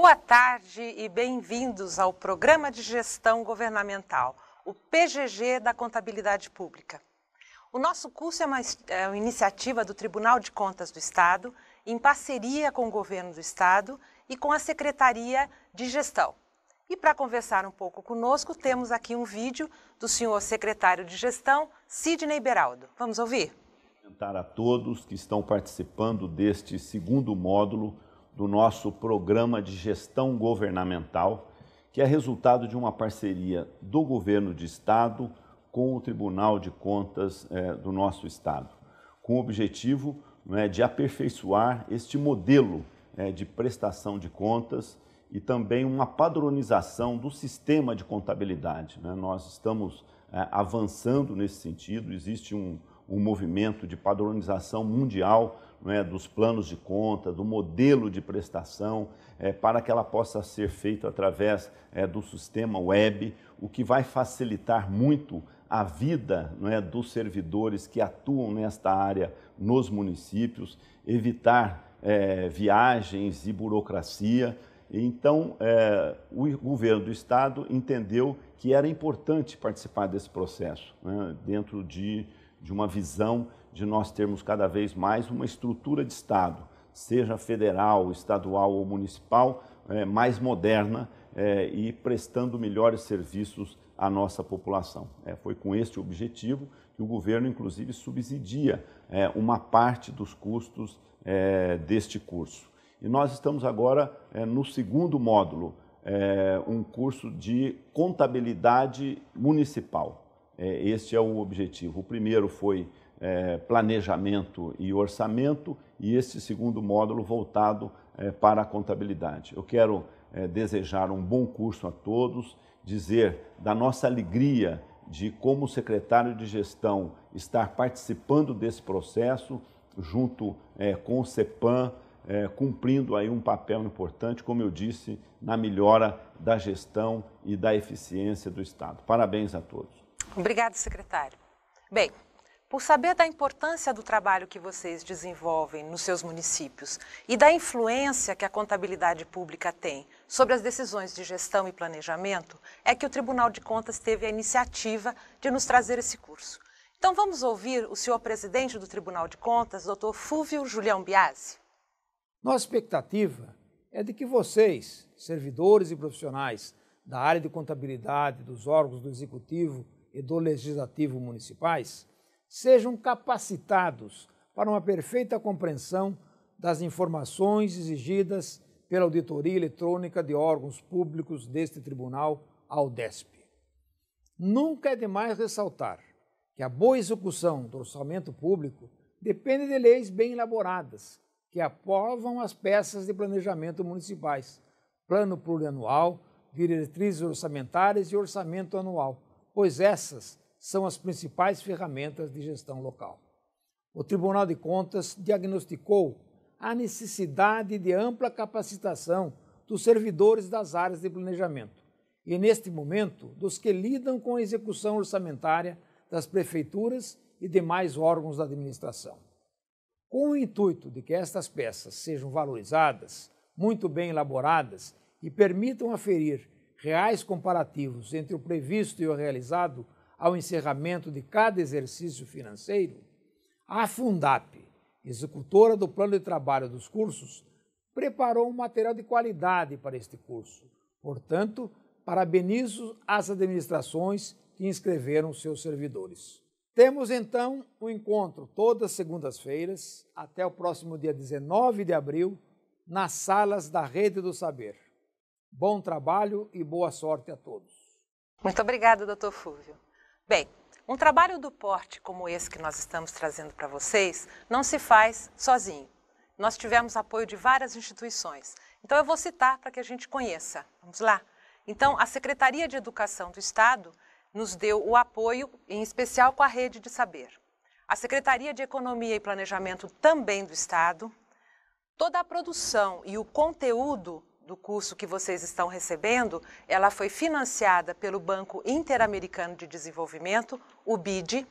Boa tarde e bem-vindos ao Programa de Gestão Governamental, o PGG da Contabilidade Pública. O nosso curso é uma, é uma iniciativa do Tribunal de Contas do Estado, em parceria com o Governo do Estado e com a Secretaria de Gestão. E para conversar um pouco conosco, temos aqui um vídeo do senhor secretário de Gestão, Sidney Beraldo. Vamos ouvir? a todos que estão participando deste segundo módulo do nosso programa de gestão governamental, que é resultado de uma parceria do governo de estado com o Tribunal de Contas é, do nosso estado, com o objetivo né, de aperfeiçoar este modelo é, de prestação de contas e também uma padronização do sistema de contabilidade. Né? Nós estamos é, avançando nesse sentido, existe um, um movimento de padronização mundial né, dos planos de conta, do modelo de prestação, é, para que ela possa ser feita através é, do sistema web, o que vai facilitar muito a vida né, dos servidores que atuam nesta área nos municípios, evitar é, viagens e burocracia. Então, é, o governo do Estado entendeu que era importante participar desse processo, né, dentro de, de uma visão de nós termos cada vez mais uma estrutura de Estado, seja federal, estadual ou municipal, é, mais moderna é, e prestando melhores serviços à nossa população. É, foi com este objetivo que o governo, inclusive, subsidia é, uma parte dos custos é, deste curso. E nós estamos agora é, no segundo módulo, um curso de contabilidade municipal. este é o objetivo. O primeiro foi é, planejamento e orçamento, e este segundo módulo voltado é, para a contabilidade. Eu quero é, desejar um bom curso a todos, dizer da nossa alegria de como secretário de gestão estar participando desse processo junto é, com o CEPAM, é, cumprindo aí um papel importante, como eu disse, na melhora da gestão e da eficiência do Estado. Parabéns a todos. Obrigado, secretário. Bem, por saber da importância do trabalho que vocês desenvolvem nos seus municípios e da influência que a contabilidade pública tem sobre as decisões de gestão e planejamento, é que o Tribunal de Contas teve a iniciativa de nos trazer esse curso. Então vamos ouvir o senhor presidente do Tribunal de Contas, doutor Fúvio Julião Biasi. Nossa expectativa é de que vocês, servidores e profissionais da área de contabilidade dos órgãos do Executivo e do Legislativo municipais, sejam capacitados para uma perfeita compreensão das informações exigidas pela auditoria eletrônica de órgãos públicos deste tribunal, ao DESP. Nunca é demais ressaltar que a boa execução do orçamento público depende de leis bem elaboradas, que aprovam as peças de planejamento municipais, plano plurianual, diretrizes orçamentárias e orçamento anual, pois essas são as principais ferramentas de gestão local. O Tribunal de Contas diagnosticou a necessidade de ampla capacitação dos servidores das áreas de planejamento e, neste momento, dos que lidam com a execução orçamentária das prefeituras e demais órgãos da administração. Com o intuito de que estas peças sejam valorizadas, muito bem elaboradas e permitam aferir reais comparativos entre o previsto e o realizado ao encerramento de cada exercício financeiro, a Fundap, executora do plano de trabalho dos cursos, preparou um material de qualidade para este curso. Portanto, parabenizo as administrações que inscreveram seus servidores. Temos então o um encontro todas segundas-feiras, até o próximo dia 19 de abril, nas salas da Rede do Saber. Bom trabalho e boa sorte a todos. Muito obrigada, doutor Fúvio. Bem, um trabalho do porte como esse que nós estamos trazendo para vocês não se faz sozinho. Nós tivemos apoio de várias instituições. Então eu vou citar para que a gente conheça. Vamos lá? Então, a Secretaria de Educação do Estado nos deu o apoio, em especial com a Rede de Saber. A Secretaria de Economia e Planejamento também do Estado. Toda a produção e o conteúdo do curso que vocês estão recebendo, ela foi financiada pelo Banco Interamericano de Desenvolvimento, o BID.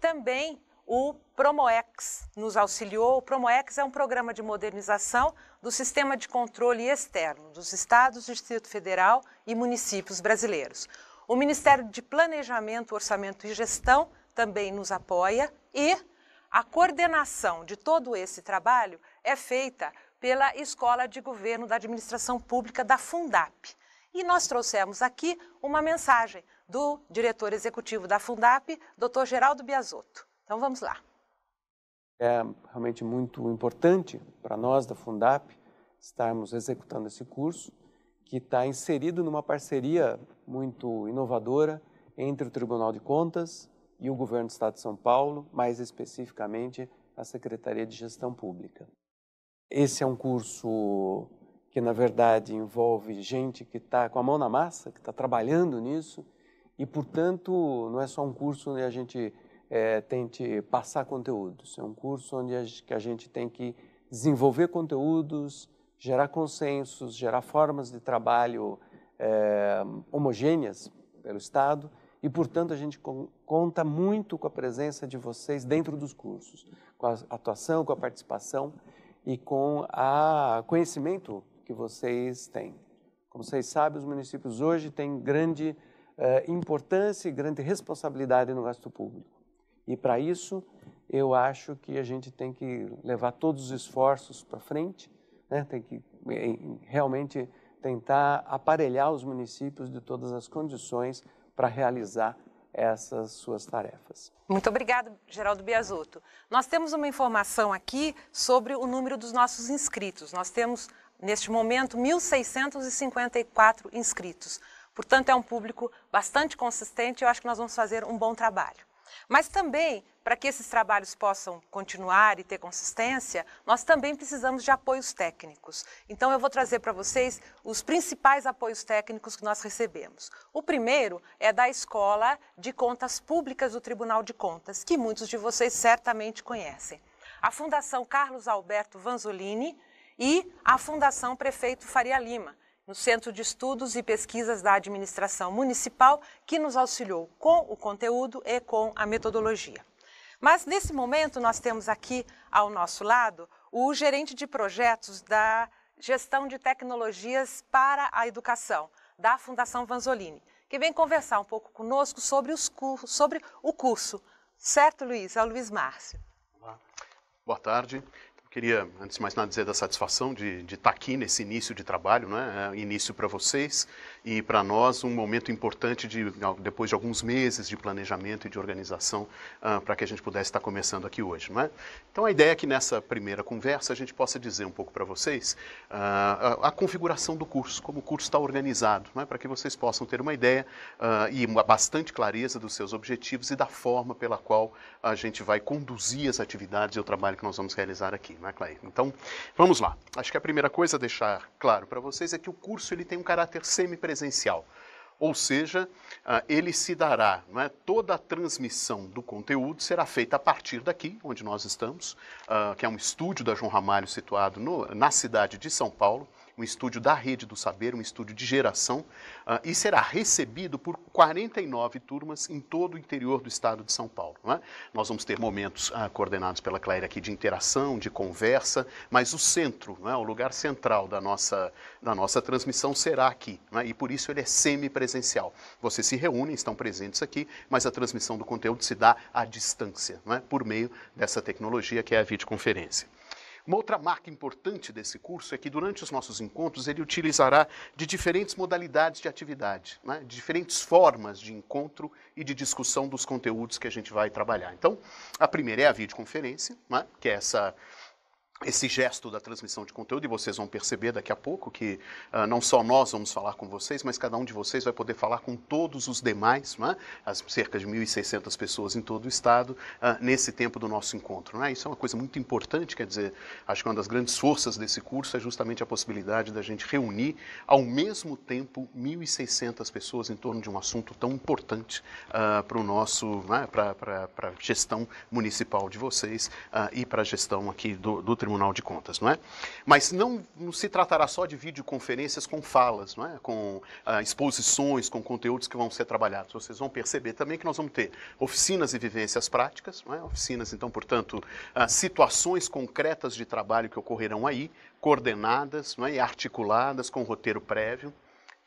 Também o Promoex nos auxiliou. O Promoex é um programa de modernização do sistema de controle externo dos estados, Distrito Federal e municípios brasileiros. O Ministério de Planejamento, Orçamento e Gestão também nos apoia e a coordenação de todo esse trabalho é feita pela Escola de Governo da Administração Pública da Fundap. E nós trouxemos aqui uma mensagem do diretor executivo da Fundap, Dr. Geraldo Biasotto. Então vamos lá. É realmente muito importante para nós da Fundap estarmos executando esse curso que está inserido numa parceria muito inovadora entre o Tribunal de Contas e o Governo do Estado de São Paulo, mais especificamente a Secretaria de Gestão Pública. Esse é um curso que, na verdade, envolve gente que está com a mão na massa, que está trabalhando nisso, e, portanto, não é só um curso onde a gente é, tente passar conteúdos, é um curso onde a, que a gente tem que desenvolver conteúdos, gerar consensos, gerar formas de trabalho é, homogêneas pelo Estado e, portanto, a gente conta muito com a presença de vocês dentro dos cursos, com a atuação, com a participação e com o conhecimento que vocês têm. Como vocês sabem, os municípios hoje têm grande eh, importância e grande responsabilidade no gasto público. E para isso, eu acho que a gente tem que levar todos os esforços para frente, né? tem que realmente tentar aparelhar os municípios de todas as condições para realizar essas suas tarefas. Muito obrigado, Geraldo Biasotto. Nós temos uma informação aqui sobre o número dos nossos inscritos. Nós temos, neste momento, 1.654 inscritos. Portanto, é um público bastante consistente e eu acho que nós vamos fazer um bom trabalho. Mas também, para que esses trabalhos possam continuar e ter consistência, nós também precisamos de apoios técnicos. Então, eu vou trazer para vocês os principais apoios técnicos que nós recebemos. O primeiro é da Escola de Contas Públicas do Tribunal de Contas, que muitos de vocês certamente conhecem. A Fundação Carlos Alberto Vanzolini e a Fundação Prefeito Faria Lima, no Centro de Estudos e Pesquisas da Administração Municipal, que nos auxiliou com o conteúdo e com a metodologia. Mas nesse momento nós temos aqui ao nosso lado o gerente de projetos da Gestão de Tecnologias para a Educação, da Fundação Vanzolini, que vem conversar um pouco conosco sobre, os cursos, sobre o curso. Certo, Luiz? É o Luiz Márcio. Olá. Boa tarde. Queria, antes de mais nada, dizer da satisfação de, de estar tá aqui nesse início de trabalho, né? É, início para vocês e para nós um momento importante de, depois de alguns meses de planejamento e de organização uh, ah, para que a gente pudesse estar tá começando aqui hoje. Não é? Então, a ideia é que nessa primeira conversa a gente possa dizer um pouco para vocês uh, a, a, configuração do curso, como o curso está organizado, é? para que vocês possam ter uma ideia uh, e uma bastante clareza dos seus objetivos e da forma pela qual a gente vai conduzir as atividades e o trabalho que nós vamos realizar aqui né, Clay? Então, vamos lá. Acho que a primeira coisa a deixar claro para vocês é que o curso ele tem um caráter semipresencial. Ou seja, ah, ele se dará, não é? toda a transmissão do conteúdo será feita a partir daqui, onde nós estamos, ah, que é um estúdio da João Ramalho situado no, na cidade de São Paulo um estúdio da Rede do Saber, um estúdio de geração, uh, e será recebido por 49 turmas em todo o interior do estado de São Paulo. É? Nós vamos ter momentos uh, coordenados pela Claire aqui de interação, de conversa, mas o centro, é? o lugar central da nossa, da nossa transmissão será aqui, é? e por isso ele é semipresencial. Vocês se reúnem, estão presentes aqui, mas a transmissão do conteúdo se dá à distância, é? por meio dessa tecnologia que é a videoconferência. Uma outra marca importante desse curso é que durante os nossos encontros ele utilizará de diferentes modalidades de atividade, né? de diferentes formas de encontro e de discussão dos conteúdos que a gente vai trabalhar. Então, a primeira é a videoconferência, né? que é essa esse gesto da transmissão de conteúdo, e vocês vão perceber daqui a pouco que uh, não só nós vamos falar com vocês, mas cada um de vocês vai poder falar com todos os demais, né? as cerca de 1.600 pessoas em todo o estado, uh, nesse tempo do nosso encontro. Né? Isso é uma coisa muito importante, quer dizer, acho que uma das grandes forças desse curso é justamente a possibilidade da gente reunir ao mesmo tempo 1.600 pessoas em torno de um assunto tão importante uh, ah, para o nosso, né? para a gestão municipal de vocês e para a gestão aqui do, do Tribunal Tribunal de Contas, não é? Mas não, não se tratará só de videoconferências com falas, não é? Com ah, exposições, com conteúdos que vão ser trabalhados. Vocês vão perceber também que nós vamos ter oficinas e vivências práticas, não é? Oficinas, então, portanto, ah, situações concretas de trabalho que ocorrerão aí, coordenadas, não é? E articuladas com roteiro prévio,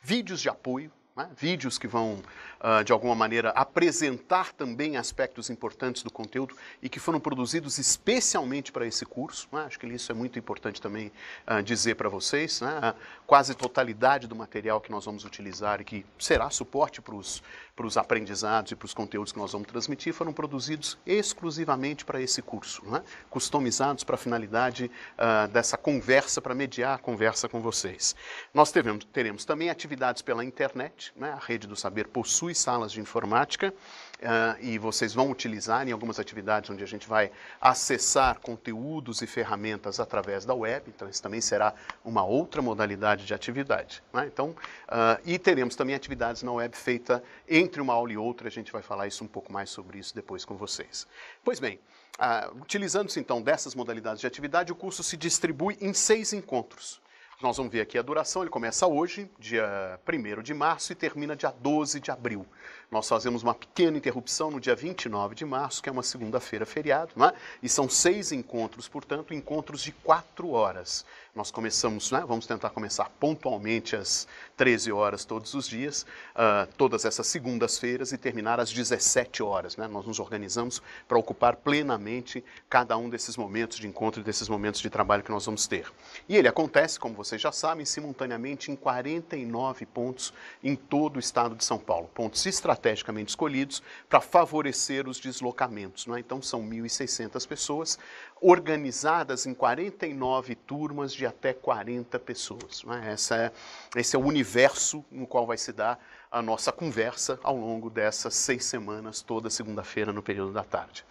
vídeos de apoio, né? vídeos que vão, uh, de alguma maneira, apresentar também aspectos importantes do conteúdo e que foram produzidos especialmente para esse curso. Né? Acho que isso é muito importante também uh, dizer para vocês. Né? A quase totalidade do material que nós vamos utilizar e que será suporte para os para os aprendizados e para os conteúdos que nós vamos transmitir foram produzidos exclusivamente para esse curso, né? customizados para a finalidade uh, dessa conversa, para mediar a conversa com vocês. Nós teremos, teremos também atividades pela internet, né? a Rede do Saber possui salas de informática, Uh, e vocês vão utilizar em algumas atividades onde a gente vai acessar conteúdos e ferramentas através da web, então isso também será uma outra modalidade de atividade. Né? Então, uh, e teremos também atividades na web feita entre uma aula e outra, a gente vai falar isso um pouco mais sobre isso depois com vocês. Pois bem, uh, utilizando-se então dessas modalidades de atividade, o curso se distribui em seis encontros. Nós vamos ver aqui a duração, ele começa hoje, dia 1 de março, e termina dia 12 de abril. Nós fazemos uma pequena interrupção no dia 29 de março, que é uma segunda-feira feriado, né? e são seis encontros, portanto, encontros de quatro horas. Nós começamos, né? vamos tentar começar pontualmente às 13 horas todos os dias, uh, todas essas segundas-feiras e terminar às 17 horas. Né? Nós nos organizamos para ocupar plenamente cada um desses momentos de encontro e desses momentos de trabalho que nós vamos ter. E ele acontece, como vocês já sabem, simultaneamente em 49 pontos em todo o estado de São Paulo, pontos estratégicos estrategicamente escolhidos para favorecer os deslocamentos. É? Então, são 1.600 pessoas organizadas em 49 turmas de até 40 pessoas. É? Essa é, esse é o universo no qual vai se dar a nossa conversa ao longo dessas seis semanas, toda segunda-feira, no período da tarde.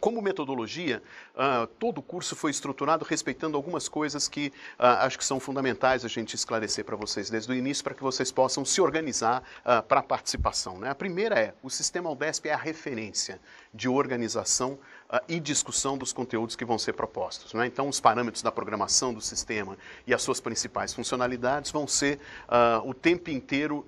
Como metodologia, uh, todo o curso foi estruturado respeitando algumas coisas que uh, acho que são fundamentais a gente esclarecer para vocês desde o início, para que vocês possam se organizar uh, ah, para a participação. Né? A primeira é, o sistema UDESP é a referência de organização e discussão dos conteúdos que vão ser propostos. Né? Então, os parâmetros da programação do sistema e as suas principais funcionalidades vão ser o tempo inteiro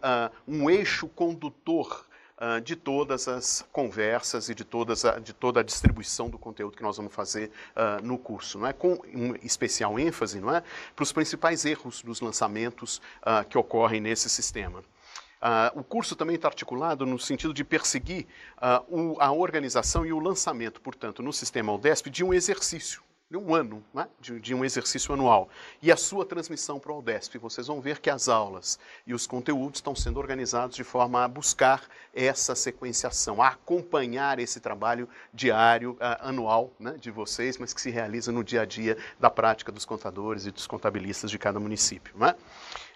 um eixo condutor ah, de todas as conversas e de, todas a, de toda a distribuição do conteúdo que nós vamos fazer uh, no curso, não é? com um especial ênfase não é? para os principais erros dos lançamentos uh, que ocorrem nesse sistema. Uh, o curso também está articulado no sentido de perseguir uh, o, a organização e o lançamento, portanto, no sistema UDESP, de um exercício um ano né, de, de, um exercício anual, e a sua transmissão para o Aldesp. Vocês vão ver que as aulas e os conteúdos estão sendo organizados de forma a buscar essa sequenciação, a acompanhar esse trabalho diário, uh, anual né, de vocês, mas que se realiza no dia a dia da prática dos contadores e dos contabilistas de cada município. Né?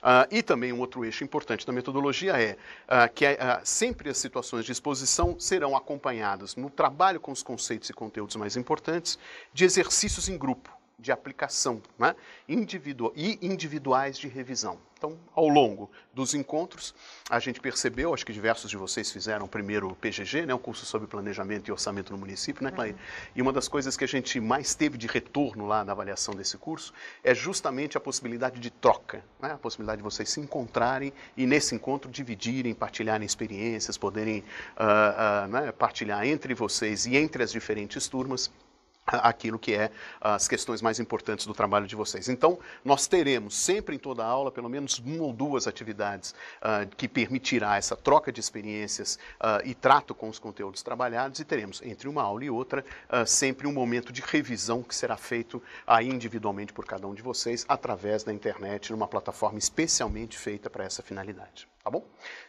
Uh, e também um outro eixo importante da metodologia é uh, que uh, sempre as situações de exposição serão acompanhadas no trabalho com os conceitos e conteúdos mais importantes de exercícios em grupo de aplicação né? Individu e individuais de revisão. Então, ao longo dos encontros, a gente percebeu, acho que diversos de vocês fizeram primeiro o PGG, né, o curso sobre planejamento e orçamento no município, né, Claire? Uhum. E uma das coisas que a gente mais teve de retorno lá na avaliação desse curso é justamente a possibilidade de troca, né, a possibilidade de vocês se encontrarem e nesse encontro dividirem, partilharem experiências, poderem uh, uh, né, partilhar entre vocês e entre as diferentes turmas aquilo que é ah, as questões mais importantes do trabalho de vocês. Então, nós teremos sempre em toda aula pelo menos uma ou duas atividades uh, que permitirá essa troca de experiências uh, e trato com os conteúdos trabalhados e teremos entre uma aula e outra uh, sempre um momento de revisão que será feito aí individualmente por cada um de vocês através da internet numa plataforma especialmente feita para essa finalidade. Tá bom?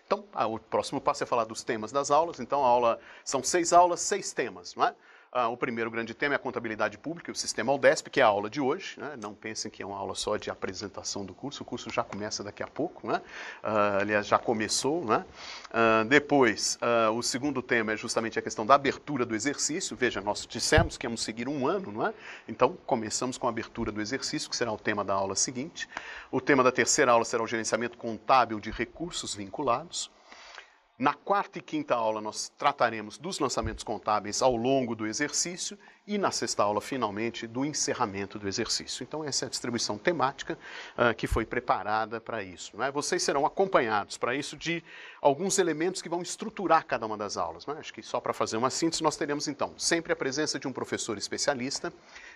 Então, o próximo passo é falar dos temas das aulas. Então, a aula são seis aulas, seis temas, não é? Ah, o primeiro grande tema é a contabilidade pública e o sistema Aldesp, que é a aula de hoje. Né? Não pensem que é uma aula só de apresentação do curso, o curso já começa daqui a pouco, né? ah, aliás, já começou. Né? Ah, depois, ah, o segundo tema é justamente a questão da abertura do exercício. Veja, nós dissemos que íamos seguir um ano, não é? então começamos com a abertura do exercício, que será o tema da aula seguinte. O tema da terceira aula será o gerenciamento contábil de recursos vinculados. Na quarta e quinta aula, nós trataremos dos lançamentos contábeis ao longo do exercício e na sexta aula, finalmente, do encerramento do exercício. Então, essa é a distribuição temática uh, que foi preparada para isso. Né? Vocês serão acompanhados para isso de alguns elementos que vão estruturar cada uma das aulas. Né? Acho que só para fazer uma síntese, nós teremos, então, sempre a presença de um professor especialista,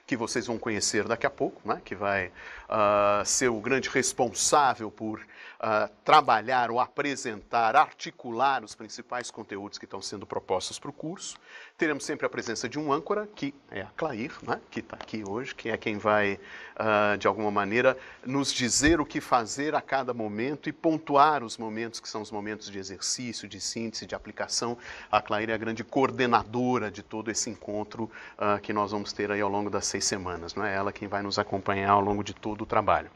que vocês vão conhecer daqui a pouco, né? que vai uh, ser o grande responsável por uh, trabalhar ou apresentar, articular os principais conteúdos que estão sendo propostos para o curso. Teremos sempre a presença de um âncora, que é a Clair, né? que está aqui hoje, que é quem vai, uh, de alguma maneira, nos dizer o que fazer a cada momento e pontuar os momentos que são os momentos de exercício, de síntese, de aplicação. A Clair é a grande coordenadora de todo esse encontro uh, que nós vamos ter aí ao longo das seis semanas. Não é ela quem vai nos acompanhar ao longo de todo o trabalho.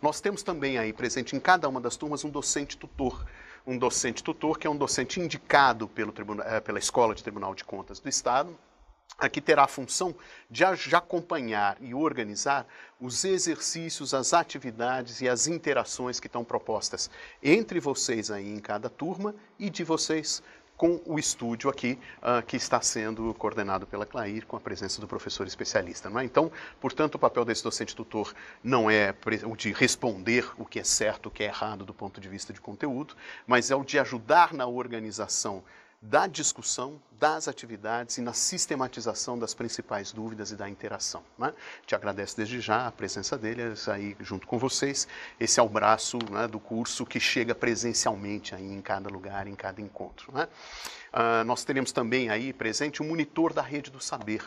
Nós temos também aí presente em cada uma das turmas um docente tutor um docente tutor, que é um docente indicado pelo eh, pela Escola de Tribunal de Contas do Estado, aqui que terá a função de acompanhar e organizar os exercícios, as atividades e as interações que estão propostas entre vocês aí em cada turma e de vocês com o estúdio aqui uh, que está sendo coordenado pela Clair com a presença do professor especialista. É? Então, portanto, o papel desse docente tutor não é o de responder o que é certo, o que é errado do ponto de vista de conteúdo, mas é o de ajudar na organização da discussão, das atividades e na sistematização das principais dúvidas e da interação. Né? Te agradeço desde já a presença deles aí junto com vocês. Esse é o braço né, do curso que chega presencialmente aí em cada lugar, em cada encontro. Né? Ah, nós teremos também aí presente o monitor da rede do saber.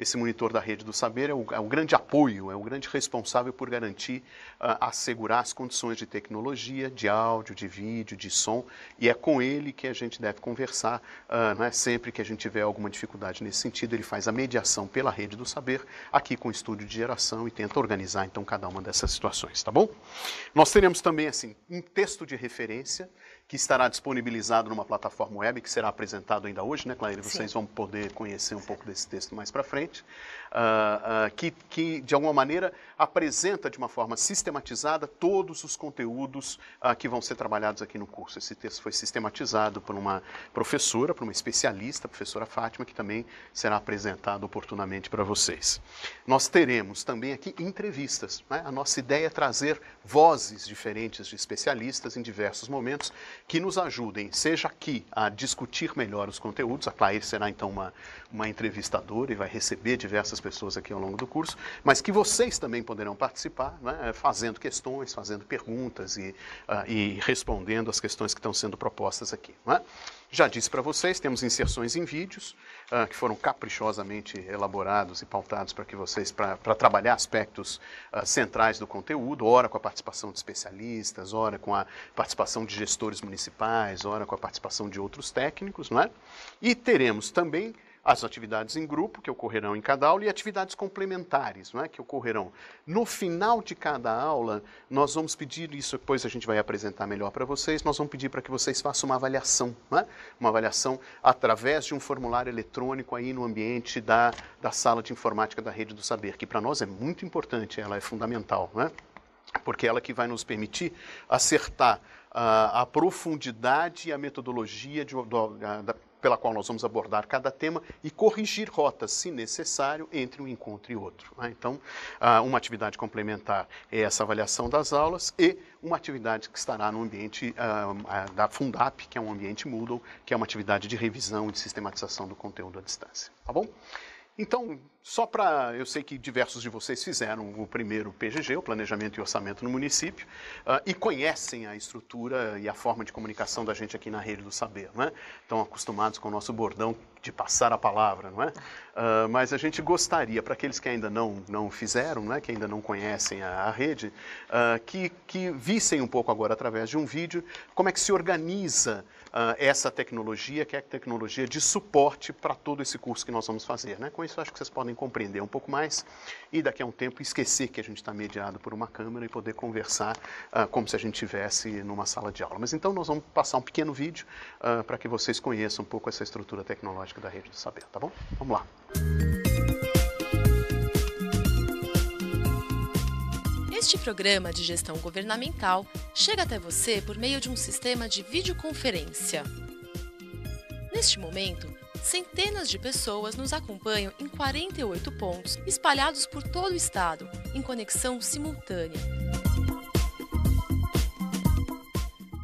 Esse monitor da rede do saber é um, é grande apoio, é um grande responsável por garantir, uh, assegurar as condições de tecnologia, de áudio, de vídeo, de som, e é com ele que a gente deve conversar, uh, sempre que a gente tiver alguma dificuldade nesse sentido, ele faz a mediação pela rede do saber, aqui com o estúdio de geração e tenta organizar então cada uma dessas situações, tá bom? Nós teremos também assim um texto de referência, que estará disponibilizado numa plataforma web, que será apresentado ainda hoje, né, Claire? Vocês Sim. vão poder conhecer um pouco desse texto mais para frente uh, uh, que, que, de alguma maneira, apresenta de uma forma sistematizada todos os conteúdos uh, que vão ser trabalhados aqui no curso. Esse texto foi sistematizado por uma professora, por uma especialista, a professora Fátima, que também será apresentado oportunamente para vocês. Nós teremos também aqui entrevistas. Né? A nossa ideia é trazer vozes diferentes de especialistas em diversos momentos que nos ajudem, seja aqui a discutir melhor os conteúdos, a Claire será então uma, uma entrevistadora e vai receber diversas algumas pessoas aqui ao longo do curso, mas que vocês também poderão participar, né, é, fazendo questões, fazendo perguntas e, uh, e respondendo as questões que estão sendo propostas aqui. Né? Já disse para vocês, temos inserções em vídeos uh, que foram caprichosamente elaborados e pautados para que vocês, para trabalhar aspectos uh, centrais do conteúdo, ora com a participação de especialistas, ora com a participação de gestores municipais, ora com a participação de outros técnicos, não é? E teremos também as atividades em grupo, que ocorrerão em cada aula, e atividades complementares, não é, que ocorrerão. No final de cada aula, nós vamos pedir, isso depois a gente vai apresentar melhor para vocês, nós vamos pedir para que vocês façam uma avaliação, é? uma avaliação através de um formulário eletrônico aí no ambiente da, da sala de informática da Rede do Saber, que para nós é muito importante, ela é fundamental, não é? porque ela que vai nos permitir acertar a, ah, a profundidade e a metodologia de, do, da, pela qual nós vamos abordar cada tema e corrigir rotas, se necessário, entre um encontro e outro. Né? Então, ah, uma atividade complementar é essa avaliação das aulas e uma atividade que estará no ambiente ah, ah, da Fundap, que é um ambiente Moodle, que é uma atividade de revisão e de sistematização do conteúdo à distância. Tá bom? Então, só para. Eu sei que diversos de vocês fizeram o primeiro PGG, o Planejamento e Orçamento no Município, uh, e conhecem a estrutura e a forma de comunicação da gente aqui na Rede do Saber, não é? Estão acostumados com o nosso bordão de passar a palavra, não é? Uh, mas a gente gostaria, para aqueles que ainda não, não fizeram, não é? que ainda não conhecem a, a rede, uh, que, que vissem um pouco agora, através de um vídeo, como é que se organiza uh, essa tecnologia, que é a tecnologia de suporte para todo esse curso que nós vamos fazer. Né? Com isso, acho que vocês podem compreender um pouco mais e daqui a um tempo esquecer que a gente está mediado por uma câmera e poder conversar uh, como se a gente estivesse numa sala de aula. Mas então nós vamos passar um pequeno vídeo uh, ah, para que vocês conheçam um pouco essa estrutura tecnológica da rede do saber, tá bom? Vamos lá. Este programa de gestão governamental chega até você por meio de um sistema de videoconferência. Neste momento, centenas de pessoas nos acompanham em 48 pontos espalhados por todo o estado, em conexão simultânea.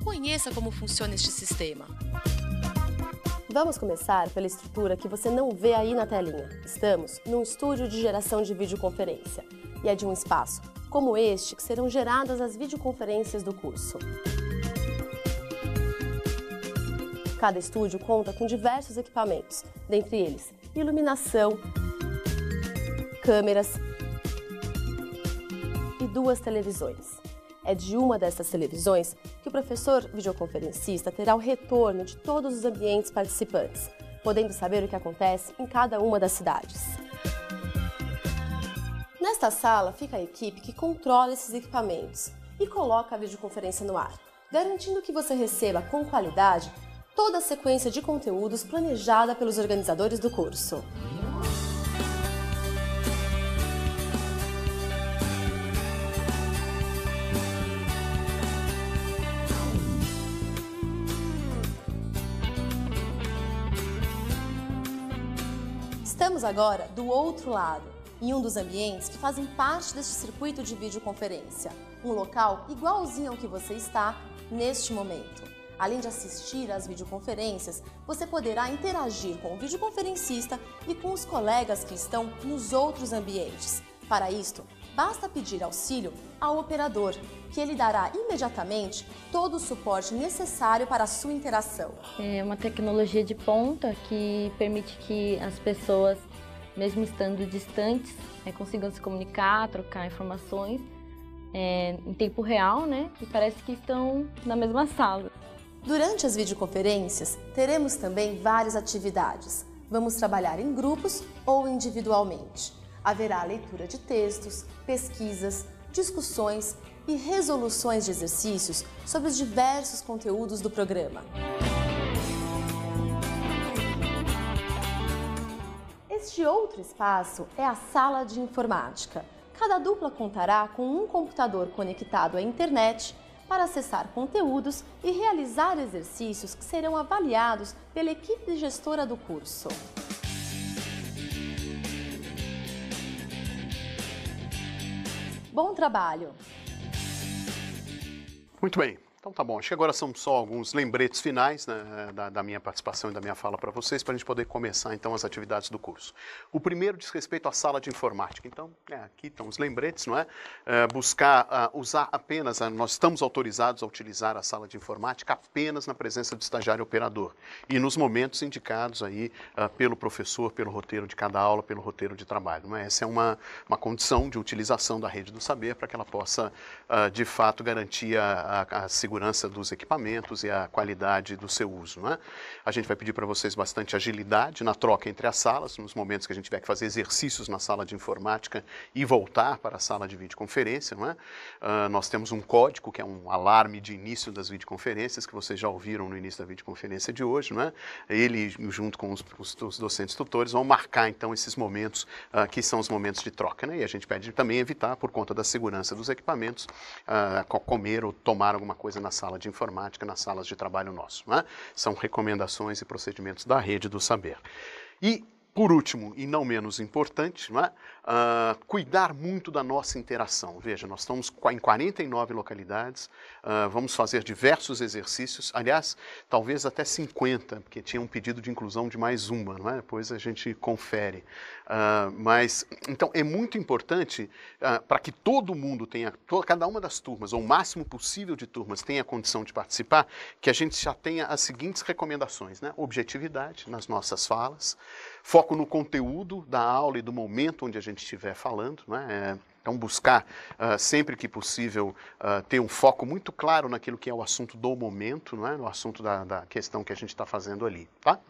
Conheça como funciona este sistema. Vamos começar pela estrutura que você não vê aí na telinha. Estamos num estúdio de geração de videoconferência e é de um espaço como este que serão geradas as videoconferências do curso. Cada estúdio conta com diversos equipamentos, dentre eles iluminação, câmeras e duas televisões. É de uma dessas televisões que o professor videoconferencista terá o retorno de todos os ambientes participantes, podendo saber o que acontece em cada uma das cidades. Nesta sala fica a equipe que controla esses equipamentos e coloca a videoconferência no ar, garantindo que você receba com qualidade toda a sequência de conteúdos planejada pelos organizadores do curso. Estamos agora do outro lado em um dos ambientes que fazem parte deste circuito de videoconferência, um local igualzinho ao que você está neste momento. Além de assistir às videoconferências, você poderá interagir com o videoconferencista e com os colegas que estão nos outros ambientes. Para isto, basta pedir auxílio ao operador, que ele dará imediatamente todo o suporte necessário para a sua interação. É uma tecnologia de ponta que permite que as pessoas mesmo estando distantes, né, consigam se comunicar, trocar informações é, em tempo real, né? E parece que estão na mesma sala. Durante as videoconferências, teremos também várias atividades. Vamos trabalhar em grupos ou individualmente. Haverá leitura de textos, pesquisas, discussões e resoluções de exercícios sobre os diversos conteúdos do programa. Este outro espaço é a sala de informática. Cada dupla contará com um computador conectado à internet para acessar conteúdos e realizar exercícios que serão avaliados pela equipe gestora do curso. Bom trabalho! Muito bem, então tá bom, acho que agora são só alguns lembretes finais né, eh, da, da, minha participação e da minha fala para vocês, para a gente poder começar então as atividades do curso. O primeiro diz respeito à sala de informática. Então, é, aqui estão os lembretes, não é? é buscar ah, usar apenas, nós estamos autorizados a utilizar a sala de informática apenas na presença do estagiário operador e nos momentos indicados aí ah, pelo professor, pelo roteiro de cada aula, pelo roteiro de trabalho. Não é? Essa é uma, uma condição de utilização da rede do saber para que ela possa ah, de fato garantir a, a, a, segurança dos equipamentos e a qualidade do seu uso. É? A gente vai pedir para vocês bastante agilidade na troca entre as salas, nos momentos que a gente tiver que fazer exercícios na sala de informática e voltar para a sala de videoconferência. Uh, nós temos um código que é um alarme de início das videoconferências, que vocês já ouviram no início da videoconferência de hoje. É? Ele, junto com os, os, os docentes tutores, vão marcar então esses momentos uh, que são os momentos de troca. Né? E a gente pede também evitar, por conta da segurança dos equipamentos, uh, comer ou tomar alguma coisa na sala de informática, nas salas de trabalho nosso. Né? São recomendações e procedimentos da rede do saber. E por último, e não menos importante, não é? uh, cuidar muito da nossa interação. Veja, nós estamos em 49 localidades, uh, vamos fazer diversos exercícios, aliás, talvez até 50, porque tinha um pedido de inclusão de mais uma, não é? depois a gente confere. Uh, mas, então, é muito importante para que todo mundo tenha, toda, cada uma das turmas, ou o máximo possível de turmas, tenha condição de participar, que a gente já tenha as seguintes recomendações, né? objetividade nas nossas falas, foco no conteúdo da aula e do momento onde a gente estiver falando. Né? É, então, buscar uh, sempre que possível uh, ter um foco muito claro naquilo que é o assunto do momento, né? no assunto da, da questão que a gente está fazendo ali. Tá?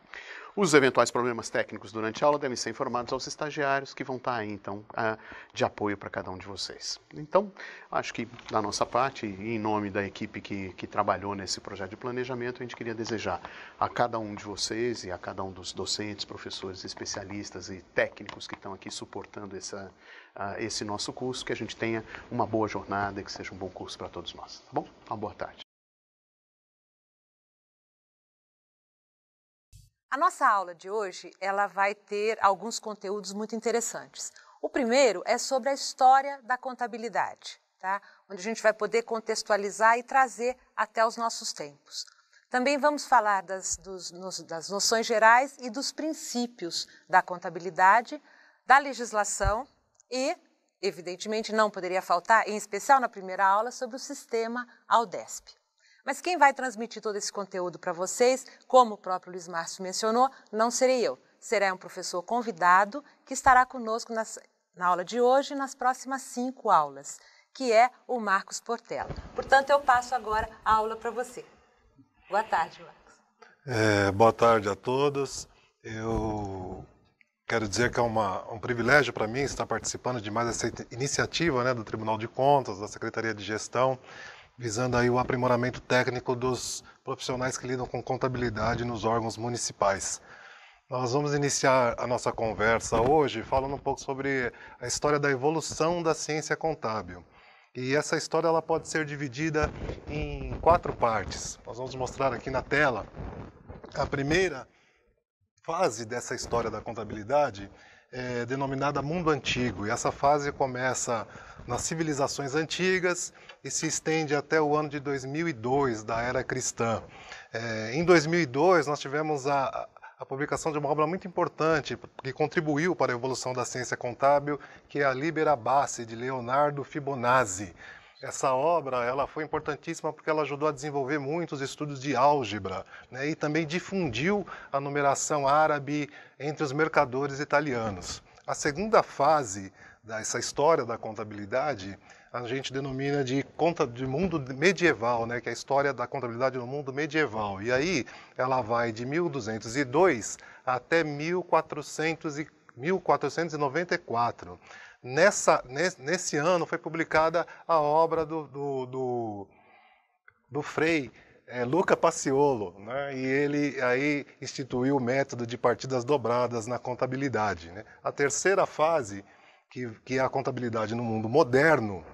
Os eventuais problemas técnicos durante a aula devem ser informados aos estagiários que vão estar aí, então, ah, de apoio para cada um de vocês. Então, acho que da nossa parte, e em nome da equipe que, que trabalhou nesse projeto de planejamento, a gente queria desejar a cada um de vocês e a cada um dos docentes, professores, especialistas e técnicos que estão aqui suportando essa, ah, esse nosso curso, que a gente tenha uma boa jornada e que seja um bom curso para todos nós. Tá bom? Uma boa tarde. A nossa aula de hoje, ela vai ter alguns conteúdos muito interessantes. O primeiro é sobre a história da contabilidade, tá? Onde a gente vai poder contextualizar e trazer até os nossos tempos. Também vamos falar das, dos, das noções gerais e dos princípios da contabilidade, da legislação e, evidentemente, não poderia faltar, em especial na primeira aula, sobre o sistema Aldesp. Mas quem vai transmitir todo esse conteúdo para vocês, como o próprio Luiz Márcio mencionou, não serei eu. Será um professor convidado que estará conosco nas, na aula de hoje e nas próximas cinco aulas, que é o Marcos Portela. Portanto, eu passo agora a aula para você. Boa tarde, Marcos. É, boa tarde a todos. Eu quero dizer que é uma, um privilégio para mim estar participando de mais essa iniciativa né, do Tribunal de Contas, da Secretaria de Gestão visando aí o aprimoramento técnico dos profissionais que lidam com contabilidade nos órgãos municipais. Nós vamos iniciar a nossa conversa hoje falando um pouco sobre a história da evolução da ciência contábil. E essa história ela pode ser dividida em quatro partes. Nós vamos mostrar aqui na tela a primeira fase dessa história da contabilidade, é, denominada Mundo Antigo. E essa fase começa nas civilizações antigas e se estende até o ano de 2002, da era cristã. É, em 2002, nós tivemos a, a publicação de uma obra muito importante que contribuiu para a evolução da ciência contábil, que é a Libera Base, de Leonardo Fibonacci. Essa obra ela foi importantíssima porque ela ajudou a desenvolver muitos estudos de álgebra né, e também difundiu a numeração árabe entre os mercadores italianos. A segunda fase dessa história da contabilidade a gente denomina de conta de mundo medieval, né, que é a história da contabilidade no mundo medieval. E aí ela vai de 1202 até 1400 e 1494. Nessa, nesse, ano foi publicada a obra do, do, do, do Frei é, Luca Paciolo, né? e ele aí instituiu o método de partidas dobradas na contabilidade. Né? A terceira fase, que, que é a contabilidade no mundo moderno,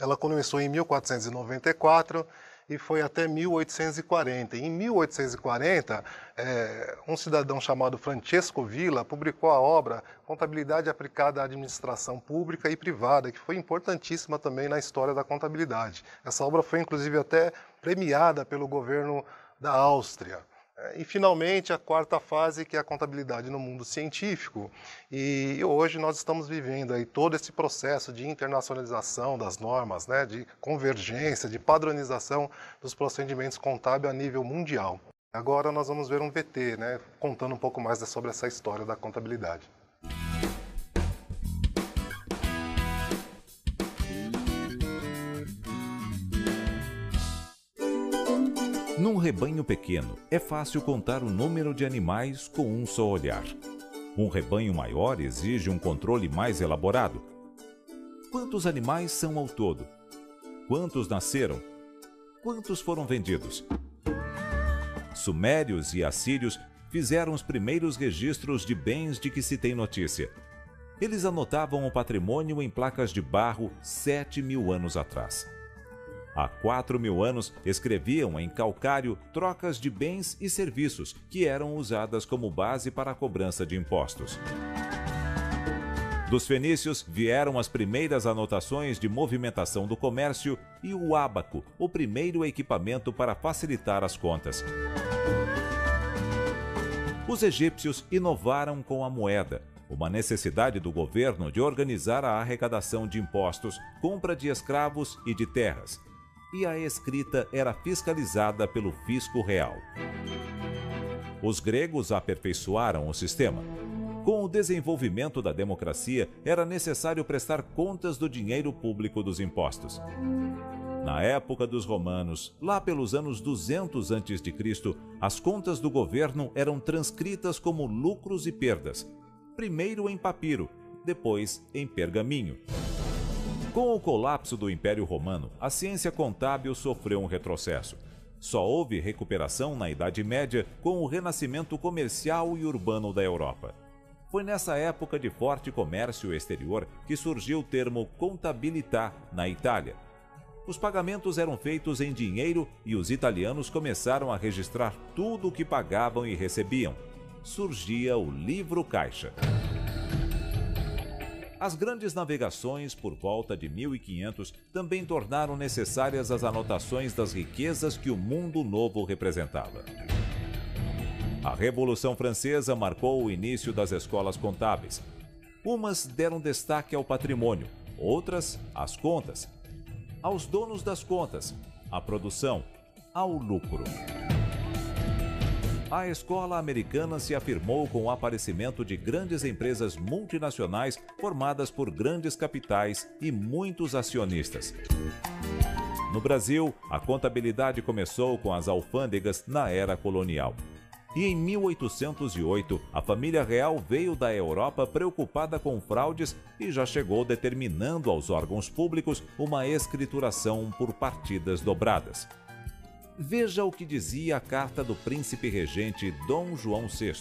ela começou em 1494 e foi até 1840. Em 1840, é, eh, um cidadão chamado Francesco Villa publicou a obra Contabilidade Aplicada à Administração Pública e Privada, que foi importantíssima também na história da contabilidade. Essa obra foi, inclusive, até premiada pelo governo da Áustria. E finalmente a quarta fase, que é a contabilidade no mundo científico. E hoje nós estamos vivendo aí todo esse processo de internacionalização das normas, né, de convergência, de padronização dos procedimentos contábeis a nível mundial. Agora nós vamos ver um VT, né, contando um pouco mais sobre essa história da contabilidade. Um rebanho pequeno, é fácil contar o número de animais com um só olhar. Um rebanho maior exige um controle mais elaborado. Quantos animais são ao todo? Quantos nasceram? Quantos foram vendidos? Sumérios e assírios fizeram os primeiros registros de bens de que se tem notícia. Eles anotavam o patrimônio em placas de barro 7 mil anos atrás. Há quatro mil anos escreviam em calcário trocas de bens e serviços que eram usadas como base para a cobrança de impostos. Dos fenícios vieram as primeiras anotações de movimentação do comércio e o ábaco, o primeiro equipamento para facilitar as contas. Os egípcios inovaram com a moeda, uma necessidade do governo de organizar a arrecadação de impostos, compra de escravos e de terras, e a escrita era fiscalizada pelo fisco real. Os gregos aperfeiçoaram o sistema. Com o desenvolvimento da democracia, era necessário prestar contas do dinheiro público dos impostos. Na época dos romanos, lá pelos anos 200 a.C., as contas do governo eram transcritas como lucros e perdas, primeiro em papiro, depois em pergaminho. Com o colapso do Império Romano, a ciência contábil sofreu um retrocesso. Só houve recuperação na Idade Média com o renascimento comercial e urbano da Europa. Foi nessa época de forte comércio exterior que surgiu o termo contabilità na Itália. Os pagamentos eram feitos em dinheiro e os italianos começaram a registrar tudo o que pagavam e recebiam. Surgia o livro caixa. As grandes navegações, por volta de 1500, também tornaram necessárias as anotações das riquezas que o mundo novo representava. A Revolução Francesa marcou o início das escolas contábeis. Umas deram destaque ao patrimônio, outras às contas, aos donos das contas, à produção, ao lucro a escola americana se afirmou com o aparecimento de grandes empresas multinacionais formadas por grandes capitais e muitos acionistas. No Brasil, a contabilidade começou com as alfândegas na era colonial. E em 1808, a família real veio da Europa preocupada com fraudes e já chegou determinando aos órgãos públicos uma escrituração por partidas dobradas. Veja o que dizia a carta do príncipe regente Dom João VI.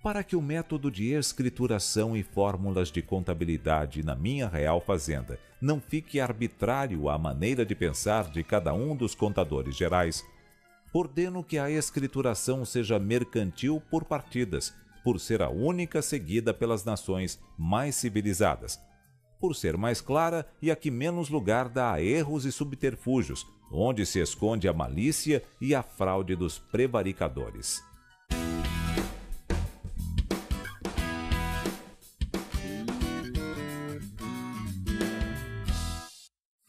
Para que o método de escrituração e fórmulas de contabilidade na minha real fazenda não fique arbitrário à maneira de pensar de cada um dos contadores gerais, ordeno que a escrituração seja mercantil por partidas, por ser a única seguida pelas nações mais civilizadas, por ser mais clara e a que menos lugar dá a erros e subterfúgios, onde se esconde a malícia e a fraude dos prevaricadores.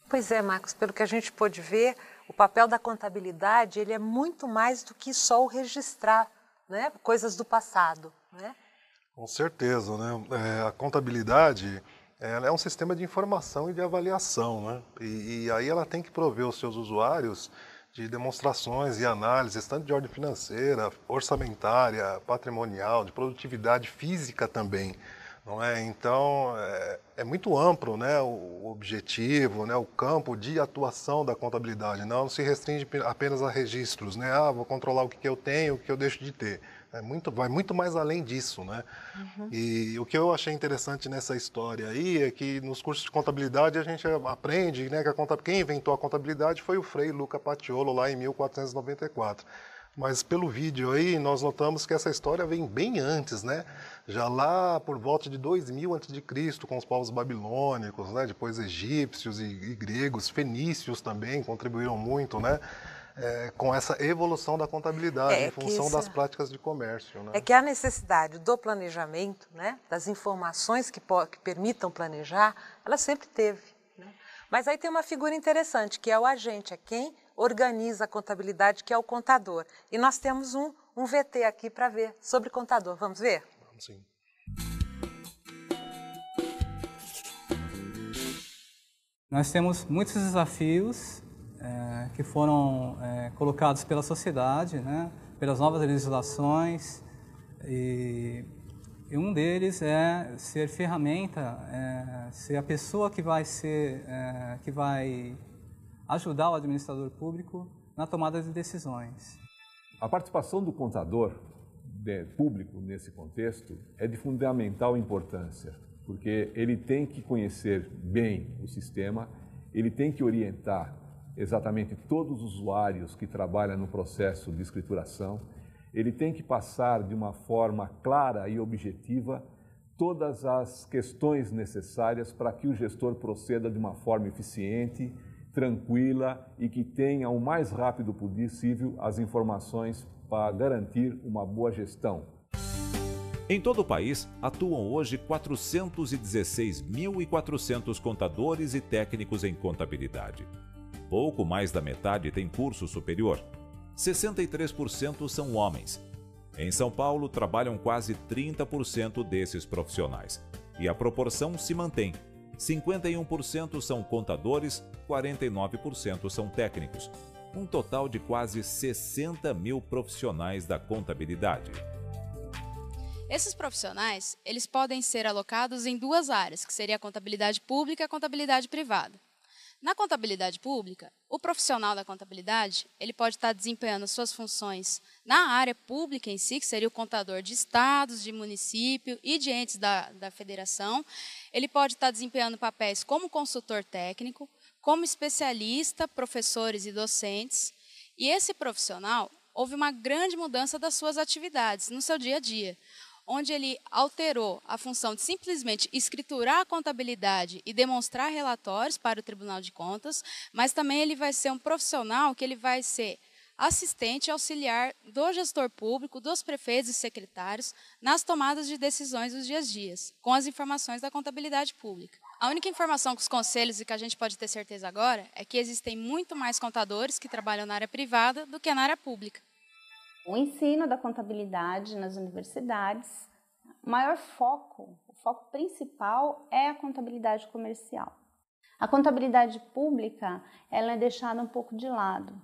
Pois é, Marcos, pelo que a gente pôde ver, o papel da contabilidade ele é muito mais do que só o registrar né? coisas do passado. Né? Com certeza, né? É, a contabilidade é, ela é um sistema de informação e de avaliação, né? E, e, aí ela tem que prover os seus usuários de demonstrações e análises, tanto de ordem financeira, orçamentária, patrimonial, de produtividade física também, não é? Então é, é muito amplo, né? O objetivo, né? O campo de atuação da contabilidade não, não se restringe apenas a registros, né? Ah, vou controlar o que, que eu tenho, o que eu deixo de ter é muito, vai muito mais além disso, né? Uhum. E o que eu achei interessante nessa história aí é que nos cursos de contabilidade a gente aprende né, que conta... quem inventou a contabilidade foi o Frei Luca Paciolo lá em 1494. Mas pelo vídeo aí nós notamos que essa história vem bem antes, né? Já lá por volta de 2000 a.C., com os povos babilônicos, né? depois egípcios e, e gregos, fenícios também contribuíram muito, né? é, com essa evolução da contabilidade é, em função das é práticas de comércio. Né? É que a necessidade do planejamento, né, das informações que, que permitam planejar, ela sempre teve. Né? Mas aí tem uma figura interessante, que é o agente, é quem organiza a contabilidade, que é o contador. E nós temos um, um VT aqui para ver sobre contador. Vamos ver? Vamos sim. Nós temos muitos desafios é, que foram é, colocados pela sociedade, né, pelas novas legislações, e, e, um deles é ser ferramenta, é, ser a pessoa que vai ser, é, que vai ajudar o administrador público na tomada de decisões. A participação do contador de, né, público nesse contexto é de fundamental importância, porque ele tem que conhecer bem o sistema, ele tem que orientar exatamente todos os usuários que trabalham no processo de escrituração, ele tem que passar de uma forma clara e objetiva todas as questões necessárias para que o gestor proceda de uma forma eficiente, tranquila e que tenha o mais rápido possível as informações para garantir uma boa gestão. Em todo o país, atuam hoje 416.400 contadores e técnicos em contabilidade. Pouco mais da metade tem curso superior. 63% são homens. Em São Paulo, trabalham quase 30% desses profissionais. E a proporção se mantém. 51% são contadores, 49% são técnicos. Um total de quase 60 mil profissionais da contabilidade. Esses profissionais, eles podem ser alocados em duas áreas, que seria a contabilidade pública e a contabilidade privada. Na contabilidade pública, o profissional da contabilidade ele pode estar desempenhando suas funções na área pública em si, que seria o contador de estados, de município e de entes da, da federação. Ele pode estar desempenhando papéis como consultor técnico, como especialista, professores e docentes. E esse profissional houve uma grande mudança das suas atividades no seu dia a dia onde ele alterou a função de simplesmente escriturar a contabilidade e demonstrar relatórios para o Tribunal de Contas, mas também ele vai ser um profissional que ele vai ser assistente auxiliar do gestor público, dos prefeitos e secretários nas tomadas de decisões dos dias a dias, com as informações da contabilidade pública. A única informação que os conselhos e que a gente pode ter certeza agora é que existem muito mais contadores que trabalham na área privada do que na área pública o ensino da contabilidade nas universidades, o maior foco, o foco principal é a contabilidade comercial. A contabilidade pública, ela é deixada um pouco de lado.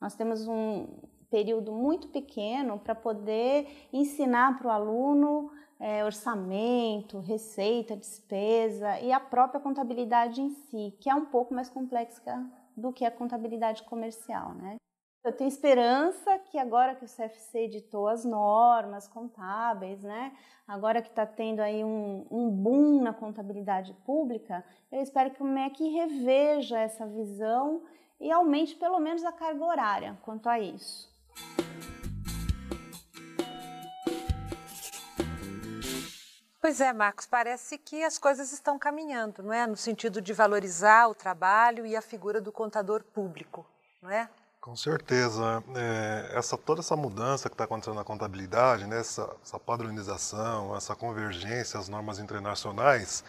Nós temos um período muito pequeno para poder ensinar para o aluno é, orçamento, receita, despesa e a própria contabilidade em si, que é um pouco mais complexa do que a contabilidade comercial, né? Eu tenho esperança que agora que o CFC editou as normas contábeis, né? Agora que está tendo aí um, um, boom na contabilidade pública, eu espero que o MEC reveja essa visão e aumente pelo menos a carga horária quanto a isso. Pois é, Marcos, parece que as coisas estão caminhando, não é? No sentido de valorizar o trabalho e a figura do contador público, não é? Com certeza. É, essa, toda essa mudança que está acontecendo na contabilidade, né, essa, essa, padronização, essa convergência às normas internacionais,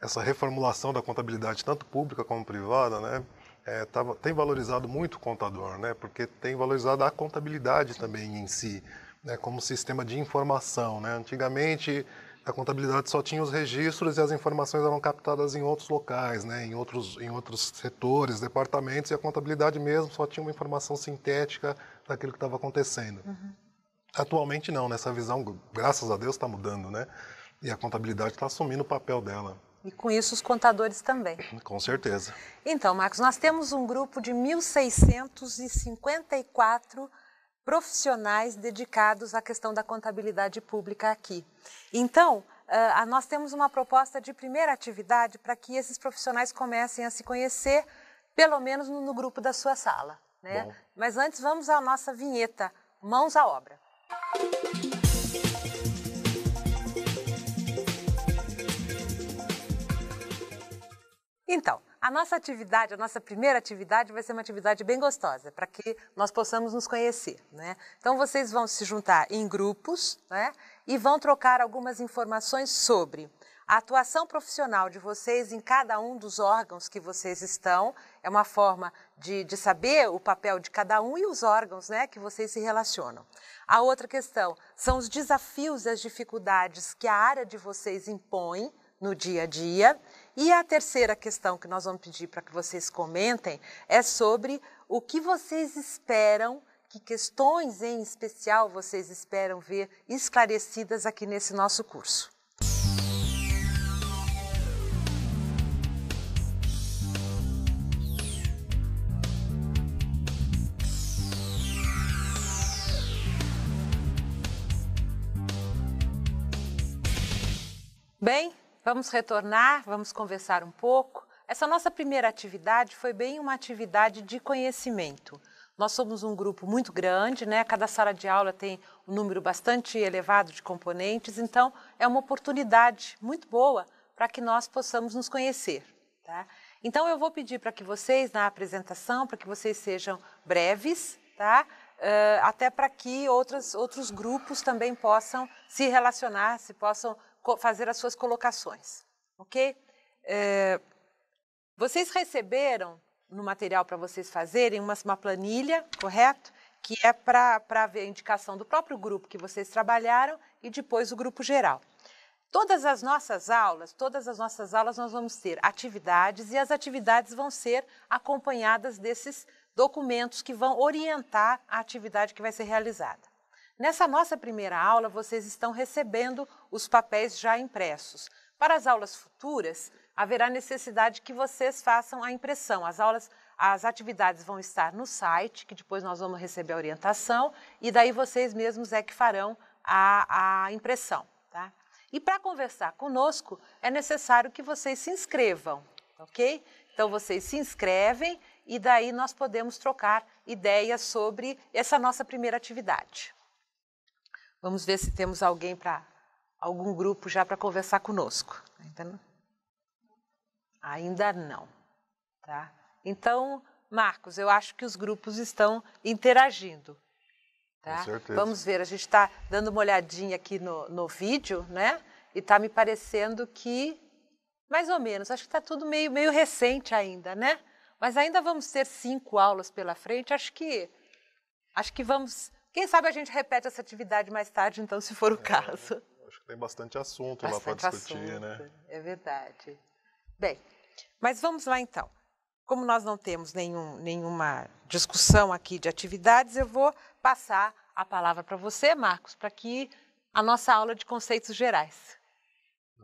essa reformulação da contabilidade, tanto pública como privada, né, é, tá, tem valorizado muito o contador, né, porque tem valorizado a contabilidade também em si, né, como sistema de informação. Né? Antigamente, a contabilidade só tinha os registros e as informações eram captadas em outros locais, né, em, outros, em outros setores, departamentos, e a contabilidade mesmo só tinha uma informação sintética daquilo que estava acontecendo. Uhum. Atualmente não, nessa né, visão, graças a Deus, está mudando, né? E a contabilidade está assumindo o papel dela. E com isso os contadores também. Com certeza. Então, Marcos, nós temos um grupo de 1.654 profissionais dedicados à questão da contabilidade pública aqui. Então, uh, nós temos uma proposta de primeira atividade para que esses profissionais comecem a se conhecer, pelo menos no, no grupo da sua sala. Né? Bom. Mas antes, vamos à nossa vinheta, Mãos à Obra. Então, a nossa atividade, a nossa primeira atividade vai ser uma atividade bem gostosa, para que nós possamos nos conhecer. Né? Então, vocês vão se juntar em grupos né? e vão trocar algumas informações sobre a atuação profissional de vocês em cada um dos órgãos que vocês estão é uma forma de, de, saber o papel de cada um e os órgãos né, que vocês se relacionam. A outra questão são os desafios e as dificuldades que a área de vocês impõe no dia a dia. E a terceira questão que nós vamos pedir para que vocês comentem é sobre o que vocês esperam que questões em especial vocês esperam ver esclarecidas aqui nesse nosso curso. Bem, Vamos retornar, vamos conversar um pouco. Essa nossa primeira atividade foi bem uma atividade de conhecimento. Nós somos um grupo muito grande, né? Cada sala de aula tem um número bastante elevado de componentes, então é uma oportunidade muito boa para que nós possamos nos conhecer, tá? Então eu vou pedir para que vocês na apresentação, para que vocês sejam breves, tá? Uh, até para que outros outros grupos também possam se relacionar, se possam fazer as suas colocações, ok? É, vocês receberam no material para vocês fazerem uma, uma planilha, correto? Que é para ver a indicação do próprio grupo que vocês trabalharam e depois o grupo geral. Todas as nossas aulas, todas as nossas aulas nós vamos ter atividades e as atividades vão ser acompanhadas desses documentos que vão orientar a atividade que vai ser realizada. Nessa nossa primeira aula, vocês estão recebendo os papéis já impressos. Para as aulas futuras, haverá necessidade que vocês façam a impressão. As aulas, as atividades vão estar no site, que depois nós vamos receber a orientação, e daí vocês mesmos é que farão a, a impressão. Tá? E para conversar conosco, é necessário que vocês se inscrevam, ok? Então vocês se inscrevem e daí nós podemos trocar ideias sobre essa nossa primeira atividade. Vamos ver se temos alguém para algum grupo já para conversar conosco. Então, ainda não, tá? Então, Marcos, eu acho que os grupos estão interagindo. Tá? Com certeza. Vamos ver, a gente está dando uma olhadinha aqui no, no vídeo, né? E está me parecendo que, mais ou menos, acho que está tudo meio, meio recente ainda, né? Mas ainda vamos ter cinco aulas pela frente. Acho que, acho que vamos quem sabe a gente repete essa atividade mais tarde, então, se for o é, caso. Acho que tem bastante assunto bastante lá para discutir, né? assunto. né? É verdade. Bem, mas vamos lá então. Como nós não temos nenhum, nenhuma discussão aqui de atividades, eu vou passar a palavra para você, Marcos, para que a nossa aula de conceitos gerais.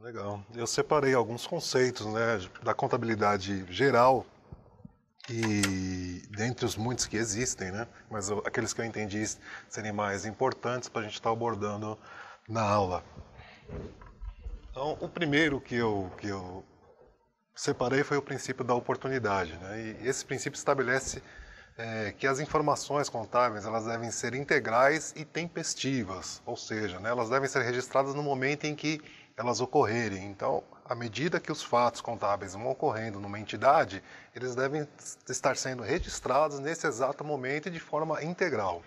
Legal. Eu separei alguns conceitos né, da contabilidade geral e dentre os muitos que existem, né? mas aqueles que eu entendi serem mais importantes para a gente estar tá abordando na aula. Então, o primeiro que eu, que eu separei foi o princípio da oportunidade. Né? E esse princípio estabelece é, que as informações contábeis elas devem ser integrais e tempestivas, ou seja, né, elas devem ser registradas no momento em que elas ocorrerem. Então, à medida que os fatos contábeis vão ocorrendo numa entidade, eles devem estar sendo registrados nesse exato momento e de forma integral.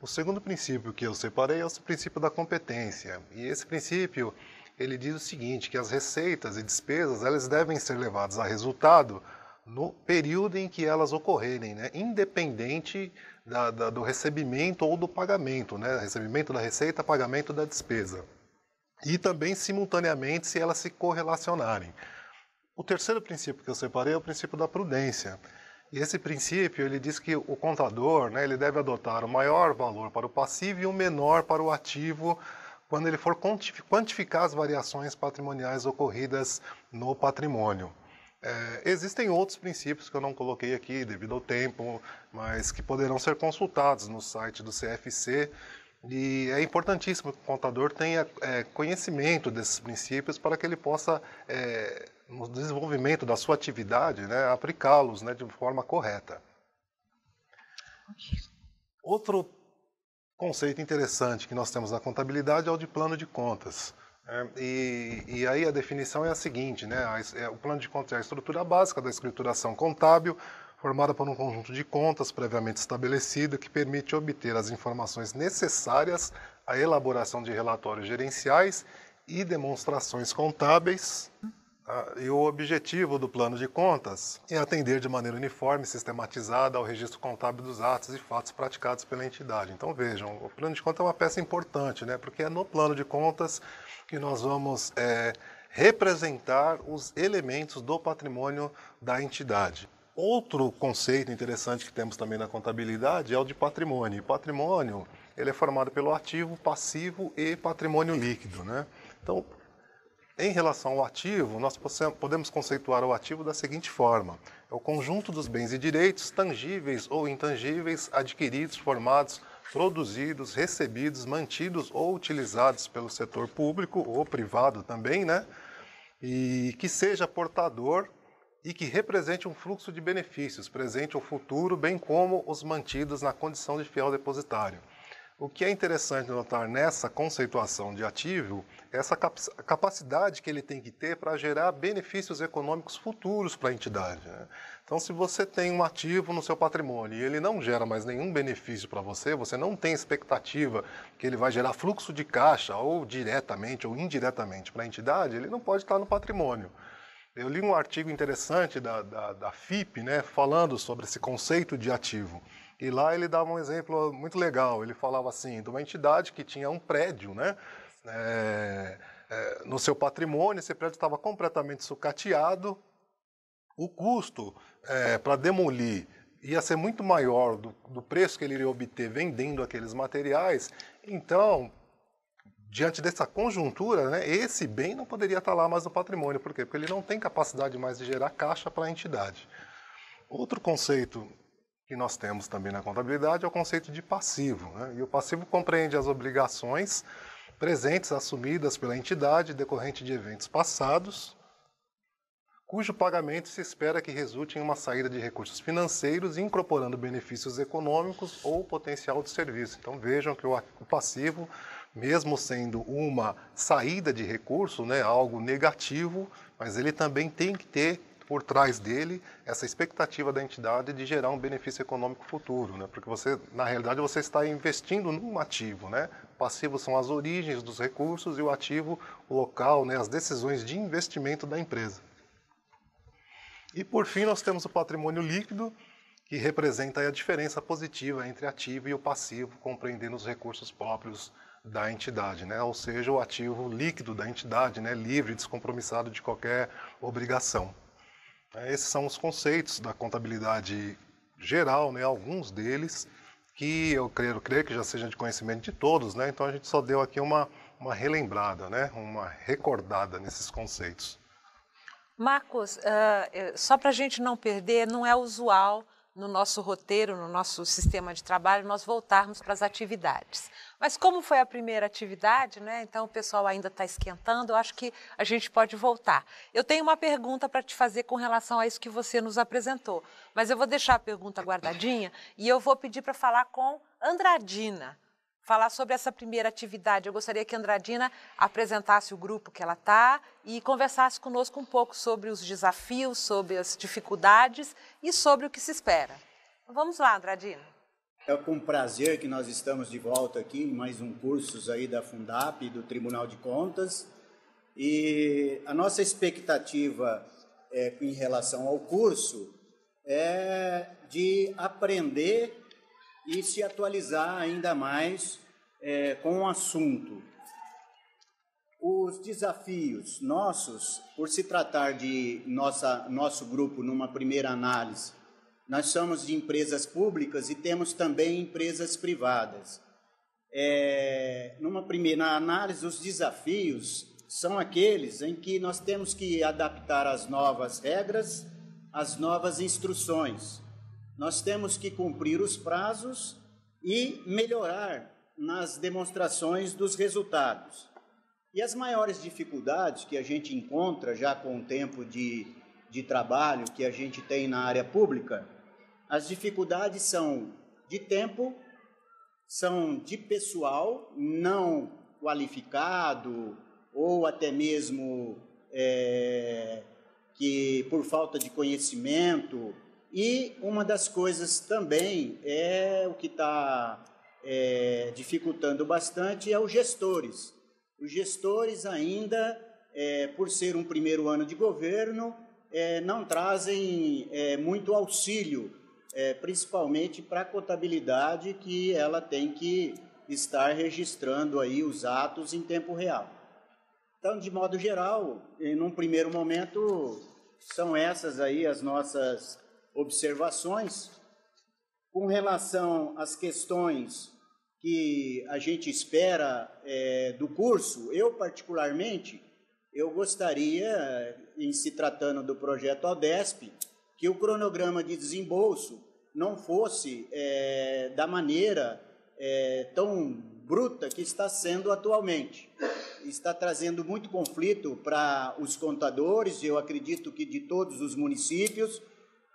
O segundo princípio que eu separei é o princípio da competência. E esse princípio, ele diz o seguinte, que as receitas e despesas, elas devem ser levadas a resultado no período em que elas ocorrerem, né? independente da, da, do recebimento ou do pagamento, né? recebimento da receita, pagamento da despesa e também simultaneamente se elas se correlacionarem. O terceiro princípio que eu separei é o princípio da prudência. E esse princípio ele diz que o contador né, ele deve adotar o maior valor para o passivo e o menor para o ativo quando ele for quantificar as variações patrimoniais ocorridas no patrimônio. É, existem outros princípios que eu não coloquei aqui devido ao tempo, mas que poderão ser consultados no site do CFC e é importantíssimo que o contador tenha é, conhecimento desses princípios para que ele possa, é, no desenvolvimento da sua atividade, né, aplicá-los né, de forma correta. Outro conceito interessante que nós temos na contabilidade é o de plano de contas. É, e, e, aí a definição é a seguinte, né? A, é, o plano de contas é a estrutura básica da escrituração contábil, formada por um conjunto de contas previamente estabelecido que permite obter as informações necessárias à elaboração de relatórios gerenciais e demonstrações contábeis. Tá? E o objetivo do plano de contas é atender de maneira uniforme e sistematizada ao registro contábil dos atos e fatos praticados pela entidade. Então vejam, o plano de contas é uma peça importante, né? porque é no plano de contas que nós vamos é, representar os elementos do patrimônio da entidade. Outro conceito interessante que temos também na contabilidade é o de patrimônio. patrimônio ele é formado pelo ativo, passivo e patrimônio líquido. Né? Então, em relação ao ativo, nós podemos conceituar o ativo da seguinte forma: é o conjunto dos bens e direitos tangíveis ou intangíveis adquiridos, formados, produzidos, recebidos, mantidos ou utilizados pelo setor público ou privado também, né? E que seja portador e que represente um fluxo de benefícios, presente ou futuro, bem como os mantidos na condição de fiel depositário. O que é interessante notar nessa conceituação de ativo é essa capacidade que ele tem que ter para gerar benefícios econômicos futuros para a entidade. Né? Então, se você tem um ativo no seu patrimônio e ele não gera mais nenhum benefício para você, você não tem expectativa que ele vai gerar fluxo de caixa, ou diretamente ou indiretamente para a entidade, ele não pode estar no patrimônio. Eu li um artigo interessante da, da, da FIP, né, falando sobre esse conceito de ativo. E lá ele dava um exemplo muito legal. Ele falava assim, de uma entidade que tinha um prédio, né? É, é, no seu patrimônio, esse prédio estava completamente sucateado. O custo é, para demolir ia ser muito maior do, do preço que ele iria obter vendendo aqueles materiais. Então, diante dessa conjuntura, né, esse bem não poderia estar tá lá mais no patrimônio. Por quê? Porque ele não tem capacidade mais de gerar caixa para a entidade. Outro conceito que nós temos também na contabilidade é o conceito de passivo. Né? E o passivo compreende as obrigações presentes assumidas pela entidade decorrente de eventos passados, cujo pagamento se espera que resulte em uma saída de recursos financeiros, incorporando benefícios econômicos ou potencial de serviço. Então vejam que o passivo mesmo sendo uma saída de recurso, né, algo negativo, mas ele também tem que ter por trás dele essa expectativa da entidade de gerar um benefício econômico futuro, né? Porque você, na realidade, você está investindo num ativo, né? passivo são as origens dos recursos e o ativo o local, né, as decisões de investimento da empresa. E por fim, nós temos o patrimônio líquido, que representa a diferença positiva entre ativo e o passivo, compreendendo os recursos próprios da entidade, né? ou seja, o ativo líquido da entidade, né? livre, descompromissado de qualquer obrigação. É, esses são os conceitos da contabilidade geral, né? alguns deles que eu creio, creio que já sejam de conhecimento de todos, né? então a gente só deu aqui uma, uma relembrada, né? uma recordada nesses conceitos. Marcos, uh, só para a gente não perder, não é usual no nosso roteiro, no nosso sistema de trabalho, nós voltarmos para as atividades. Mas como foi a primeira atividade, né? Então o pessoal ainda está esquentando. Eu acho que a gente pode voltar. Eu tenho uma pergunta para te fazer com relação a isso que você nos apresentou, mas eu vou deixar a pergunta guardadinha e eu vou pedir para falar com Andradina falar sobre essa primeira atividade. Eu gostaria que a Andradina apresentasse o grupo que ela está e conversasse conosco um pouco sobre os desafios, sobre as dificuldades e sobre o que se espera. Então, vamos lá, Andradina. É com prazer que nós estamos de volta aqui em mais um curso aí da Fundap e do Tribunal de Contas. E a nossa expectativa é, em relação ao curso é de aprender e se atualizar ainda mais é, com o assunto. Os desafios nossos, por se tratar de nossa, nosso grupo numa primeira análise, nós somos de empresas públicas e temos também empresas privadas. É, numa primeira análise, os desafios são aqueles em que nós temos que adaptar as novas regras às novas instruções nós temos que cumprir os prazos e melhorar nas demonstrações dos resultados. E as maiores dificuldades que a gente encontra já com o tempo de, de trabalho que a gente tem na área pública, as dificuldades são de tempo, são de pessoal não qualificado ou até mesmo é, que por falta de conhecimento e uma das coisas também é o que está é, dificultando bastante é os gestores. Os gestores ainda, é, por ser um primeiro ano de governo, é, não trazem é, muito auxílio, é, principalmente para a contabilidade que ela tem que estar registrando aí os atos em tempo real. Então, de modo geral, em um primeiro momento, são essas aí as nossas observações. Com relação às questões que a gente espera é, do curso, eu particularmente, eu gostaria, em se tratando do projeto Aldesp, que o cronograma de desembolso não fosse é, da maneira é, tão bruta que está sendo atualmente. Está trazendo muito conflito para os contadores, eu acredito que de todos os municípios,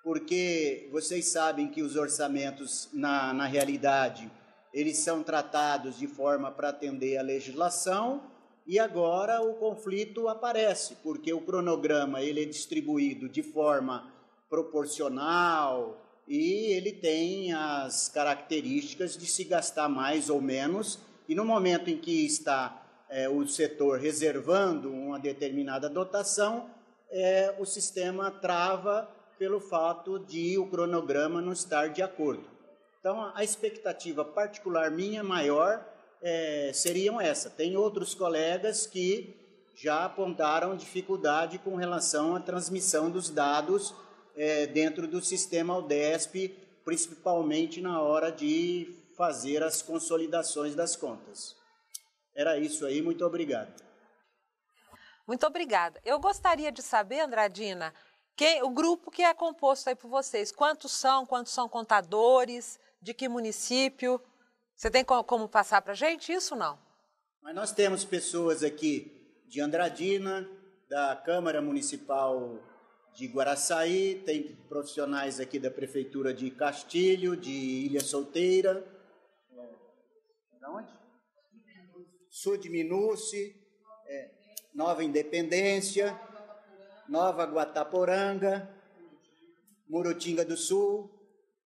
porque vocês sabem que os orçamentos, na, na realidade, eles são tratados de forma para atender a legislação e agora o conflito aparece, porque o cronograma ele é distribuído de forma proporcional e ele tem as características de se gastar mais ou menos, e no momento em que está é, o setor reservando uma determinada dotação, é, o sistema trava pelo fato de o cronograma não estar de acordo. Então, a expectativa particular minha maior é, seriam essa. Tem outros colegas que já apontaram dificuldade com relação à transmissão dos dados é, dentro do sistema UDESP, principalmente na hora de fazer as consolidações das contas. Era isso aí, muito obrigado. Muito obrigada. Eu gostaria de saber, Andradina, quem, o grupo que é composto aí por vocês, quantos são, quantos são contadores, de que município? Você tem como, como passar para a gente isso ou não? Mas nós temos pessoas aqui de Andradina, da Câmara Municipal de Guaraçaí, tem profissionais aqui da Prefeitura de Castilho, de Ilha Solteira. Da onde? Sul de Minuce, é, Nova Independência. Nova Guataporanga, Murutinga do Sul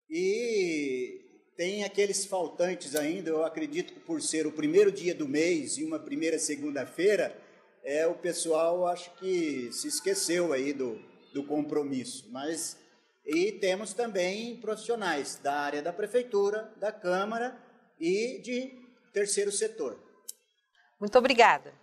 e tem aqueles faltantes ainda. Eu acredito que por ser o primeiro dia do mês e uma primeira segunda-feira, é o pessoal acho que se esqueceu aí do, do compromisso. Mas e temos também profissionais da área da prefeitura, da Câmara e de terceiro setor. Muito obrigada.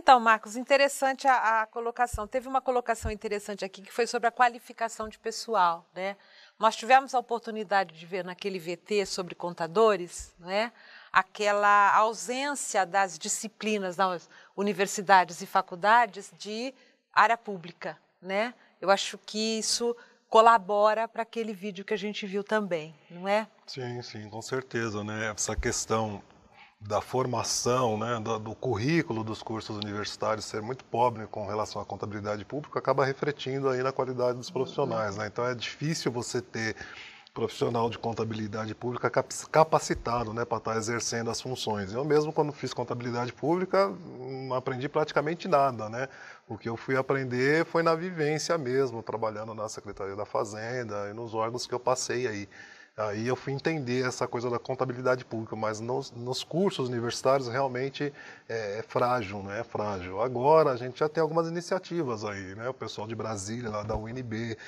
Então, Marcos, interessante a, a, colocação. Teve uma colocação interessante aqui que foi sobre a qualificação de pessoal, né? Nós tivemos a oportunidade de ver naquele VT sobre contadores, né? Aquela ausência das disciplinas nas universidades e faculdades de área pública, né? Eu acho que isso colabora para aquele vídeo que a gente viu também, não é? Sim, sim, com certeza, né? Essa questão da formação, né, do, do, currículo dos cursos universitários ser muito pobre com relação à contabilidade pública, acaba refletindo aí na qualidade dos profissionais. Né? Então é difícil você ter profissional de contabilidade pública capacitado né, para estar tá exercendo as funções. Eu mesmo, quando fiz contabilidade pública, não aprendi praticamente nada. Né? O que eu fui aprender foi na vivência mesmo, trabalhando na Secretaria da Fazenda e nos órgãos que eu passei aí. Aí eu fui entender essa coisa da contabilidade pública, mas nos, nos cursos universitários realmente é, é, frágil, né? É frágil. Agora a gente já tem algumas iniciativas aí, né? O pessoal de Brasília, lá da UNB,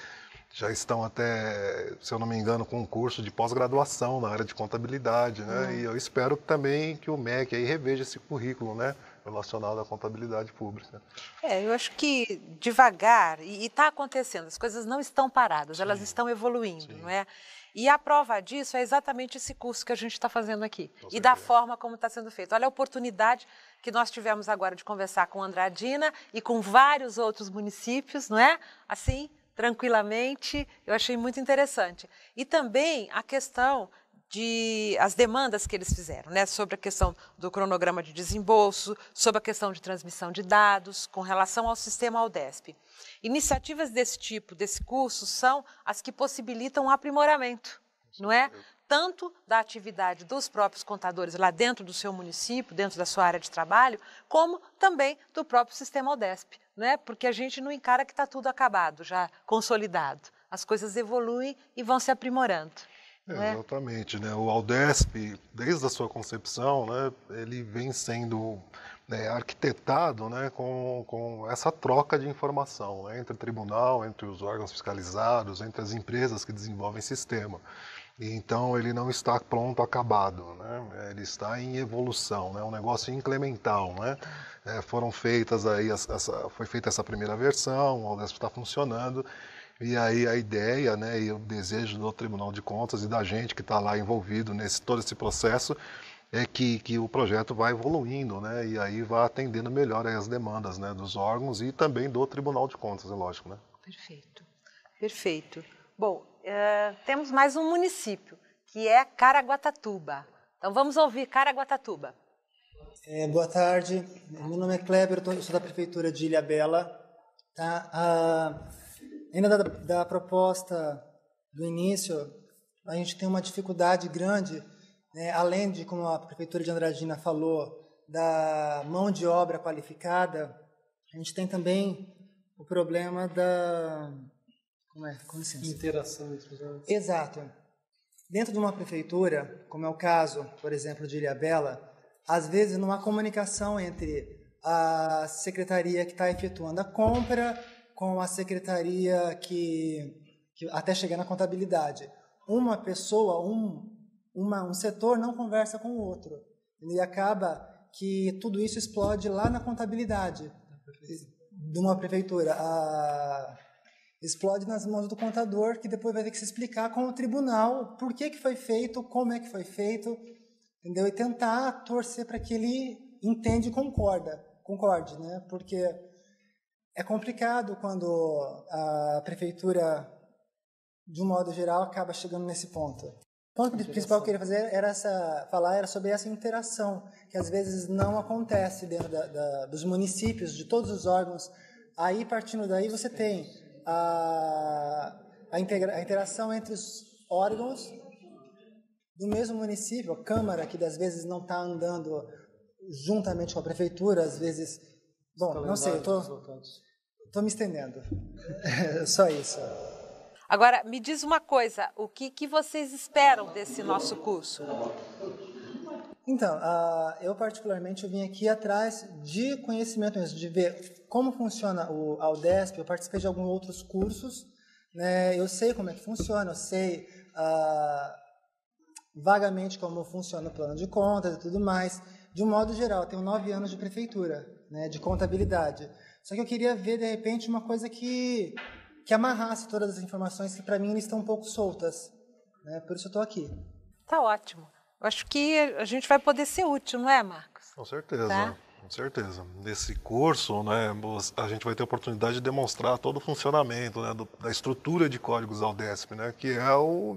já estão até, se eu não me engano, com um curso de pós-graduação na área de contabilidade, né? Hum. E eu espero também que o MEC aí reveja esse currículo, né? Relacionado à contabilidade pública. É, eu acho que devagar, e está acontecendo, as coisas não estão paradas, sim, elas estão evoluindo, sim. não é? E a prova disso é exatamente esse curso que a gente está fazendo aqui com e certeza. da forma como está sendo feito. Olha a oportunidade que nós tivemos agora de conversar com Andradina e com vários outros municípios, não é? Assim, tranquilamente, eu achei muito interessante. E também a questão de as demandas que eles fizeram, né, sobre a questão do cronograma de desembolso, sobre a questão de transmissão de dados, com relação ao sistema Aldesp. Iniciativas desse tipo, desse curso, são as que possibilitam um aprimoramento, não é? é? Tanto da atividade dos próprios contadores lá dentro do seu município, dentro da sua área de trabalho, como também do próprio sistema Aldesp, é? Porque a gente não encara que está tudo acabado, já consolidado. As coisas evoluem e vão se aprimorando. É, né? exatamente, né? O Aldesp, desde a sua concepção, né, ele vem sendo né, arquitetado, né, com, com essa troca de informação né, entre o tribunal, entre os órgãos fiscalizados, entre as empresas que desenvolvem sistema. E, então ele não está pronto, acabado, né? Ele está em evolução, né? Um negócio incremental, né? É, foram feitas aí, essa, foi feita essa primeira versão, o Aldesp está funcionando e aí a ideia né, e o desejo do Tribunal de Contas e da gente que está lá envolvido nesse todo esse processo é que, que o projeto vai evoluindo né, e aí vai atendendo melhor as demandas né, dos órgãos e também do Tribunal de Contas, é lógico. Né? Perfeito, perfeito. Bom, eh, temos mais um município, que é Caraguatatuba. Então vamos ouvir Caraguatatuba. É, boa tarde, meu nome é Kleber, sou da Prefeitura de Bela. Tá? Ah, ainda da, da proposta do início, a gente tem uma dificuldade grande, né, além de, como a Prefeitura de Andradina falou, da mão de obra qualificada, a gente tem também o problema da. Como é? Com é Interação entre os órgãos. Exato. Dentro de uma prefeitura, como é o caso, por exemplo, de Ilhabela, às vezes não há comunicação entre a secretaria que está efetuando a compra com a secretaria que, que até chegar na contabilidade. Uma pessoa, um, uma, um setor não conversa com o outro. E acaba que tudo isso explode lá na contabilidade de uma prefeitura. A, explode nas mãos do contador, que depois vai ter que se explicar com o tribunal por que, que foi feito, como é que foi feito, entendeu? E tentar torcer para que ele entende e concorda, concorde, né? Porque é complicado quando a prefeitura, de um modo geral, acaba chegando nesse ponto. O ponto principal que eu queria fazer era essa, falar era sobre essa interação que às vezes não acontece dentro da, da, dos municípios, de todos os órgãos. Aí, partindo daí, você tem a, a, integra, a interação entre os órgãos do mesmo município, a Câmara, que às vezes não está andando juntamente com a prefeitura, às vezes Bom, não sei, eu estou me estendendo. É só isso. Agora, me diz uma coisa, o que, que vocês esperam desse nosso curso? Então, uh, eu particularmente eu vim aqui atrás de conhecimento mesmo, de ver como funciona o Aldesp, eu participei de alguns outros cursos, né, eu sei como é que funciona, eu sei uh, vagamente como funciona o plano de contas e tudo mais, de um modo geral. Tenho nove anos de prefeitura, né, de contabilidade. Só que eu queria ver, de repente, uma coisa que, que amarrasse todas as informações que, para mim, estão um pouco soltas. Né? Por isso eu estou aqui. Tá ótimo. Eu acho que a gente vai poder ser útil, não é, Marcos? Com certeza. Tá? Com certeza. Nesse curso, né, a gente vai ter a oportunidade de demonstrar todo o funcionamento né, do, da estrutura de códigos da UDESP, né, que é o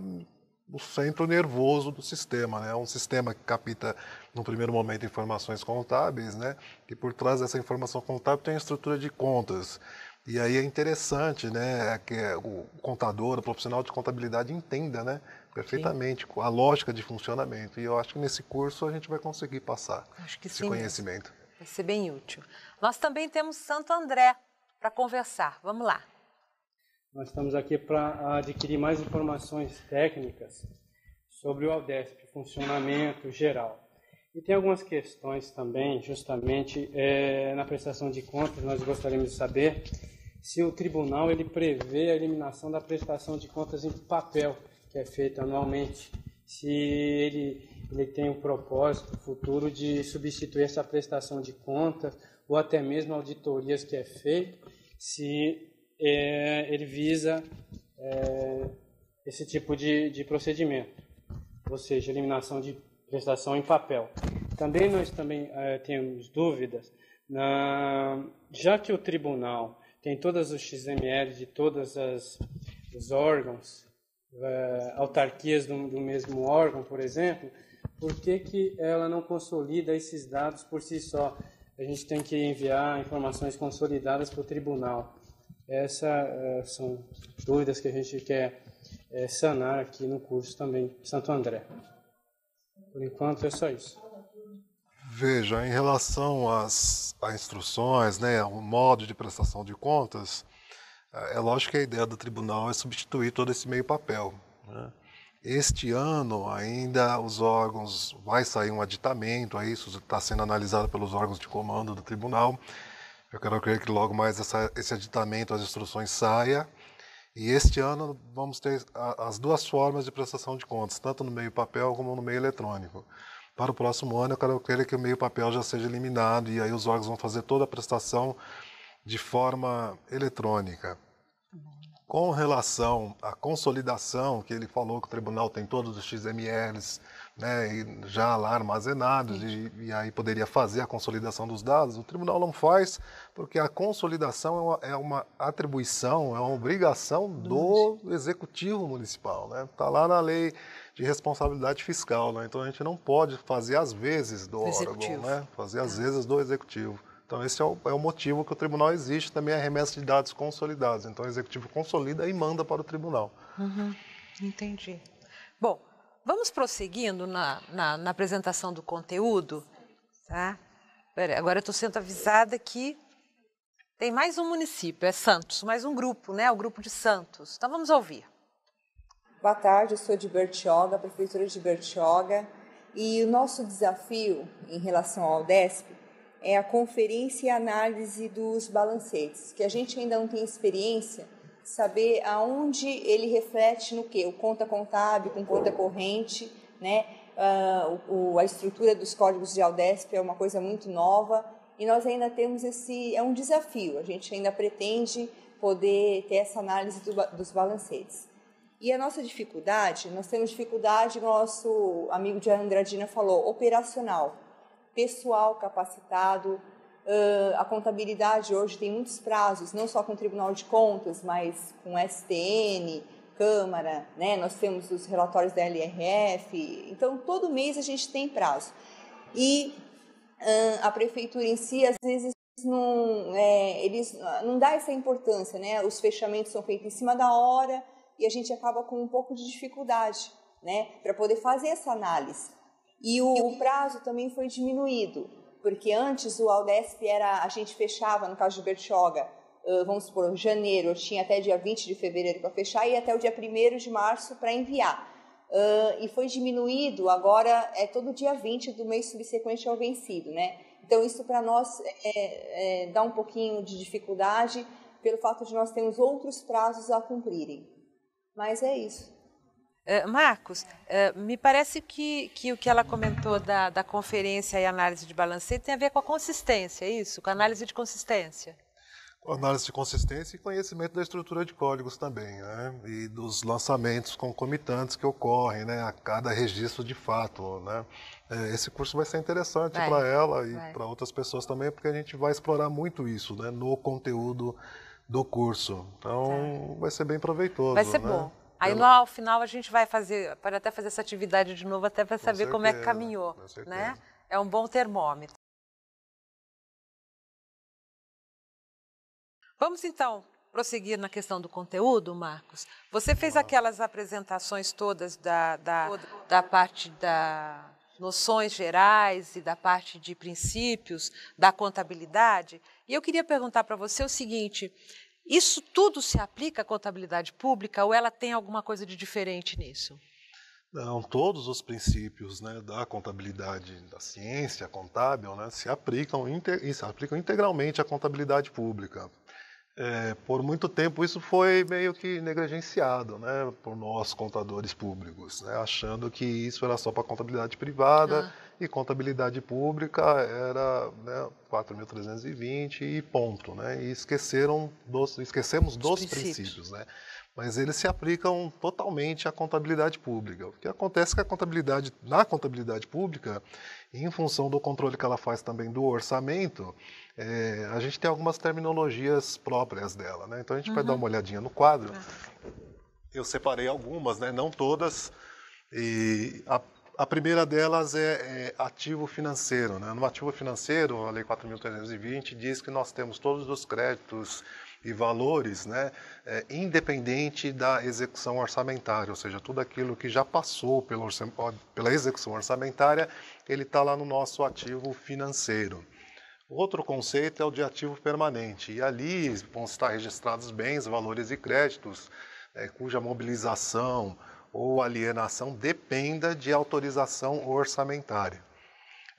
o centro nervoso do sistema, né? É um sistema que capta, no primeiro momento, informações contábeis, né? E por trás dessa informação contábil tem a estrutura de contas. E aí é interessante, né, é que o contador, o profissional de contabilidade entenda, né, perfeitamente sim. a lógica de funcionamento. E eu acho que nesse curso a gente vai conseguir passar esse sim, conhecimento. Vai ser bem útil. Nós também temos Santo André para conversar. Vamos lá. Nós estamos aqui para adquirir mais informações técnicas sobre o Aldesp, funcionamento geral. E tem algumas questões também, justamente é, na prestação de contas, nós gostaríamos de saber se o tribunal ele prevê a eliminação da prestação de contas em papel, que é feita anualmente, se ele, ele tem o um propósito futuro de substituir essa prestação de contas ou até mesmo auditorias que é feita, se é, ele visa é, esse tipo de, de procedimento, ou seja, eliminação de prestação em papel. Também nós também é, temos dúvidas, na, já que o tribunal tem todas os XML de todas as os órgãos, é, autarquias do, do mesmo órgão, por exemplo, por que, que ela não consolida esses dados por si só? A gente tem que enviar informações consolidadas para o tribunal. Essas eh, são dúvidas que a gente quer eh, sanar aqui no curso também Santo André. Por enquanto é só isso. Veja, em relação às, às instruções, né, ao modo de prestação de contas, eh, é lógico que a ideia do tribunal é substituir todo esse meio papel. Né? Este ano ainda os órgãos vai sair um aditamento a é isso está sendo analisado pelos órgãos de comando do tribunal eu quero crer que logo mais essa, esse aditamento às instruções saia. E este ano vamos ter as duas formas de prestação de contas, tanto no meio papel como no meio eletrônico. Para o próximo ano, eu quero crer que o meio papel já seja eliminado e aí os órgãos vão fazer toda a prestação de forma eletrônica. Com relação à consolidação, que ele falou que o tribunal tem todos os XMLs, né, já lá armazenados e, e, aí poderia fazer a consolidação dos dados. O tribunal não faz porque a consolidação é uma, é uma atribuição, é uma obrigação do executivo municipal, né? Tá lá na lei de responsabilidade fiscal, né? Então a gente não pode fazer às vezes do órgão, né? Fazer às é. vezes do executivo. Então esse é o, é o motivo que o tribunal existe também a é remessa de dados consolidados. Então o executivo consolida e manda para o tribunal. Uhum. Entendi. Bom vamos prosseguindo na, na, na apresentação do conteúdo, tá? Pera, agora eu estou sendo avisada que tem mais um município, é Santos, mais um grupo, né? O grupo de Santos. Então vamos ouvir. Boa tarde, eu sou de Bertioga, prefeitura de Bertioga, e o nosso desafio em relação ao DESP é a conferência e análise dos balancetes, que a gente ainda não tem experiência saber aonde ele reflete no que o conta contábil com conta corrente né uh, o, a estrutura dos códigos de Aldesp é uma coisa muito nova e nós ainda temos esse é um desafio a gente ainda pretende poder ter essa análise do, dos balancetes e a nossa dificuldade nós temos dificuldade nosso amigo de Andradina falou operacional pessoal capacitado Uh, a contabilidade hoje tem muitos prazos, não só com o Tribunal de Contas, mas com STN, Câmara, né? nós temos os relatórios da LRF, então todo mês a gente tem prazo. E uh, a prefeitura em si, às vezes, não, é, eles, não dá essa importância, né? os fechamentos são feitos em cima da hora e a gente acaba com um pouco de dificuldade né? para poder fazer essa análise. E o, o prazo também foi diminuído porque antes o Aldesp era, a gente fechava, no caso de Bertioga, vamos supor, janeiro, tinha até dia 20 de fevereiro para fechar e até o dia 1 de março para enviar. e foi diminuído, agora é todo dia 20 do mês subsequente ao vencido, né? Então, isso para nós é, é, é, dá um pouquinho de dificuldade pelo fato de nós termos outros prazos a cumprirem. Mas é isso. Eh, Marcos, eh, me parece que, que o que ela comentou da, da conferência e análise de balancete tem a ver com a consistência, é isso? Com a análise de consistência. Com análise de consistência e conhecimento da estrutura de códigos também, né? e dos lançamentos concomitantes que ocorrem né? a cada registro de fato. Né? Eh, esse curso vai ser interessante para ela e para outras pessoas também, porque a gente vai explorar muito isso né? no conteúdo do curso. Então, tá. vai ser bem proveitoso. Vai ser né? bom. Aí lá ao final a gente vai fazer, para até fazer essa atividade de novo, até para saber certeza, como é que caminhou, né? É um bom termômetro. Vamos então prosseguir na questão do conteúdo, Marcos. Você fez aquelas apresentações todas da, da, da parte da noções gerais e da parte de princípios da contabilidade. E eu queria perguntar para você o seguinte: isso tudo se aplica à contabilidade pública ou ela tem alguma coisa de diferente nisso? Não, todos os princípios né, da contabilidade, da ciência contábil, né, se aplicam, se aplicam integralmente à contabilidade pública. É, por muito tempo isso foi meio que negligenciado né, por nós contadores públicos, né, achando que isso era só para contabilidade privada. Ah e contabilidade pública era né, 4.320 e ponto, né? E esqueceram dos, esquecemos dos princípios. princípios, né? Mas eles se aplicam totalmente à contabilidade pública. O que acontece é que a contabilidade, na contabilidade pública, em função do controle que ela faz também do orçamento, é, a gente tem algumas terminologias próprias dela, né? Então a gente uhum. vai dar uhum. uma olhadinha no quadro. Ah. Eu separei algumas, né? Não todas. E a a primeira delas é, é ativo financeiro. Né? No ativo financeiro, a Lei 4.320 diz que nós temos todos os créditos e valores, né, é, independente da execução orçamentária, ou seja, tudo aquilo que já passou pela, pela execução orçamentária, ele está lá no nosso ativo financeiro. Outro conceito é o de ativo permanente, e ali vão estar registrados bens, valores e créditos é, cuja mobilização, ou alienação dependa de autorização orçamentária.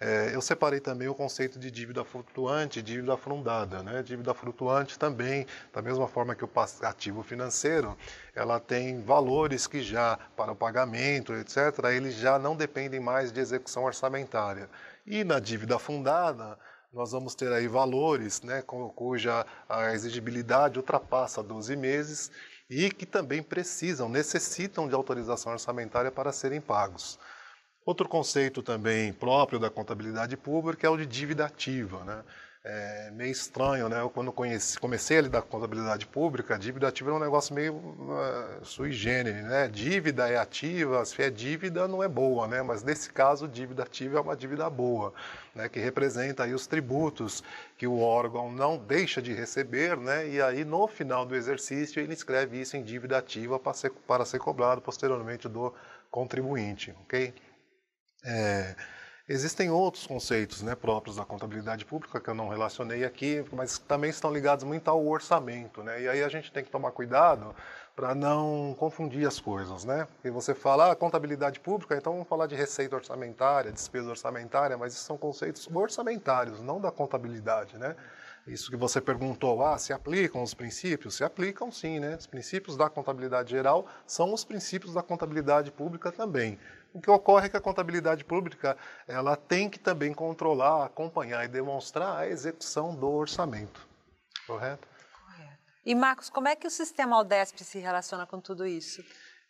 É, eu separei também o conceito de dívida flutuante e dívida afundada. Né? Dívida flutuante também, da mesma forma que o ativo financeiro, ela tem valores que já, para o pagamento, etc., eles já não dependem mais de execução orçamentária. E na dívida afundada, nós vamos ter aí valores né, cuja a exigibilidade ultrapassa 12 meses e que também precisam, necessitam de autorização orçamentária para serem pagos. Outro conceito também próprio da contabilidade pública é o de dívida ativa. Né? é, meio estranho, né? Eu, quando conheci, comecei a lidar com contabilidade pública, dívida ativa era um negócio meio uh, sui generis, né? Dívida é ativa, se é dívida não é boa, né? Mas nesse caso, dívida ativa é uma dívida boa, né? Que representa aí os tributos que o órgão não deixa de receber, né? E aí no final do exercício ele escreve isso em dívida ativa para ser, para ser cobrado posteriormente do contribuinte, ok? É... Existem outros conceitos né, próprios da contabilidade pública que eu não relacionei aqui, mas também estão ligados muito ao orçamento. Né? E aí a gente tem que tomar cuidado para não confundir as coisas, né? E você fala ah, contabilidade pública, então vamos falar de receita orçamentária, despesa orçamentária, mas isso são conceitos orçamentários, não da contabilidade, né? Isso que você perguntou, ah, se aplicam os princípios? Se aplicam sim, né? Os princípios da contabilidade geral são os princípios da contabilidade pública também o que ocorre é que a contabilidade pública ela tem que também controlar, acompanhar e demonstrar a execução do orçamento. Correto? Correto. E Marcos, como é que o sistema Aldesp se relaciona com tudo isso?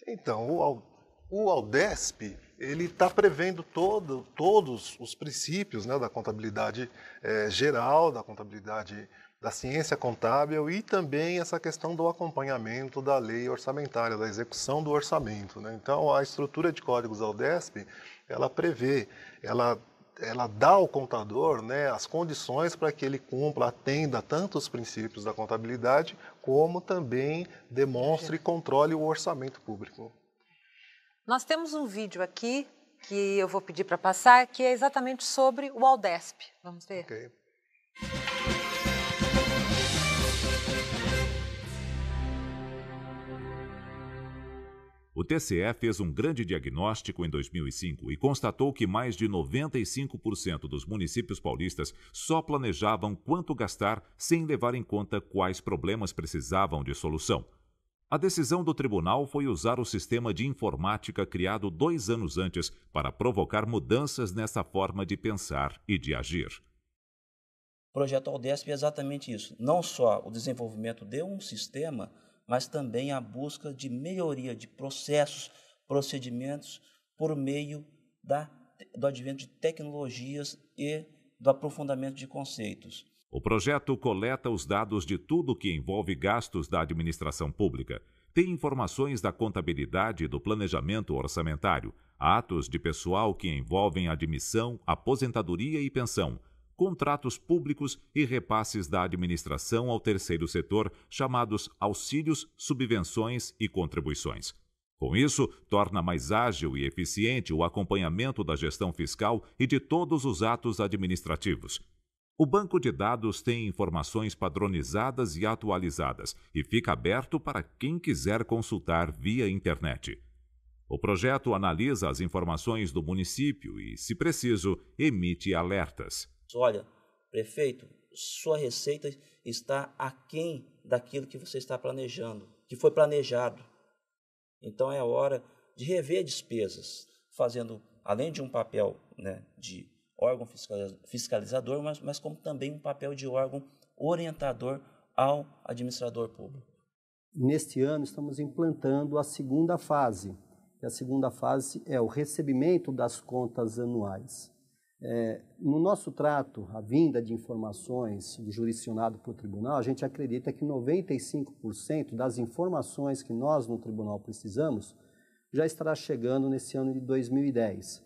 Então, o, o Aldesp ele está prevendo todo, todos os princípios né, da contabilidade é, geral, da contabilidade da ciência contábil e também essa questão do acompanhamento da lei orçamentária, da execução do orçamento. Né? Então, a estrutura de códigos Aldesp, ela prevê, ela ela dá ao contador né, as condições para que ele cumpra, atenda tanto os princípios da contabilidade, como também demonstre e controle o orçamento público. Nós temos um vídeo aqui que eu vou pedir para passar, que é exatamente sobre o Aldesp. Vamos ver? Ok. O TCE fez um grande diagnóstico em 2005 e constatou que mais de 95% dos municípios paulistas só planejavam quanto gastar sem levar em conta quais problemas precisavam de solução. A decisão do tribunal foi usar o sistema de informática criado dois anos antes para provocar mudanças nessa forma de pensar e de agir. O projeto Aldesp é exatamente isso. Não só o desenvolvimento de um sistema mas também a busca de melhoria de processos, procedimentos por meio da, do advento de tecnologias e do aprofundamento de conceitos. O projeto coleta os dados de tudo que envolve gastos da administração pública. Tem informações da contabilidade e do planejamento orçamentário, atos de pessoal que envolvem admissão, aposentadoria e pensão, contratos públicos e repasses da administração ao terceiro setor, chamados auxílios, subvenções e contribuições. Com isso, torna mais ágil e eficiente o acompanhamento da gestão fiscal e de todos os atos administrativos. O banco de dados tem informações padronizadas e atualizadas e fica aberto para quem quiser consultar via internet. O projeto analisa as informações do município e, se preciso, emite alertas. Olha, prefeito, sua receita está aquém daquilo que você está planejando, que foi planejado. Então é hora de rever despesas, fazendo, além de um papel né, de órgão fiscalizador, mas, mas como também um papel de órgão orientador ao administrador público. Neste ano, estamos implantando a segunda fase. que a segunda fase é o recebimento das contas anuais. É, no nosso trato, a vinda de informações do jurisdicionado para o tribunal, a gente acredita que 95% das informações que nós no tribunal precisamos já estará chegando nesse ano de 2010.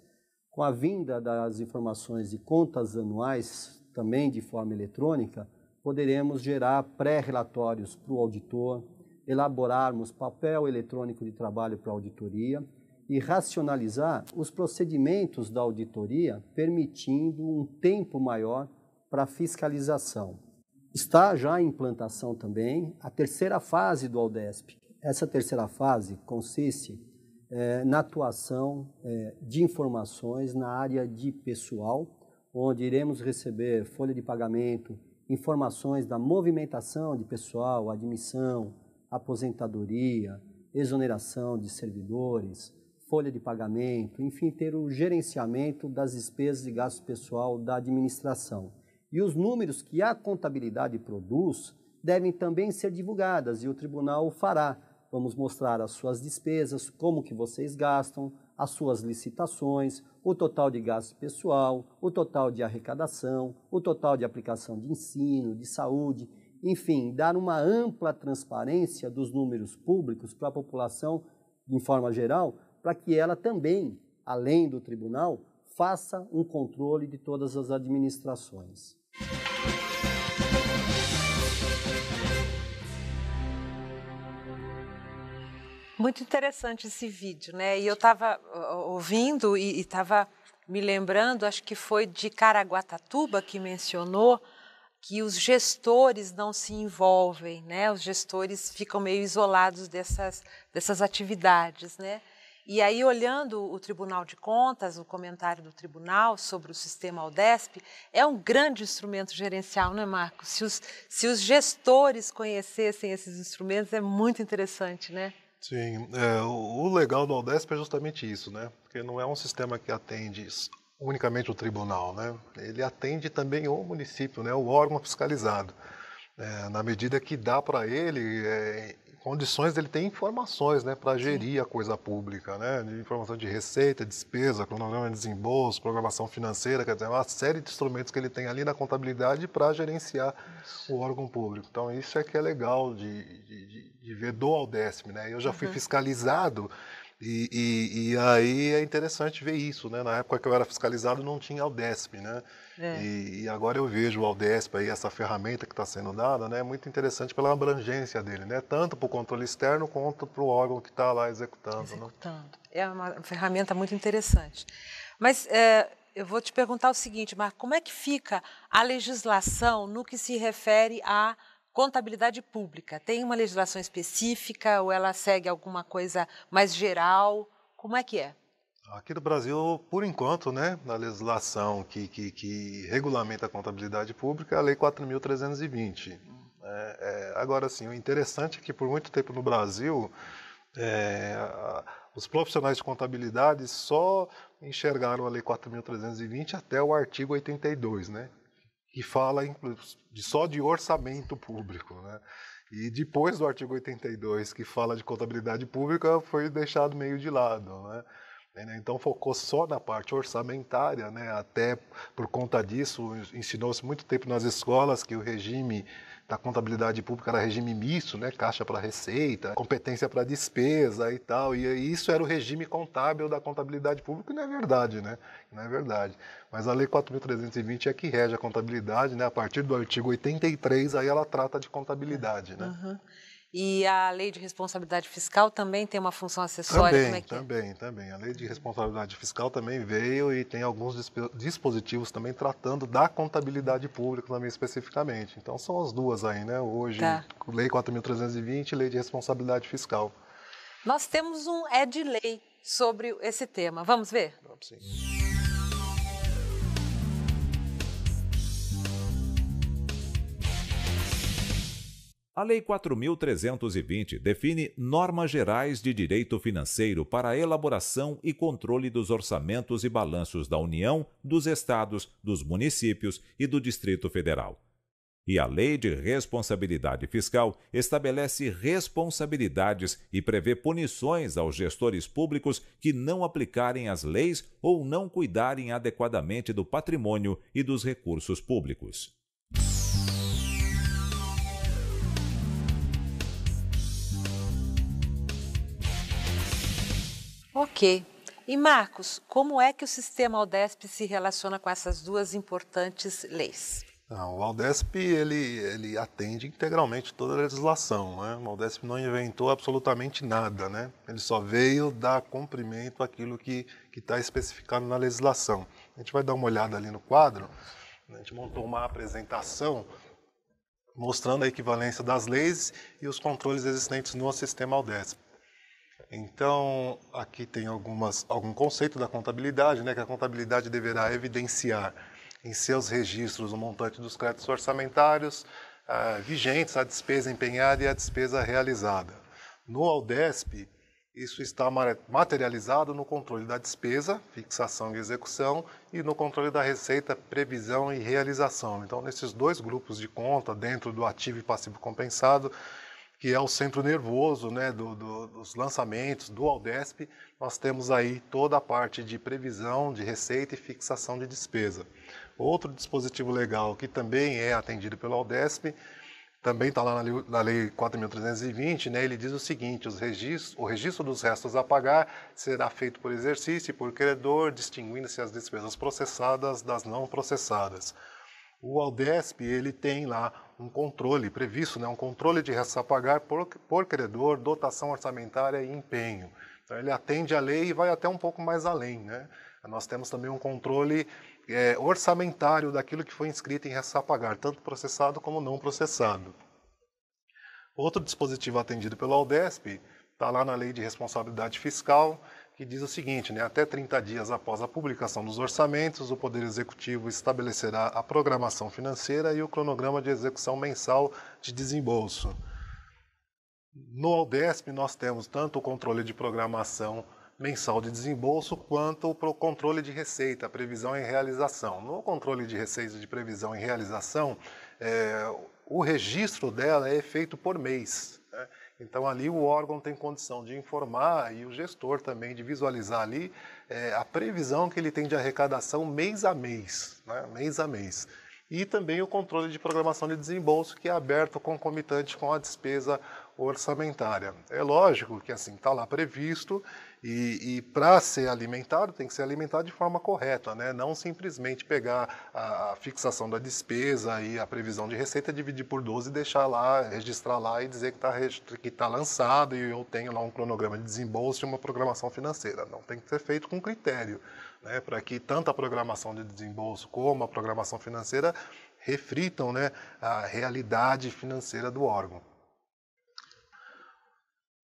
Com a vinda das informações de contas anuais, também de forma eletrônica, poderemos gerar pré-relatórios para o auditor, elaborarmos papel eletrônico de trabalho para auditoria e racionalizar os procedimentos da auditoria, permitindo um tempo maior para fiscalização. Está já em implantação também a terceira fase do Aldesp. Essa terceira fase consiste é, na atuação é, de informações na área de pessoal, onde iremos receber folha de pagamento, informações da movimentação de pessoal, admissão, aposentadoria, exoneração de servidores, folha de pagamento, enfim, ter o gerenciamento das despesas e gasto pessoal da administração. E os números que a contabilidade produz devem também ser divulgadas e o tribunal o fará. Vamos mostrar as suas despesas, como que vocês gastam, as suas licitações, o total de gasto pessoal, o total de arrecadação, o total de aplicação de ensino, de saúde, enfim, dar uma ampla transparência dos números públicos para a população, em forma geral, para que ela também, além do tribunal, faça um controle de todas as administrações. Muito interessante esse vídeo, né? E eu estava ouvindo e estava me lembrando, acho que foi de Caraguatatuba que mencionou que os gestores não se envolvem, né? Os gestores ficam meio isolados dessas, dessas atividades, né? E aí, olhando o Tribunal de Contas, o comentário do tribunal sobre o sistema Aldesp, é um grande instrumento gerencial, não é, Marco? Se os, se os gestores conhecessem esses instrumentos, é muito interessante, né? Sim, é, o legal do Aldesp é justamente isso, né? Porque não é um sistema que atende unicamente o tribunal, né? Ele atende também o município, né? O órgão fiscalizado. É, na medida que dá para ele é, condições dele ter informações né, para gerir Sim. a coisa pública, né, de informação de receita, despesa, cronograma de desembolso, programação financeira, quer dizer, uma série de instrumentos que ele tem ali na contabilidade para gerenciar isso. o órgão público. Então, isso é que é legal de, de, de ver do Aldesme. Né? Eu já fui uhum. fiscalizado e, e, e, aí é interessante ver isso. Né? Na época que eu era fiscalizado, não tinha Aldesme, né? É. E, e, agora eu vejo o Aldesp aí, essa ferramenta que está sendo dada, né, muito interessante pela abrangência dele, né, tanto para o controle externo quanto para o órgão que está lá executando. Né. Executando. Né? É uma ferramenta muito interessante. Mas é, eu vou te perguntar o seguinte, Marco, como é que fica a legislação no que se refere à contabilidade pública? Tem uma legislação específica ou ela segue alguma coisa mais geral? Como é que é? Aqui no Brasil, por enquanto, né, na legislação que, que, que regulamenta a contabilidade pública, é a Lei 4.320. É, é, agora, sim, o interessante é que por muito tempo no Brasil, é, os profissionais de contabilidade só enxergaram a Lei 4.320 até o artigo 82, né, que fala de, só de orçamento público, né? E depois do artigo 82, que fala de contabilidade pública, foi deixado meio de lado, né? Né? Então focou só na parte orçamentária, né? até por conta disso ensinou-se muito tempo nas escolas que o regime da contabilidade pública era regime misto, né? caixa para receita, competência para despesa e tal, e isso era o regime contábil da contabilidade pública, e não é verdade, né? Não é verdade. Mas a Lei 4.320 é que rege a contabilidade, né? a partir do artigo 83, aí ela trata de contabilidade. Né? Uhum. E a lei de responsabilidade fiscal também tem uma função acessória? Também, é também, é? também. A lei de responsabilidade fiscal também veio e tem alguns dispositivos também tratando da contabilidade pública também especificamente. Então são as duas aí, né? Hoje, tá. lei 4.320 e lei de responsabilidade fiscal. Nós temos um é de lei sobre esse tema. Vamos ver? Vamos sim. A Lei 4.320 define normas gerais de direito financeiro para a elaboração e controle dos orçamentos e balanços da União, dos Estados, dos municípios e do Distrito Federal. E a Lei de Responsabilidade Fiscal estabelece responsabilidades e prevê punições aos gestores públicos que não aplicarem as leis ou não cuidarem adequadamente do patrimônio e dos recursos públicos. Ok. E Marcos, como é que o sistema Aldesp se relaciona com essas duas importantes leis? Não, o Aldesp ele, ele atende integralmente toda a legislação. Né? O Aldesp não inventou absolutamente nada, né? ele só veio dar cumprimento àquilo que está especificado na legislação. A gente vai dar uma olhada ali no quadro, né? a gente montou uma apresentação mostrando a equivalência das leis e os controles existentes no sistema Aldesp. Então, aqui tem algumas, algum conceito da contabilidade, né, que a contabilidade deverá evidenciar em seus registros o montante dos créditos orçamentários uh, vigentes, a despesa empenhada e a despesa realizada. No Aldesp, isso está materializado no controle da despesa, fixação e execução, e no controle da receita, previsão e realização. Então, nesses dois grupos de conta, dentro do ativo e passivo compensado, que é o centro nervoso né, do, do, dos lançamentos do Aldesp, nós temos aí toda a parte de previsão de receita e fixação de despesa. Outro dispositivo legal que também é atendido pelo Aldesp, também está lá na, na Lei 4.320, né, ele diz o seguinte, os registros, o registro dos restos a pagar será feito por exercício e por credor, distinguindo-se as despesas processadas das não processadas o Aldesp ele tem lá um controle previsto, né, um controle de restos a pagar por, por credor, dotação orçamentária e empenho. Então ele atende à lei e vai até um pouco mais além. Né? Nós temos também um controle é, orçamentário daquilo que foi inscrito em restos a pagar, tanto processado como não processado. Outro dispositivo atendido pelo Aldesp está lá na Lei de Responsabilidade Fiscal, que diz o seguinte, né, até 30 dias após a publicação dos orçamentos, o Poder Executivo estabelecerá a programação financeira e o cronograma de execução mensal de desembolso. No Aldesp, nós temos tanto o controle de programação mensal de desembolso quanto o controle de receita, previsão e realização. No controle de receita de previsão e realização, é, o registro dela é feito por mês. Né? Então, ali o órgão tem condição de informar e o gestor também de visualizar ali é, a previsão que ele tem de arrecadação mês a mês, né? mês a mês. E também o controle de programação de desembolso, que é aberto concomitante com a despesa orçamentária. É lógico que assim está lá previsto e, e para ser alimentado, tem que ser alimentado de forma correta, né? não simplesmente pegar a, fixação da despesa e a previsão de receita, dividir por 12 e deixar lá, registrar lá e dizer que tá está que tá lançado e eu tenho lá um cronograma de desembolso e uma programação financeira. Não tem que ser feito com critério, né? para que tanto a programação de desembolso como a programação financeira reflitam né, a realidade financeira do órgão.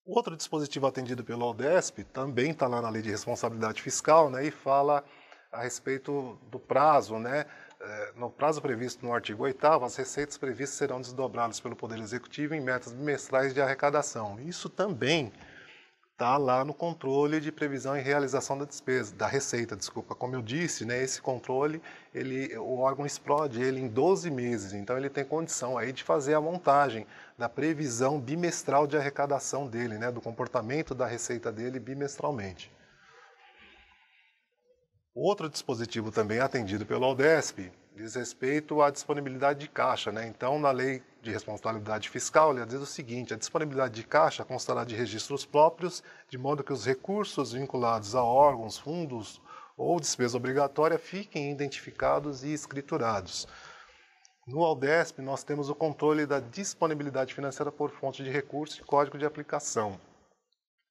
Outro dispositivo atendido pelo ODESP também está lá na Lei de Responsabilidade Fiscal né, e fala a respeito do prazo. Né, eh, no prazo previsto no artigo 8, as receitas previstas serão desdobradas pelo Poder Executivo em metas bimestrais de arrecadação. Isso também está lá no controle de previsão e realização da despesa, da receita, desculpa. Como eu disse, né, esse controle, ele, o órgão explode ele em 12 meses, então ele tem condição aí de fazer a montagem da previsão bimestral de arrecadação dele, né, do comportamento da receita dele bimestralmente. Outro dispositivo também atendido pelo Aldesp diz respeito à disponibilidade de caixa, né? Então, na lei de responsabilidade fiscal, ele diz o seguinte: a disponibilidade de caixa constará de registros próprios, de modo que os recursos vinculados a órgãos, fundos ou despesa obrigatória fiquem identificados e escriturados. No Aldesp, nós temos o controle da disponibilidade financeira por fonte de recurso e código de aplicação,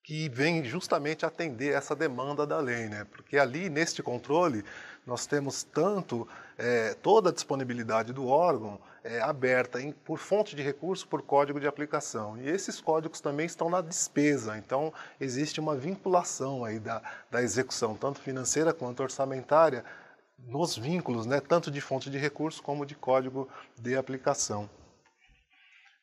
que vem justamente atender essa demanda da lei, né? Porque ali, neste controle, nós temos tanto é, toda a disponibilidade do órgão é, aberta em, por fonte de recurso, por código de aplicação. E esses códigos também estão na despesa, então existe uma vinculação aí da, da execução, tanto financeira quanto orçamentária, nos vínculos, né, tanto de fonte de recurso como de código de aplicação.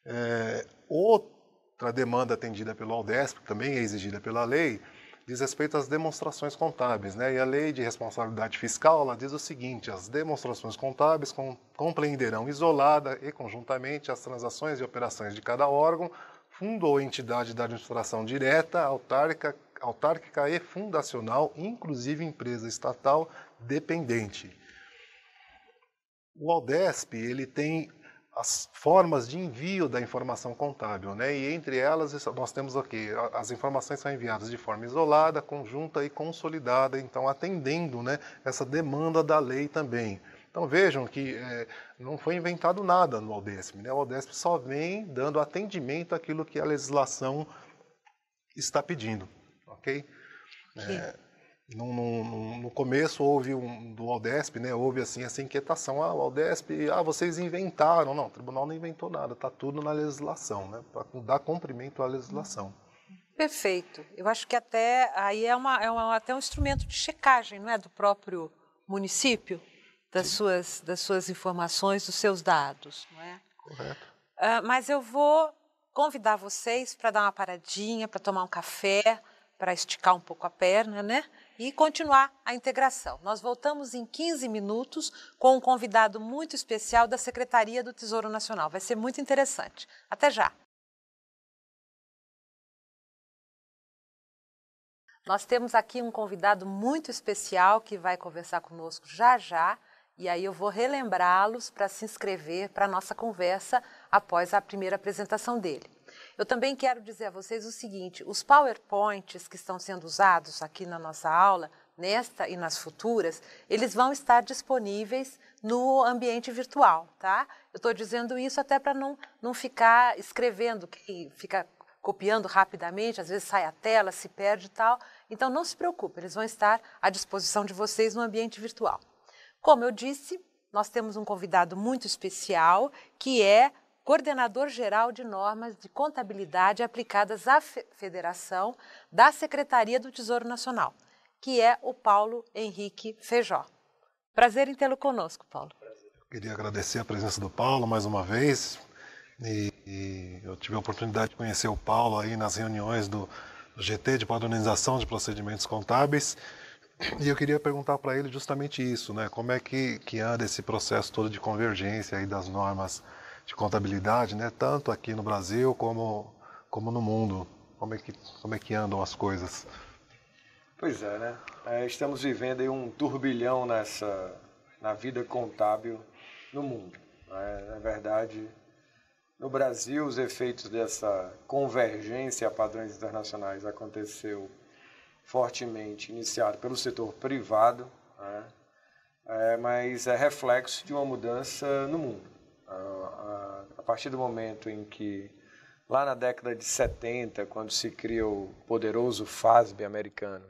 É, outra demanda atendida pelo Aldesp, também é exigida pela lei, diz respeito às demonstrações contábeis, né? E a lei de responsabilidade fiscal ela diz o seguinte: as demonstrações contábeis compreenderão isolada e conjuntamente as transações e operações de cada órgão, fundo ou entidade da administração direta, autárquica, autárquica e fundacional, inclusive empresa estatal dependente. O Aldesp ele tem as formas de envio da informação contábil, né? E entre elas nós temos aqui as informações são enviadas de forma isolada, conjunta e consolidada, então atendendo, né, essa demanda da lei também. Então vejam que é, não foi inventado nada no Aldesp, né? O Aldesp só vem dando atendimento àquilo que a legislação está pedindo, ok? É no, no, no, começo houve um, do Aldesp, né, houve assim essa inquietação, ah, o Aldesp, ah, vocês inventaram. Não, o tribunal não inventou nada, está tudo na legislação, né, para dar cumprimento à legislação. Perfeito. Eu acho que até aí é, uma, é uma, até um instrumento de checagem, não é, do próprio município, das, suas, das suas informações, dos seus dados, não é? Correto. Uh, mas eu vou convidar vocês para dar uma paradinha, para tomar um café, para esticar um pouco a perna, né? e continuar a integração. Nós voltamos em 15 minutos com um convidado muito especial da Secretaria do Tesouro Nacional. Vai ser muito interessante. Até já! Nós temos aqui um convidado muito especial que vai conversar conosco já já. E aí eu vou relembrá-los para se inscrever para a nossa conversa após a primeira apresentação dele. Eu também quero dizer a vocês o seguinte: os PowerPoints que estão sendo usados aqui na nossa aula, nesta e nas futuras, eles vão estar disponíveis no ambiente virtual, tá? Eu estou dizendo isso até para não, não ficar escrevendo, que fica copiando rapidamente, às vezes sai a tela, se perde e tal. Então não se preocupe, eles vão estar à disposição de vocês no ambiente virtual. Como eu disse, nós temos um convidado muito especial, que é coordenador-geral de normas de contabilidade aplicadas à federação da Secretaria do Tesouro Nacional, que é o Paulo Henrique Feijó. Prazer em tê-lo conosco, Paulo. Queria agradecer a presença do Paulo mais uma vez. E, e, eu tive a oportunidade de conhecer o Paulo aí nas reuniões do GT de padronização de procedimentos contábeis. E eu queria perguntar para ele justamente isso, né? Como é que, que anda esse processo todo de convergência aí das normas de contabilidade, né? tanto aqui no Brasil como, como no mundo. Como é, que, como é que andam as coisas? Pois é, né? É, estamos vivendo um turbilhão nessa, na vida contábil no mundo. Né? Na verdade, no Brasil, os efeitos dessa convergência a padrões internacionais aconteceu fortemente, iniciado pelo setor privado, né? é, mas é reflexo de uma mudança no mundo. A, a, a partir do momento em que, lá na década de 70, quando se cria o poderoso FASB americano,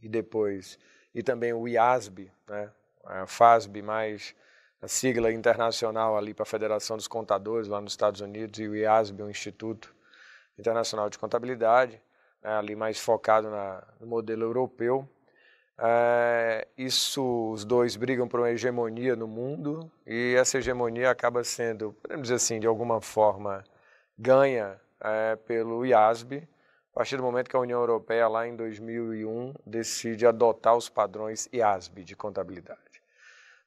e depois, e também o IASB, né? a FASB mais a sigla internacional ali para a Federação dos Contadores lá nos Estados Unidos e o IASB, o Instituto Internacional de Contabilidade, né, ali mais focado na, no modelo europeu. É, isso, os dois brigam por uma hegemonia no mundo e essa hegemonia acaba sendo, podemos dizer assim, de alguma forma, ganha é, pelo IASB, a partir do momento que a União Europeia, lá em 2001, decide adotar os padrões IASB de contabilidade.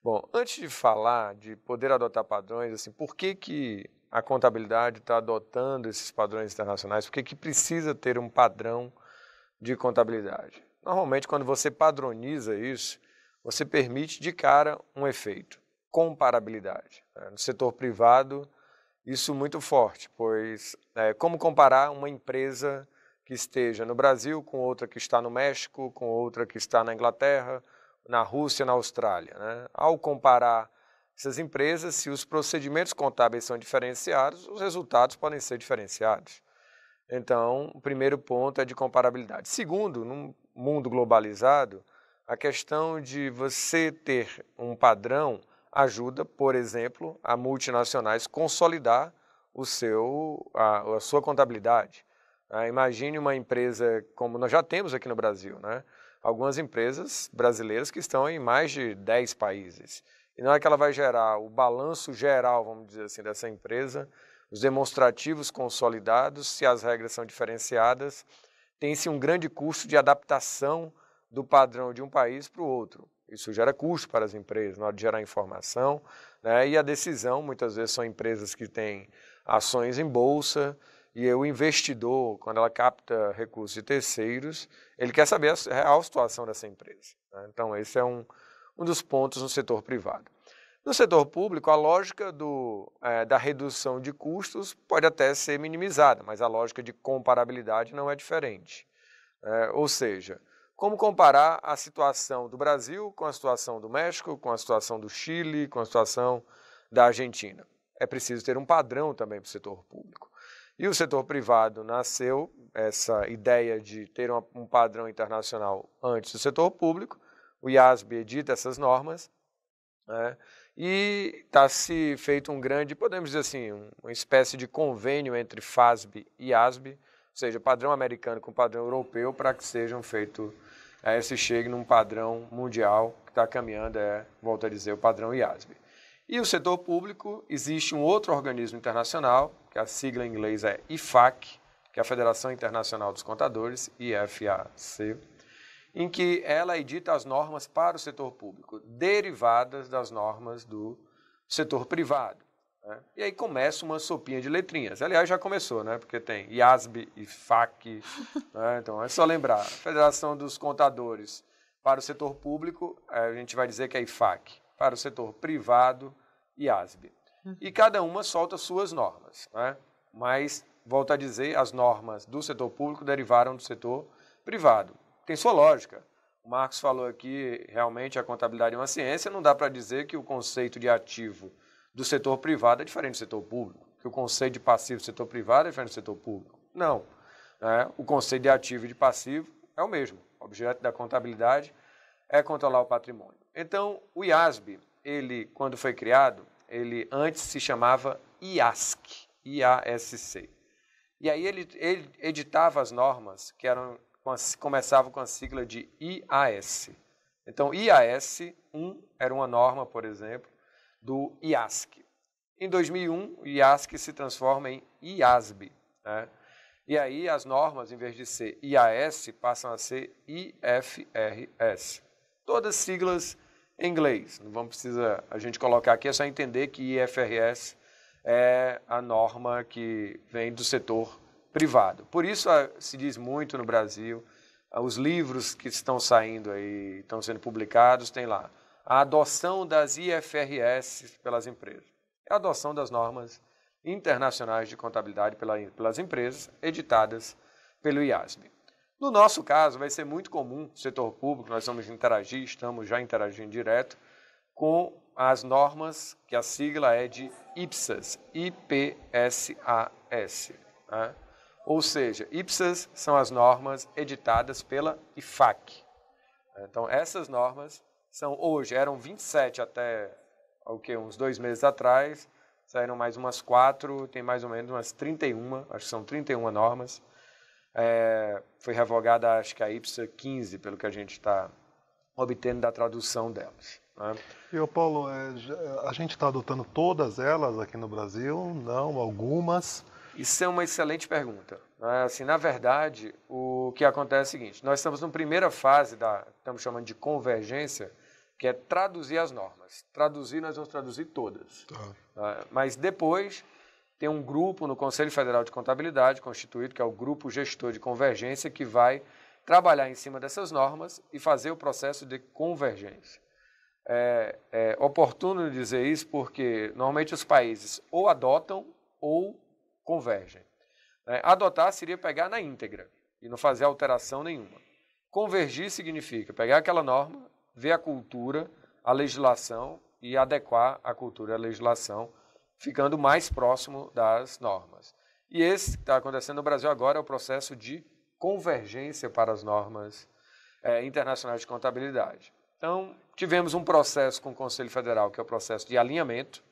Bom, antes de falar de poder adotar padrões, assim, por que, que a contabilidade está adotando esses padrões internacionais? Por que, que precisa ter um padrão de contabilidade? Normalmente, quando você padroniza isso, você permite de cara um efeito, comparabilidade. Né? No setor privado, isso muito forte, pois é, como comparar uma empresa que esteja no Brasil com outra que está no México, com outra que está na Inglaterra, na Rússia, na Austrália. Né? Ao comparar essas empresas, se os procedimentos contábeis são diferenciados, os resultados podem ser diferenciados. Então, o primeiro ponto é de comparabilidade. Segundo, não, mundo globalizado, a questão de você ter um padrão ajuda, por exemplo, a multinacionais consolidar o seu, a, a sua contabilidade. Ah, imagine uma empresa como nós já temos aqui no Brasil, né? algumas empresas brasileiras que estão em mais de 10 países. E não é que ela vai gerar o balanço geral, vamos dizer assim, dessa empresa, os demonstrativos consolidados, se as regras são diferenciadas, tem-se um grande custo de adaptação do padrão de um país para o outro. Isso gera custo para as empresas na hora de gerar informação né? e a decisão. Muitas vezes são empresas que têm ações em bolsa e o investidor, quando ela capta recursos de terceiros, ele quer saber a real situação dessa empresa. Né? Então, esse é um, um dos pontos no setor privado. No setor público, a lógica do, é, da redução de custos pode até ser minimizada, mas a lógica de comparabilidade não é diferente. É, ou seja, como comparar a situação do Brasil com a situação do México, com a situação do Chile, com a situação da Argentina? É preciso ter um padrão também para o setor público. E o setor privado nasceu, essa ideia de ter um padrão internacional antes do setor público, o IASB edita essas normas, né? E está se feito um grande, podemos dizer assim, uma espécie de convênio entre FASB e ASB, ou seja, padrão americano com padrão europeu, para que sejam feitos, eh, é, se chegue num padrão mundial que está caminhando, é, volto a dizer, o padrão IASB. E o setor público, existe um outro organismo internacional, que a sigla em inglês é IFAC, que é a Federação Internacional dos Contadores, IFAC, em que ela edita as normas para o setor público, derivadas das normas do setor privado. Né? E aí começa uma sopinha de letrinhas. Aliás, já começou, né? Porque tem IASB e FAC. Né? Então é só lembrar: Federação dos Contadores para o setor público, eh, a gente vai dizer que é IFAC. Para o setor privado, IASB. Uhum. E cada uma solta suas normas. Né? Mas, volto a dizer, as normas do setor público derivaram do setor privado tem sua lógica. O Marcos falou aqui, realmente, a contabilidade é uma ciência, não dá para dizer que o conceito de ativo do setor privado é diferente do setor público, que o conceito de passivo do setor privado é diferente do setor público. Não. Né? O conceito de ativo e de passivo é o mesmo. O objeto da contabilidade é controlar o patrimônio. Então, o IASB, ele, quando foi criado, ele antes se chamava IASC, I-A-S-C. E aí ele, ele editava as normas que eram começavam com a sigla de IAS. Então, IAS 1 era uma norma, por exemplo, do IASC. Em 2001, o IASC se transforma em IASB. Né? E aí as normas, em vez de ser IAS, passam a ser IFRS. Todas siglas em inglês. Não vamos precisar a gente colocar aqui, é só entender que IFRS é a norma que vem do setor privado. Por isso ah, se diz muito no Brasil, ah, os livros que estão saindo aí, estão sendo publicados, tem lá a adoção das IFRS pelas empresas. É a adoção das normas internacionais de contabilidade pelas empresas editadas pelo IASB. No nosso caso, vai ser muito comum, setor público, nós vamos interagir, estamos já interagindo direto com as normas, que a sigla é de IPSAS, I-P-S-A-S. Né? Ou seja, IPSAS são as normas editadas pela IFAC. Então, essas normas são hoje, eram 27 até o que, uns dois meses atrás, saíram mais umas quatro, tem mais ou menos umas 31, acho que são 31 normas. É, foi revogada, acho que a IPSA 15, pelo que a gente está obtendo da tradução delas. Né? E, Paulo, é, a gente está adotando todas elas aqui no Brasil? Não, algumas. Isso é uma excelente pergunta. Né? Assim, na verdade, o que acontece é o seguinte: nós estamos numa primeira fase da, estamos chamando de convergência, que é traduzir as normas. Traduzir, nós vamos traduzir todas. Tá. Né? Mas depois tem um grupo no Conselho Federal de Contabilidade constituído, que é o Grupo Gestor de Convergência, que vai trabalhar em cima dessas normas e fazer o processo de convergência. É, é oportuno dizer isso porque normalmente os países ou adotam ou convergem. Né? Adotar seria pegar na íntegra e não fazer alteração nenhuma. Convergir significa pegar aquela norma, ver a cultura, a legislação e adequar a cultura e a legislação, ficando mais próximo das normas. E esse que está acontecendo no Brasil agora é o processo de convergência para as normas é, internacionais de contabilidade. Então, tivemos um processo com o Conselho Federal, que é o processo de alinhamento,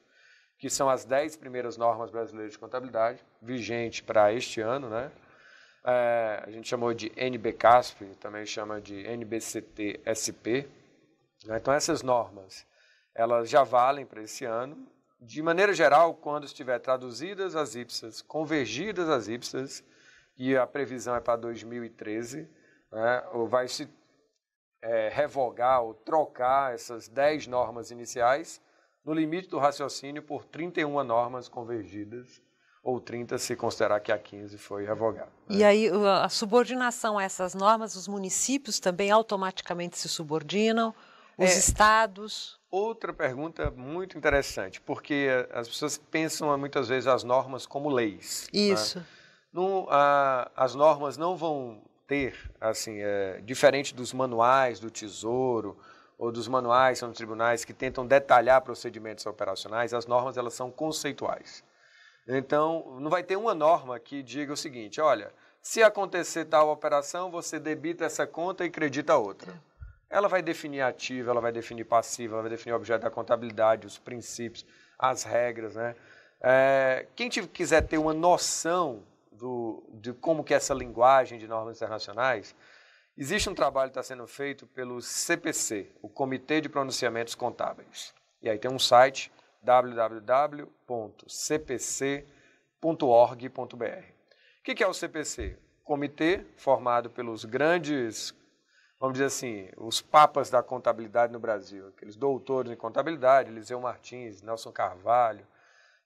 que são as 10 primeiras normas brasileiras de contabilidade, vigente para este ano, né? É, a gente chamou de NBCASP, também chama de NBCT-SP. Né? Então, essas normas, elas já valem para esse ano. De maneira geral, quando estiver traduzidas as IPSAs, convergidas as IPSAs, e a previsão é para 2013, né? ou vai se é, revogar ou trocar essas 10 normas iniciais no limite do raciocínio por 31 normas convergidas ou 30 se considerar que a 15 foi revogada. Né? E aí a subordinação a essas normas, os municípios também automaticamente se subordinam, os é, estados. Outra pergunta muito interessante, porque as pessoas pensam muitas vezes as normas como leis. Né? Isso. Né? No, a, as normas não vão ter, assim, é, diferente dos manuais do Tesouro ou dos manuais são dos tribunais que tentam detalhar procedimentos operacionais, as normas elas são conceituais. Então, não vai ter uma norma que diga o seguinte, olha, se acontecer tal operação, você debita essa conta e credita outra. Ela vai definir ativo ela vai definir passivo ela vai definir o objeto da contabilidade, os princípios, as regras, né? É, quem quiser ter uma noção do, de como que é essa linguagem de normas internacionais, Existe um trabalho que está sendo feito pelo CPC, o Comitê de Pronunciamentos Contábeis. E aí tem um site www.cpc.org.br. O que é o CPC? Comitê formado pelos grandes, vamos dizer assim, os papas da contabilidade no Brasil, aqueles doutores em contabilidade, Eliseu Martins, Nelson Carvalho,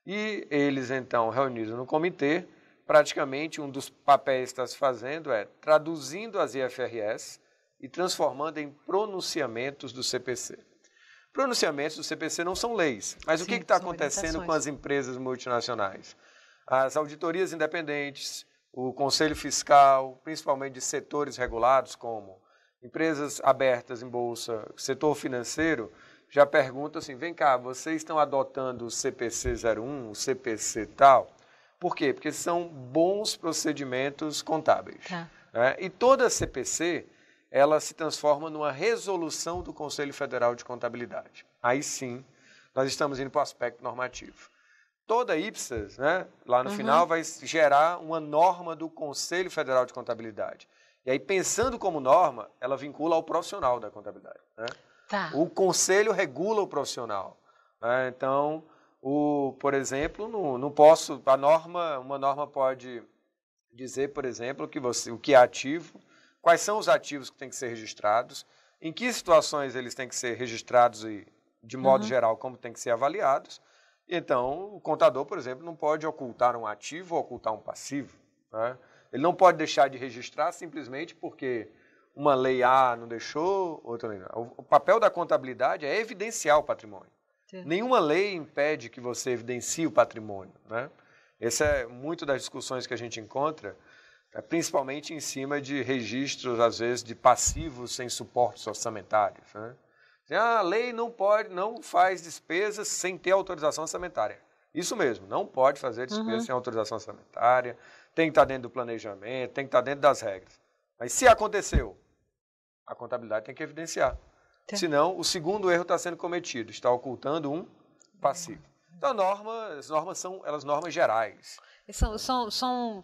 e eles então reunidos no comitê praticamente um dos papéis que está se fazendo é traduzindo as IFRS e transformando em pronunciamentos do CPC. Pronunciamentos do CPC não são leis, mas Sim, o que está acontecendo com as empresas multinacionais? As auditorias independentes, o conselho fiscal, principalmente de setores regulados como empresas abertas em bolsa, setor financeiro, já perguntam assim: vem cá, vocês estão adotando o CPC 01, o CPC tal? Por quê? Porque são bons procedimentos contábeis. Tá. Né? E toda a CPC, ela se transforma numa resolução do Conselho Federal de Contabilidade. Aí sim, nós estamos indo para o aspecto normativo. Toda IPSAS, né, lá no uhum. final, vai gerar uma norma do Conselho Federal de Contabilidade. E aí, pensando como norma, ela vincula ao profissional da contabilidade. Né? Tá. O conselho regula o profissional. Né? Então, o, por exemplo, não, não posso, a norma, uma norma pode dizer, por exemplo, que você, o que é ativo, quais são os ativos que têm que ser registrados, em que situações eles têm que ser registrados e, de modo uhum. geral, como têm que ser avaliados. Então, o contador, por exemplo, não pode ocultar um ativo ou ocultar um passivo. Né? Ele não pode deixar de registrar simplesmente porque uma lei A não deixou, outra lei A. O papel da contabilidade é evidenciar o patrimônio. Nenhuma lei impede que você evidencie o patrimônio. Né? Essa é muito das discussões que a gente encontra, né, principalmente em cima de registros, às vezes, de passivos sem suportes orçamentários. Né? Ah, a lei não pode, não faz despesas sem ter autorização orçamentária. Isso mesmo, não pode fazer despesa uhum. sem autorização orçamentária, tem que estar tá dentro do planejamento, tem que estar tá dentro das regras. Mas se aconteceu, a contabilidade tem que evidenciar. Senão, o segundo erro está sendo cometido, está ocultando um passivo. Então, norma, as normas são elas normas gerais. São, são, são,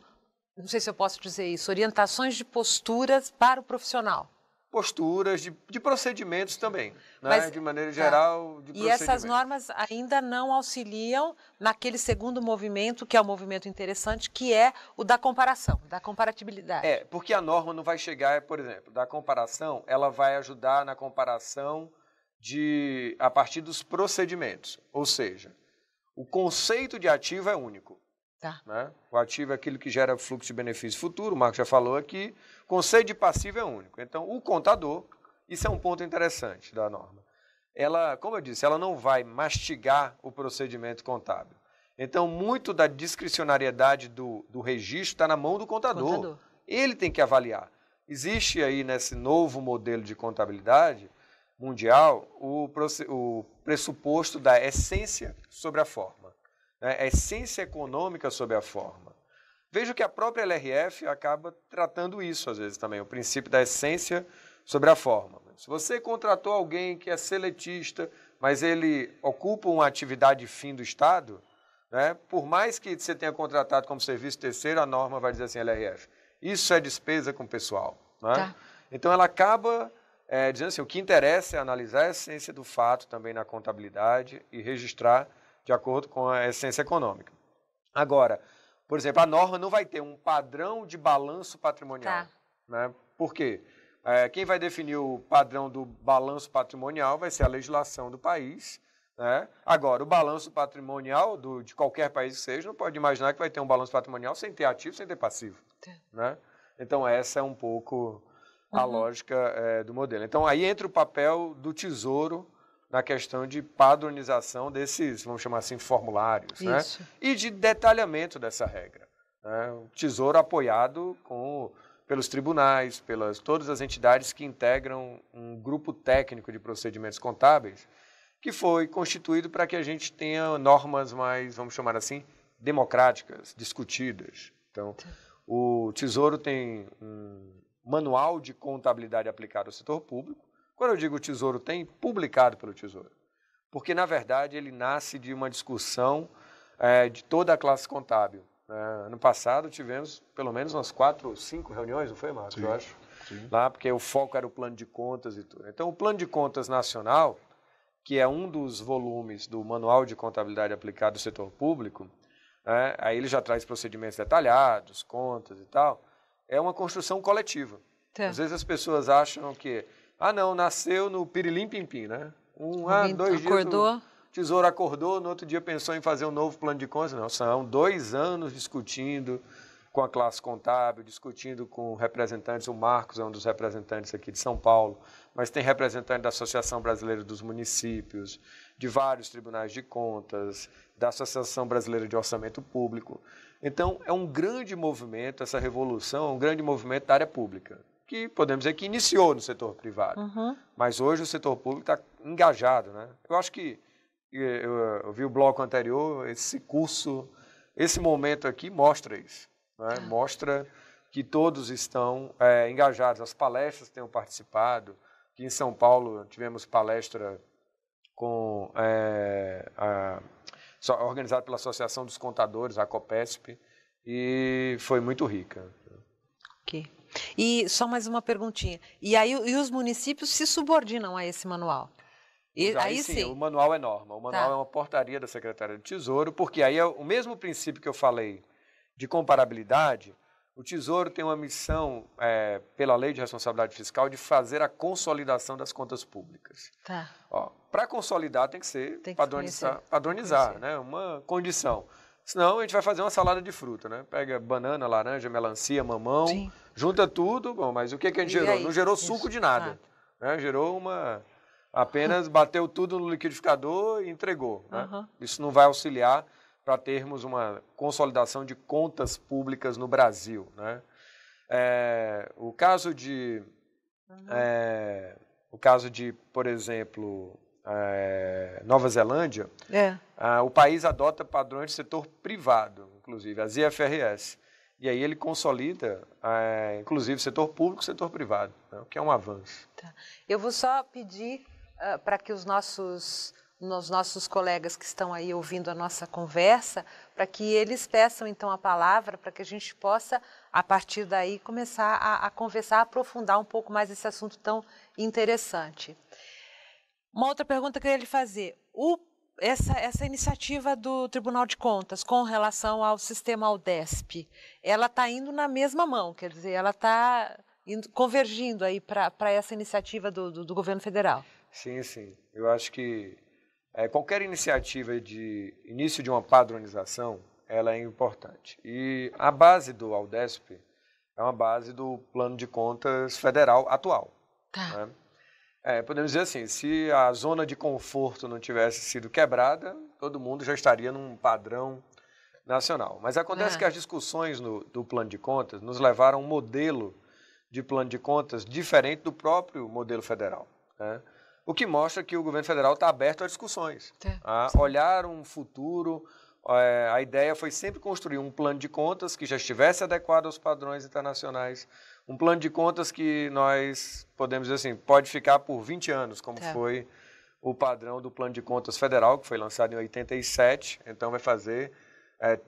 não sei se eu posso dizer isso, orientações de posturas para o profissional posturas, de, de procedimentos também, né? Mas, né? de maneira é, geral. Tá. De e essas normas ainda não auxiliam naquele segundo movimento, que é o um movimento interessante, que é o da comparação, da comparatibilidade. É, porque a norma não vai chegar, é, por exemplo, da comparação, ela vai ajudar na comparação de a partir dos procedimentos, ou seja, o conceito de ativo é único. Tá. Né? O ativo é aquilo que gera fluxo de benefício futuro, o Marco já falou aqui. O conceito de passivo é único. Então, o contador, isso é um ponto interessante da norma. Ela, como eu disse, ela não vai mastigar o procedimento contábil. Então, muito da discricionariedade do, do registro está na mão do contador. contador. Ele tem que avaliar. Existe aí nesse novo modelo de contabilidade mundial o, o pressuposto da essência sobre a forma né, a é essência econômica sob a forma. Vejo que a própria LRF acaba tratando isso às vezes também, o princípio da essência sobre a forma. Se você contratou alguém que é seletista, mas ele ocupa uma atividade fim do Estado, né, por mais que você tenha contratado como serviço terceiro, a norma vai dizer assim, LRF, isso é despesa com o pessoal. Né? Tá. Então ela acaba é, dizendo assim, o que interessa é analisar a essência do fato também na contabilidade e registrar de acordo com a essência econômica. Agora, por exemplo, a norma não vai ter um padrão de balanço patrimonial. Tá. Né? Por quê? É, quem vai definir o padrão do balanço patrimonial vai ser a legislação do país. Né? Agora, o balanço patrimonial do, de qualquer país que seja, não pode imaginar que vai ter um balanço patrimonial sem ter ativo, sem ter passivo. Tá. Né? Então, essa é um pouco a uhum. lógica é, do modelo. Então, aí entra o papel do tesouro na questão de padronização desses, vamos chamar assim, formulários, né? E de detalhamento dessa regra. Né? O Tesouro apoiado com pelos tribunais, pelas todas as entidades que integram um grupo técnico de procedimentos contábeis, que foi constituído para que a gente tenha normas mais, vamos chamar assim, democráticas, discutidas. Então, tá. o Tesouro tem um manual de contabilidade aplicada ao setor público, quando eu digo o Tesouro tem, publicado pelo Tesouro. Porque, na verdade, ele nasce de uma discussão é, de toda a classe contábil. É, ano passado tivemos pelo menos umas quatro ou cinco reuniões, não foi, Márcio? Sim, eu acho. Sim. Lá, porque o foco era o plano de contas e tudo. Então, o plano de contas nacional, que é um dos volumes do Manual de Contabilidade aplicado do Setor Público, é, aí ele já traz procedimentos detalhados, contas e tal, é uma construção coletiva. Tá. Às vezes as pessoas acham que ah, não, nasceu no pirilim pimpim, né? Um, ah, dois dias. Acordou? Tesouro acordou, no outro dia pensou em fazer um novo plano de contas. Não, são dois anos discutindo com a classe contábil, discutindo com representantes. O Marcos é um dos representantes aqui de São Paulo, mas tem representante da Associação Brasileira dos Municípios, de vários tribunais de contas, da Associação Brasileira de Orçamento Público. Então, é um grande movimento, essa revolução, é um grande movimento da área pública que podemos dizer que iniciou no setor privado. Uhum. Mas hoje o setor público está engajado. Né? Eu acho que, eu, eu, vi o bloco anterior, esse curso, esse momento aqui mostra isso. Né? Tá. Mostra que todos estão é, engajados. As palestras têm participado. Aqui em São Paulo tivemos palestra com é, a, organizada pela Associação dos Contadores, a COPESP, e foi muito rica. E só mais uma perguntinha. E aí e os municípios se subordinam a esse manual? E, aí sim, sim, o manual é norma. O manual tá. é uma portaria da Secretaria do Tesouro, porque aí é o mesmo princípio que eu falei de comparabilidade. O Tesouro tem uma missão, é, pela Lei de Responsabilidade Fiscal, de fazer a consolidação das contas públicas. Tá. Para consolidar, tem que ser tem que padronizar, conhecer. padronizar conhecer. né? uma condição. Senão, a gente vai fazer uma salada de fruta, né? Pega banana, laranja, melancia, mamão, Sim junta tudo, bom, mas o que, que a gente e gerou? É não gerou suco de nada. Né? Gerou uma. Apenas bateu tudo no liquidificador e entregou. Né? Uhum. Isso não vai auxiliar para termos uma consolidação de contas públicas no Brasil. Né? É, o caso de. Uhum. É, o caso de, por exemplo, é, Nova Zelândia, é. o país adota padrões de setor privado, inclusive, as IFRS. E aí ele consolida, é, inclusive, setor público e setor privado, né, o que é um avanço. Tá. Eu vou só pedir uh, para que os nossos, os nossos colegas que estão aí ouvindo a nossa conversa, para que eles peçam então a palavra, para que a gente possa, a partir daí, começar a, a conversar, a aprofundar um pouco mais esse assunto tão interessante. Uma outra pergunta que eu queria lhe fazer. O essa, essa iniciativa do Tribunal de Contas com relação ao sistema Aldesp, ela está indo na mesma mão, quer dizer, ela está convergindo aí para essa iniciativa do, do, do, governo federal. Sim, sim. Eu acho que é, qualquer iniciativa de início de uma padronização, ela é importante. E a base do Aldesp é uma base do Plano de Contas Federal atual. Tá. Né? É, podemos dizer assim, se a zona de conforto não tivesse sido quebrada, todo mundo já estaria num padrão nacional. Mas acontece é. que as discussões no, do plano de contas nos levaram a um modelo de plano de contas diferente do próprio modelo federal. Né? O que mostra que o governo federal está aberto a discussões, é, a olhar um futuro. É, a ideia foi sempre construir um plano de contas que já estivesse adequado aos padrões internacionais, um plano de contas que nós podemos dizer assim, pode ficar por 20 anos, como tá. foi o padrão do plano de contas federal, que foi lançado em 87, então vai fazer é,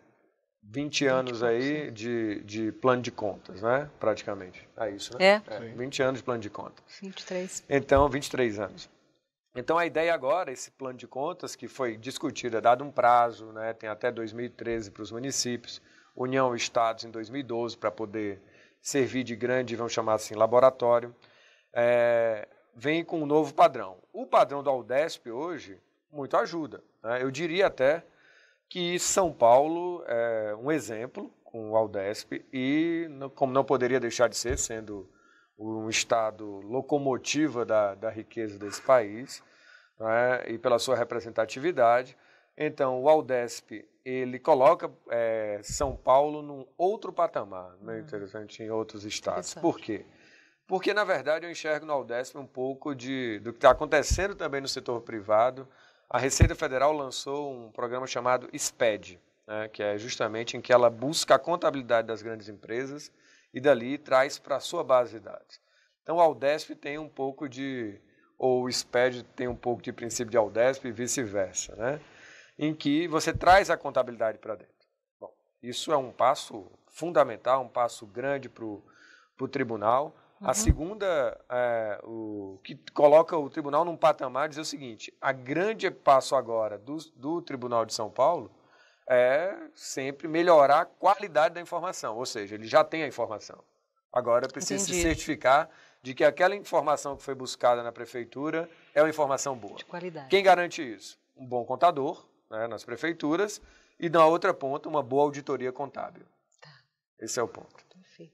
20 anos aí de, de plano de contas, né? Praticamente. É isso, né? É. é 20 anos de plano de contas. 23. Então, 23 anos. Então, a ideia agora, esse plano de contas que foi discutido, é dado um prazo, né? Tem até 2013 para os municípios, União e Estados em 2012 para poder servir de grande, vamos chamar assim, laboratório, é, vem com um novo padrão. O padrão do Aldespe hoje muito ajuda. Né? Eu diria até que São Paulo é um exemplo com o Aldesp e, como não poderia deixar de ser, sendo um estado locomotiva da, da riqueza desse país né, e pela sua representatividade, então o Aldesp ele coloca é, São Paulo num outro patamar, não né, hum. interessante, em outros estados. Por quê? Porque, na verdade, eu enxergo no Aldesp um pouco de, do que está acontecendo também no setor privado. A Receita Federal lançou um programa chamado SPED, né, que é justamente em que ela busca a contabilidade das grandes empresas e dali traz para a sua base de dados. Então, o Aldesp tem um pouco de, ou o SPED tem um pouco de princípio de Aldesp e vice-versa, né? em que você traz a contabilidade para dentro. Bom, isso é um passo fundamental, um passo grande para o tribunal. Uhum. A segunda, é, o, que coloca o tribunal num patamar, diz o seguinte: a grande passo agora do, do Tribunal de São Paulo é sempre melhorar a qualidade da informação, ou seja, ele já tem a informação. Agora precisa Entendi. se certificar de que aquela informação que foi buscada na prefeitura é uma informação boa. De qualidade. Quem garante isso? Um bom contador, né, nas prefeituras, e na outra ponta, uma boa auditoria contábil. Tá. Esse é o ponto. Perfeito.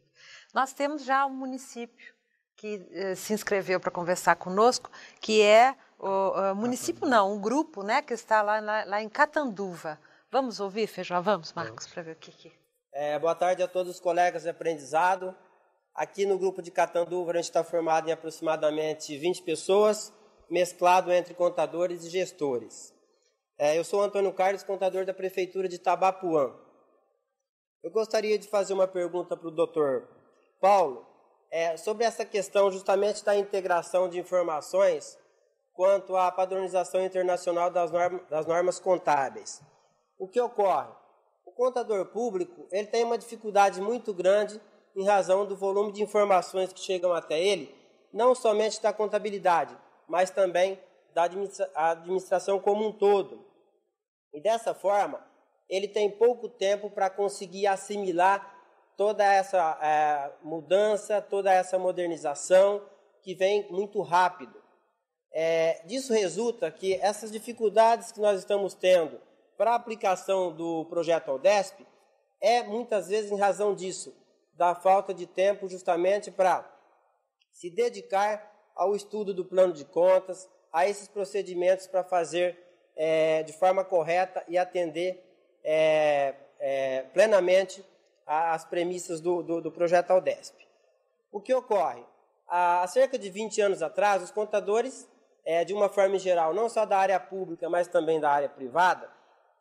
Nós temos já um município que eh, se inscreveu para conversar conosco, que é o, eh, município não, um grupo, né, que está lá, lá, lá em Catanduva. Vamos ouvir, Feijó? Vamos, Marcos, para ver o que, que... É, boa tarde a todos os colegas de aprendizado. Aqui no grupo de Catanduva, a gente está formado em aproximadamente 20 pessoas, mesclado entre contadores e gestores. É, eu sou Antônio Carlos, contador da Prefeitura de Tabapuã. Eu gostaria de fazer uma pergunta para o doutor Paulo é, sobre essa questão justamente da integração de informações quanto à padronização internacional das, norma, das normas contábeis. O que ocorre? O contador público ele tem uma dificuldade muito grande em razão do volume de informações que chegam até ele, não somente da contabilidade, mas também da administra administração como um todo. E dessa forma, ele tem pouco tempo para conseguir assimilar toda essa é, mudança, toda essa modernização que vem muito rápido. É, disso resulta que essas dificuldades que nós estamos tendo para a aplicação do projeto Aldesp é muitas vezes em razão disso, da falta de tempo justamente para se dedicar ao estudo do plano de contas, a esses procedimentos para fazer é, de forma correta e atender é, é, plenamente às premissas do, do, do projeto Aldesp. O que ocorre? Há cerca de 20 anos atrás, os contadores, é, de uma forma geral, não só da área pública, mas também da área privada,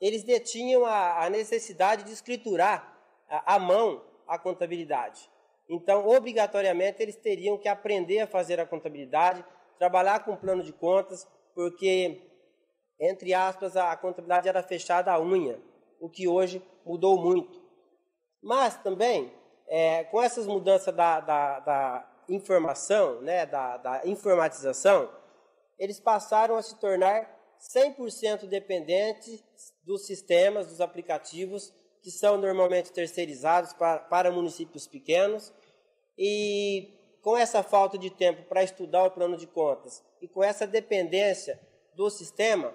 eles detinham a, a necessidade de escriturar à mão a contabilidade. Então, obrigatoriamente, eles teriam que aprender a fazer a contabilidade, trabalhar com plano de contas, porque entre aspas, a contabilidade era fechada à unha, o que hoje mudou muito. Mas também, é, com essas mudanças da, da, da informação, né, da, da, informatização, eles passaram a se tornar 100% dependentes dos sistemas, dos aplicativos, que são normalmente terceirizados para, para municípios pequenos. E com essa falta de tempo para estudar o plano de contas e com essa dependência do sistema,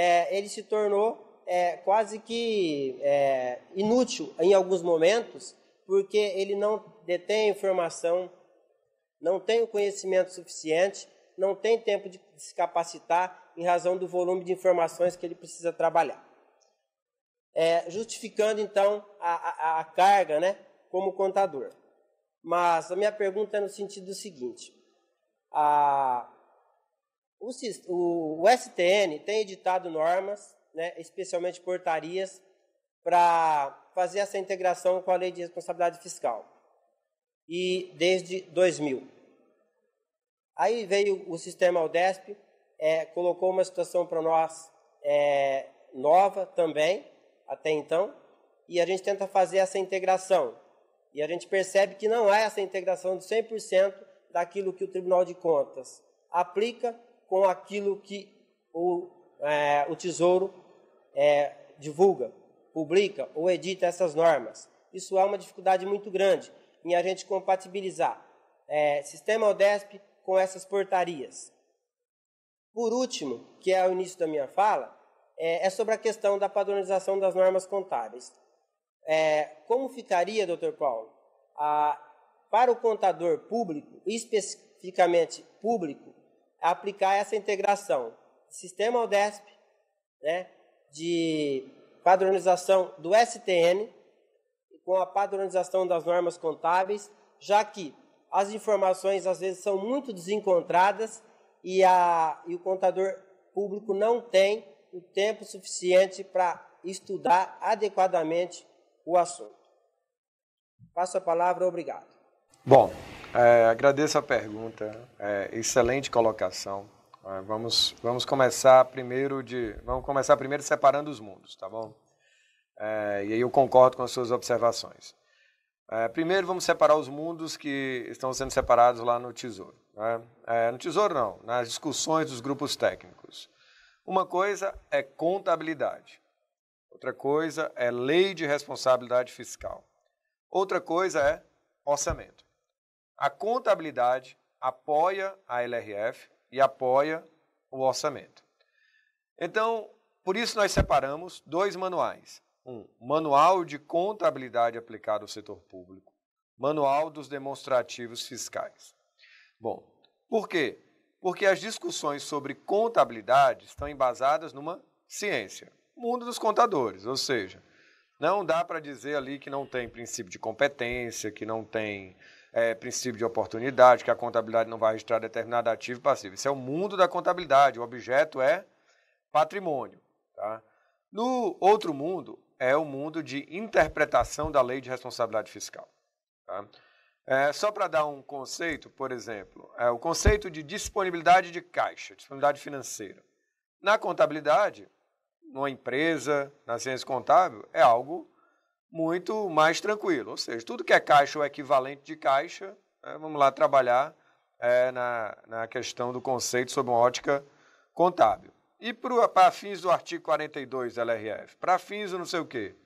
é, ele se tornou é, quase que é, inútil em alguns momentos, porque ele não detém informação, não tem o conhecimento suficiente, não tem tempo de se capacitar em razão do volume de informações que ele precisa trabalhar. É, justificando então a, a, a carga né, como contador. Mas a minha pergunta é no sentido seguinte: a, o, o, o STN tem editado normas, né, especialmente portarias, para fazer essa integração com a Lei de Responsabilidade Fiscal. E desde 2000. Aí veio o sistema Aldesp, é, colocou uma situação para nós é, nova também, até então, e a gente tenta fazer essa integração. E a gente percebe que não é essa integração de 100% daquilo que o Tribunal de Contas aplica com aquilo que o, é, o Tesouro é, divulga, publica ou edita essas normas. Isso é uma dificuldade muito grande em a gente compatibilizar é, sistema ODESP com essas portarias. Por último, que é o início da minha fala, é, é sobre a questão da padronização das normas contábeis. É, como ficaria, doutor Paulo, a, para o contador público, especificamente público, aplicar essa integração sistema UDESP, né, de padronização do STN com a padronização das normas contábeis, já que as informações às vezes são muito desencontradas e, a, e o contador público não tem o tempo suficiente para estudar adequadamente o assunto. Passo a palavra, obrigado. Bom, é, agradeço a pergunta, é, excelente colocação. É, vamos, vamos começar primeiro de, vamos começar primeiro separando os mundos, tá bom? É, e aí eu concordo com as suas observações. É, primeiro vamos separar os mundos que estão sendo separados lá no Tesouro. Né? É, no Tesouro não, nas discussões dos grupos técnicos. Uma coisa é contabilidade, outra coisa é lei de responsabilidade fiscal, outra coisa é orçamento. A contabilidade apoia a LRF e apoia o orçamento. Então, por isso nós separamos dois manuais. Um, Manual de Contabilidade aplicado ao Setor Público, Manual dos Demonstrativos Fiscais. Bom, por quê? Porque as discussões sobre contabilidade estão embasadas numa ciência, mundo dos contadores, ou seja, não dá para dizer ali que não tem princípio de competência, que não tem é, princípio de oportunidade, que a contabilidade não vai registrar determinado ativo e passivo. Isso é o mundo da contabilidade, o objeto é patrimônio. Tá? No outro mundo, é o mundo de interpretação da lei de responsabilidade fiscal. Tá? É, só para dar um conceito, por exemplo, é o conceito de disponibilidade de caixa, disponibilidade financeira. Na contabilidade, numa empresa, na ciência contábil, é algo muito mais tranquilo. Ou seja, tudo que é caixa ou equivalente de caixa, né, vamos lá trabalhar é, na, na questão do conceito sob uma ótica contábil. E para fins do artigo 42 da LRF? Para fins do não sei o quê?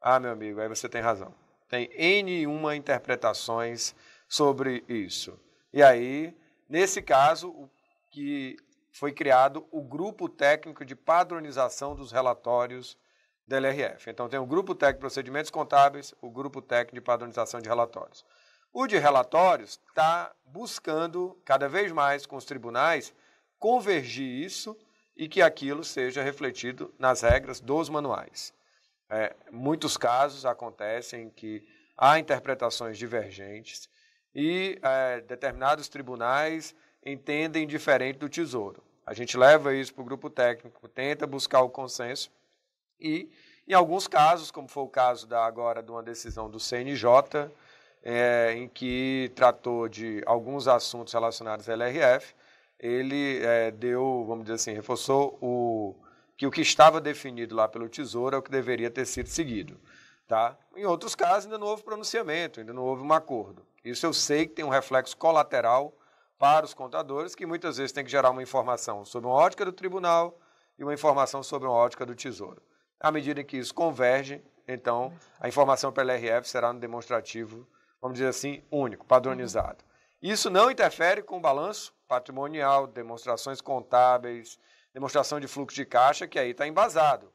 Ah, meu amigo, aí você tem razão. Tem N uma interpretações sobre isso. E aí, nesse caso, que foi criado o Grupo Técnico de Padronização dos Relatórios DLRF. Então, tem o Grupo Técnico de Procedimentos Contábeis, o Grupo Técnico de Padronização de Relatórios. O de relatórios está buscando, cada vez mais com os tribunais, convergir isso e que aquilo seja refletido nas regras dos manuais. É, muitos casos acontecem que há interpretações divergentes e é, determinados tribunais entendem diferente do tesouro. A gente leva isso para o grupo técnico, tenta buscar o consenso e, em alguns casos, como foi o caso da, agora de uma decisão do CNJ, é, em que tratou de alguns assuntos relacionados à LRF, ele é, deu, vamos dizer assim, reforçou o, que o que estava definido lá pelo Tesouro é o que deveria ter sido seguido. Tá? Em outros casos, ainda não houve pronunciamento, ainda não houve um acordo. Isso eu sei que tem um reflexo colateral para os contadores, que muitas vezes tem que gerar uma informação sobre uma ótica do tribunal e uma informação sobre uma ótica do tesouro. À medida que isso converge, então a informação pela RF será no demonstrativo, vamos dizer assim, único, padronizado. Isso não interfere com o balanço patrimonial, demonstrações contábeis, demonstração de fluxo de caixa, que aí está embasado.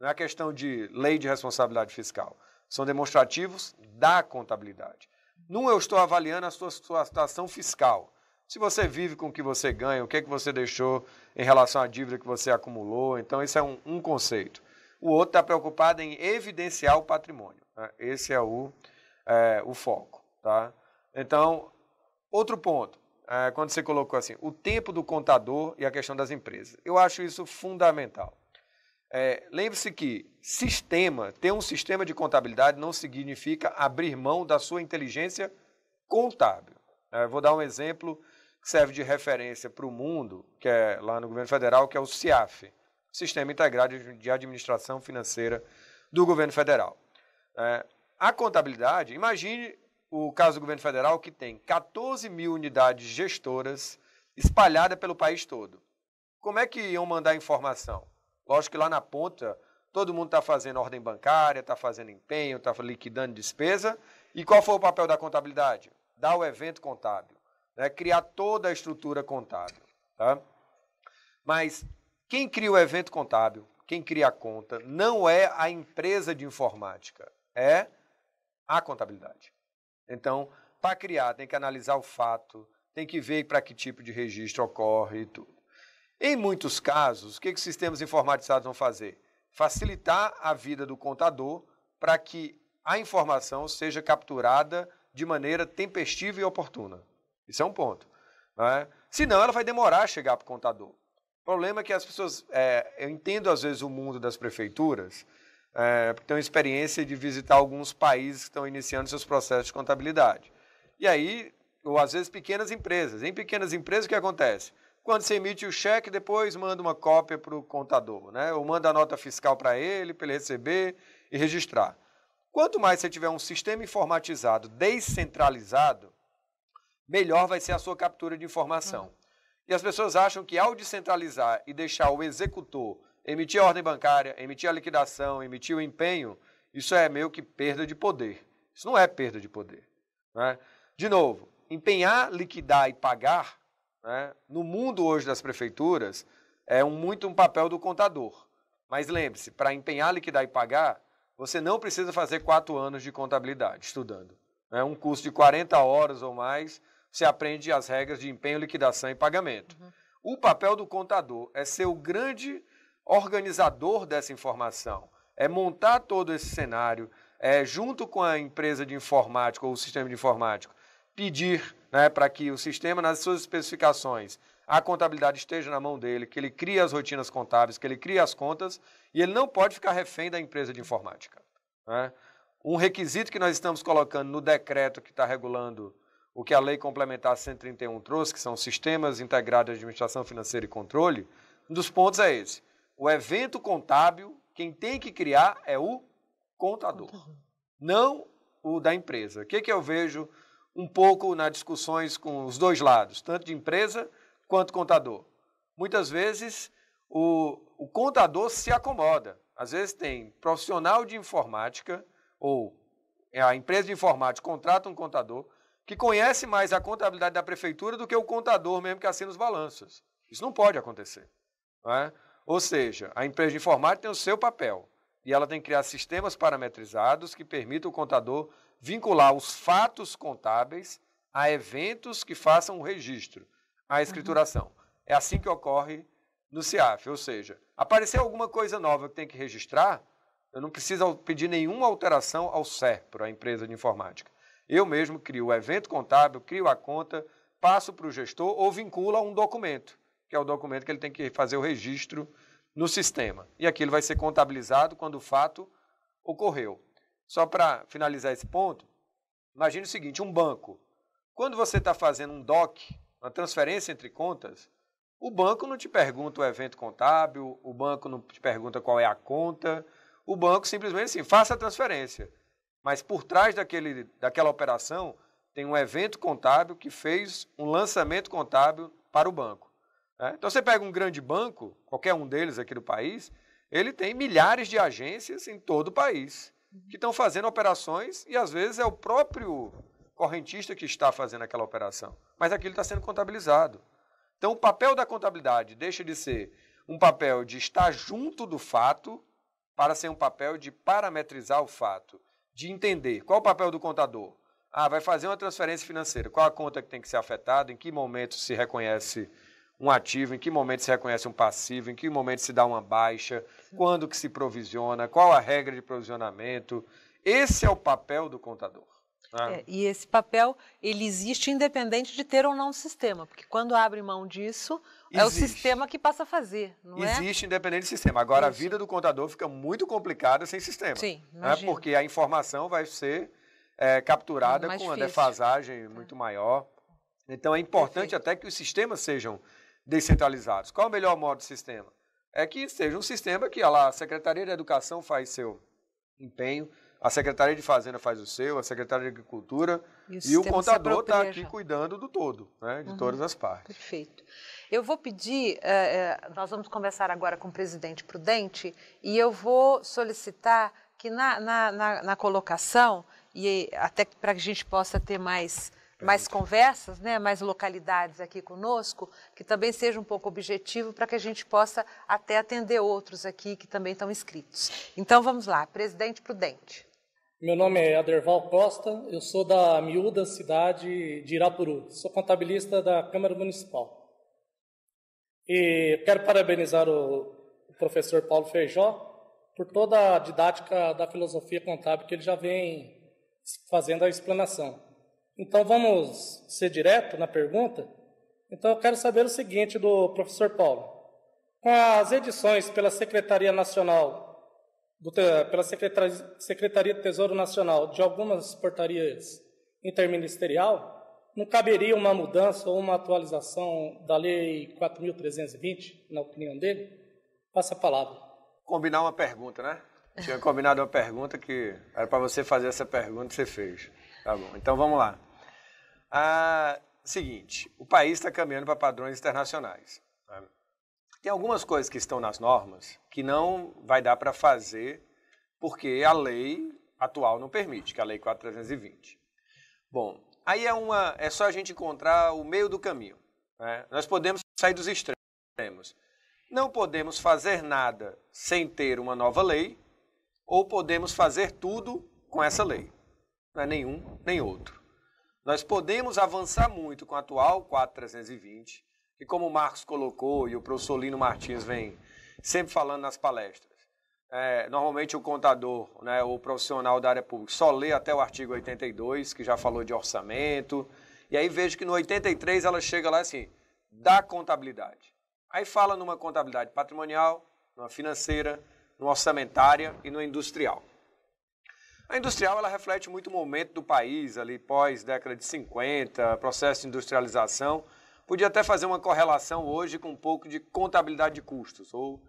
Não é questão de lei de responsabilidade fiscal. São demonstrativos da contabilidade. Num eu estou avaliando a sua, sua situação fiscal. Se você vive com o que você ganha, o que, é que você deixou em relação à dívida que você acumulou. Então, esse é um, um conceito o outro está preocupado em evidenciar o patrimônio. Né? Esse é o, é, o foco. Tá? Então, outro ponto, é, quando você colocou assim, o tempo do contador e a questão das empresas. Eu acho isso fundamental. É, Lembre-se que sistema, ter um sistema de contabilidade não significa abrir mão da sua inteligência contábil. É, vou dar um exemplo que serve de referência para o mundo, que é lá no governo federal, que é o CIAF. Sistema Integrado de Administração Financeira do Governo Federal. É, a contabilidade, imagine o caso do governo federal, que tem 14 mil unidades gestoras espalhadas pelo país todo. Como é que iam mandar informação? Lógico que lá na ponta, todo mundo está fazendo ordem bancária, está fazendo empenho, está liquidando despesa. E qual foi o papel da contabilidade? Dar o evento contábil, né? criar toda a estrutura contábil. Tá? Mas quem cria o evento contábil, quem cria a conta, não é a empresa de informática, é a contabilidade. Então, para criar, tem que analisar o fato, tem que ver para que tipo de registro ocorre e tudo. Em muitos casos, o que, que os sistemas informatizados vão fazer? Facilitar a vida do contador para que a informação seja capturada de maneira tempestiva e oportuna. Isso é um ponto. Né? Senão, ela vai demorar a chegar para o contador problema é que as pessoas. É, eu entendo, às vezes, o mundo das prefeituras, é, porque tenho experiência de visitar alguns países que estão iniciando seus processos de contabilidade. E aí, ou às vezes pequenas empresas. Em pequenas empresas, o que acontece? Quando você emite o cheque, depois manda uma cópia para o contador, né? ou manda a nota fiscal para ele, para ele receber e registrar. Quanto mais você tiver um sistema informatizado descentralizado, melhor vai ser a sua captura de informação. Uhum. E as pessoas acham que ao descentralizar e deixar o executor emitir a ordem bancária, emitir a liquidação, emitir o empenho, isso é meio que perda de poder. Isso não é perda de poder. Né? De novo, empenhar, liquidar e pagar, né? no mundo hoje das prefeituras, é um, muito um papel do contador. Mas lembre-se, para empenhar, liquidar e pagar, você não precisa fazer quatro anos de contabilidade estudando. Né? Um curso de 40 horas ou mais você aprende as regras de empenho, liquidação e pagamento. Uhum. O papel do contador é ser o grande organizador dessa informação, é montar todo esse cenário, é, junto com a empresa de informática ou o sistema de informática, pedir né, para que o sistema, nas suas especificações, a contabilidade esteja na mão dele, que ele crie as rotinas contábeis, que ele crie as contas, e ele não pode ficar refém da empresa de informática. Né? Um requisito que nós estamos colocando no decreto que está regulando o que a Lei Complementar 131 trouxe, que são sistemas integrados de administração financeira e controle, um dos pontos é esse. O evento contábil, quem tem que criar é o contador, não o da empresa. O que, que eu vejo um pouco nas discussões com os dois lados, tanto de empresa quanto contador? Muitas vezes o, o contador se acomoda. Às vezes tem profissional de informática ou a empresa de informática contrata um contador que conhece mais a contabilidade da prefeitura do que o contador mesmo que assina os balanços. Isso não pode acontecer. Não é? Ou seja, a empresa de informática tem o seu papel e ela tem que criar sistemas parametrizados que permitam o contador vincular os fatos contábeis a eventos que façam o registro, a escrituração. Uhum. É assim que ocorre no CIAF, ou seja, aparecer alguma coisa nova que tem que registrar, eu não preciso pedir nenhuma alteração ao SERPRO, a empresa de informática. Eu mesmo crio o evento contábil, crio a conta, passo para o gestor ou vinculo a um documento, que é o documento que ele tem que fazer o registro no sistema. E aquilo vai ser contabilizado quando o fato ocorreu. Só para finalizar esse ponto, imagine o seguinte: um banco. Quando você está fazendo um DOC, uma transferência entre contas, o banco não te pergunta o evento contábil, o banco não te pergunta qual é a conta, o banco simplesmente assim, faça a transferência. Mas por trás daquele, daquela operação tem um evento contábil que fez um lançamento contábil para o banco. Né? Então você pega um grande banco, qualquer um deles aqui do país, ele tem milhares de agências em todo o país que estão fazendo operações e às vezes é o próprio correntista que está fazendo aquela operação, mas aquilo está sendo contabilizado. Então o papel da contabilidade deixa de ser um papel de estar junto do fato para ser um papel de parametrizar o fato de entender qual o papel do contador. Ah, vai fazer uma transferência financeira. Qual a conta que tem que ser afetada? Em que momento se reconhece um ativo? Em que momento se reconhece um passivo? Em que momento se dá uma baixa? Quando que se provisiona? Qual a regra de provisionamento? Esse é o papel do contador. Né? É, e esse papel ele existe independente de ter ou não um sistema, porque quando abre mão disso, Existe. É o sistema que passa a fazer, não é? Existe independente do sistema. Agora, Isso. a vida do contador fica muito complicada sem sistema. Sim, né? Porque a informação vai ser é, capturada Mais com difícil. uma defasagem tá. muito maior. Então, é importante Perfeito. até que os sistemas sejam descentralizados. Qual é o melhor modo de sistema? É que seja um sistema que lá, a Secretaria de Educação faz seu empenho, a Secretaria de Fazenda faz o seu, a Secretaria de Agricultura e o, e o contador está aqui cuidando do todo, né, de uhum. todas as partes. Perfeito. Eu vou pedir, é, nós vamos conversar agora com o presidente Prudente e eu vou solicitar que na, na, na, na colocação, e até para que a gente possa ter mais, mais conversas, né, mais localidades aqui conosco, que também seja um pouco objetivo para que a gente possa até atender outros aqui que também estão inscritos. Então vamos lá, presidente Prudente. Meu nome é Aderval Costa, eu sou da miúda cidade de Irapuru, sou contabilista da Câmara Municipal. E quero parabenizar o, professor Paulo Feijó por toda a didática da filosofia contábil que ele já vem fazendo a explanação. Então vamos ser direto na pergunta? Então eu quero saber o seguinte do professor Paulo. Com as edições pela Secretaria Nacional, do, pela Secretaria, Secretaria do Tesouro Nacional de algumas portarias interministerial, não caberia uma mudança ou uma atualização da Lei 4.320, na opinião dele? Passa a palavra. Combinar uma pergunta, né? Tinha combinado uma pergunta que era para você fazer essa pergunta, você fez. Tá bom, então vamos lá. Ah, seguinte, o país está caminhando para padrões internacionais. Tá? Tem algumas coisas que estão nas normas que não vai dar para fazer porque a lei atual não permite, que é a Lei 4.320. Bom, Aí é, uma, é só a gente encontrar o meio do caminho. Né? Nós podemos sair dos extremos. Não podemos fazer nada sem ter uma nova lei, ou podemos fazer tudo com essa lei. Não é nenhum nem outro. Nós podemos avançar muito com a atual 4320, e como o Marcos colocou e o professor Lino Martins vem sempre falando nas palestras, é, normalmente o contador, né, o profissional da área pública, só lê até o artigo 82, que já falou de orçamento, e aí vejo que no 83 ela chega lá assim, da contabilidade. Aí fala numa contabilidade patrimonial, numa financeira, numa orçamentária e numa industrial. A industrial ela reflete muito o momento do país ali pós década de 50, processo de industrialização. Podia até fazer uma correlação hoje com um pouco de contabilidade de custos ou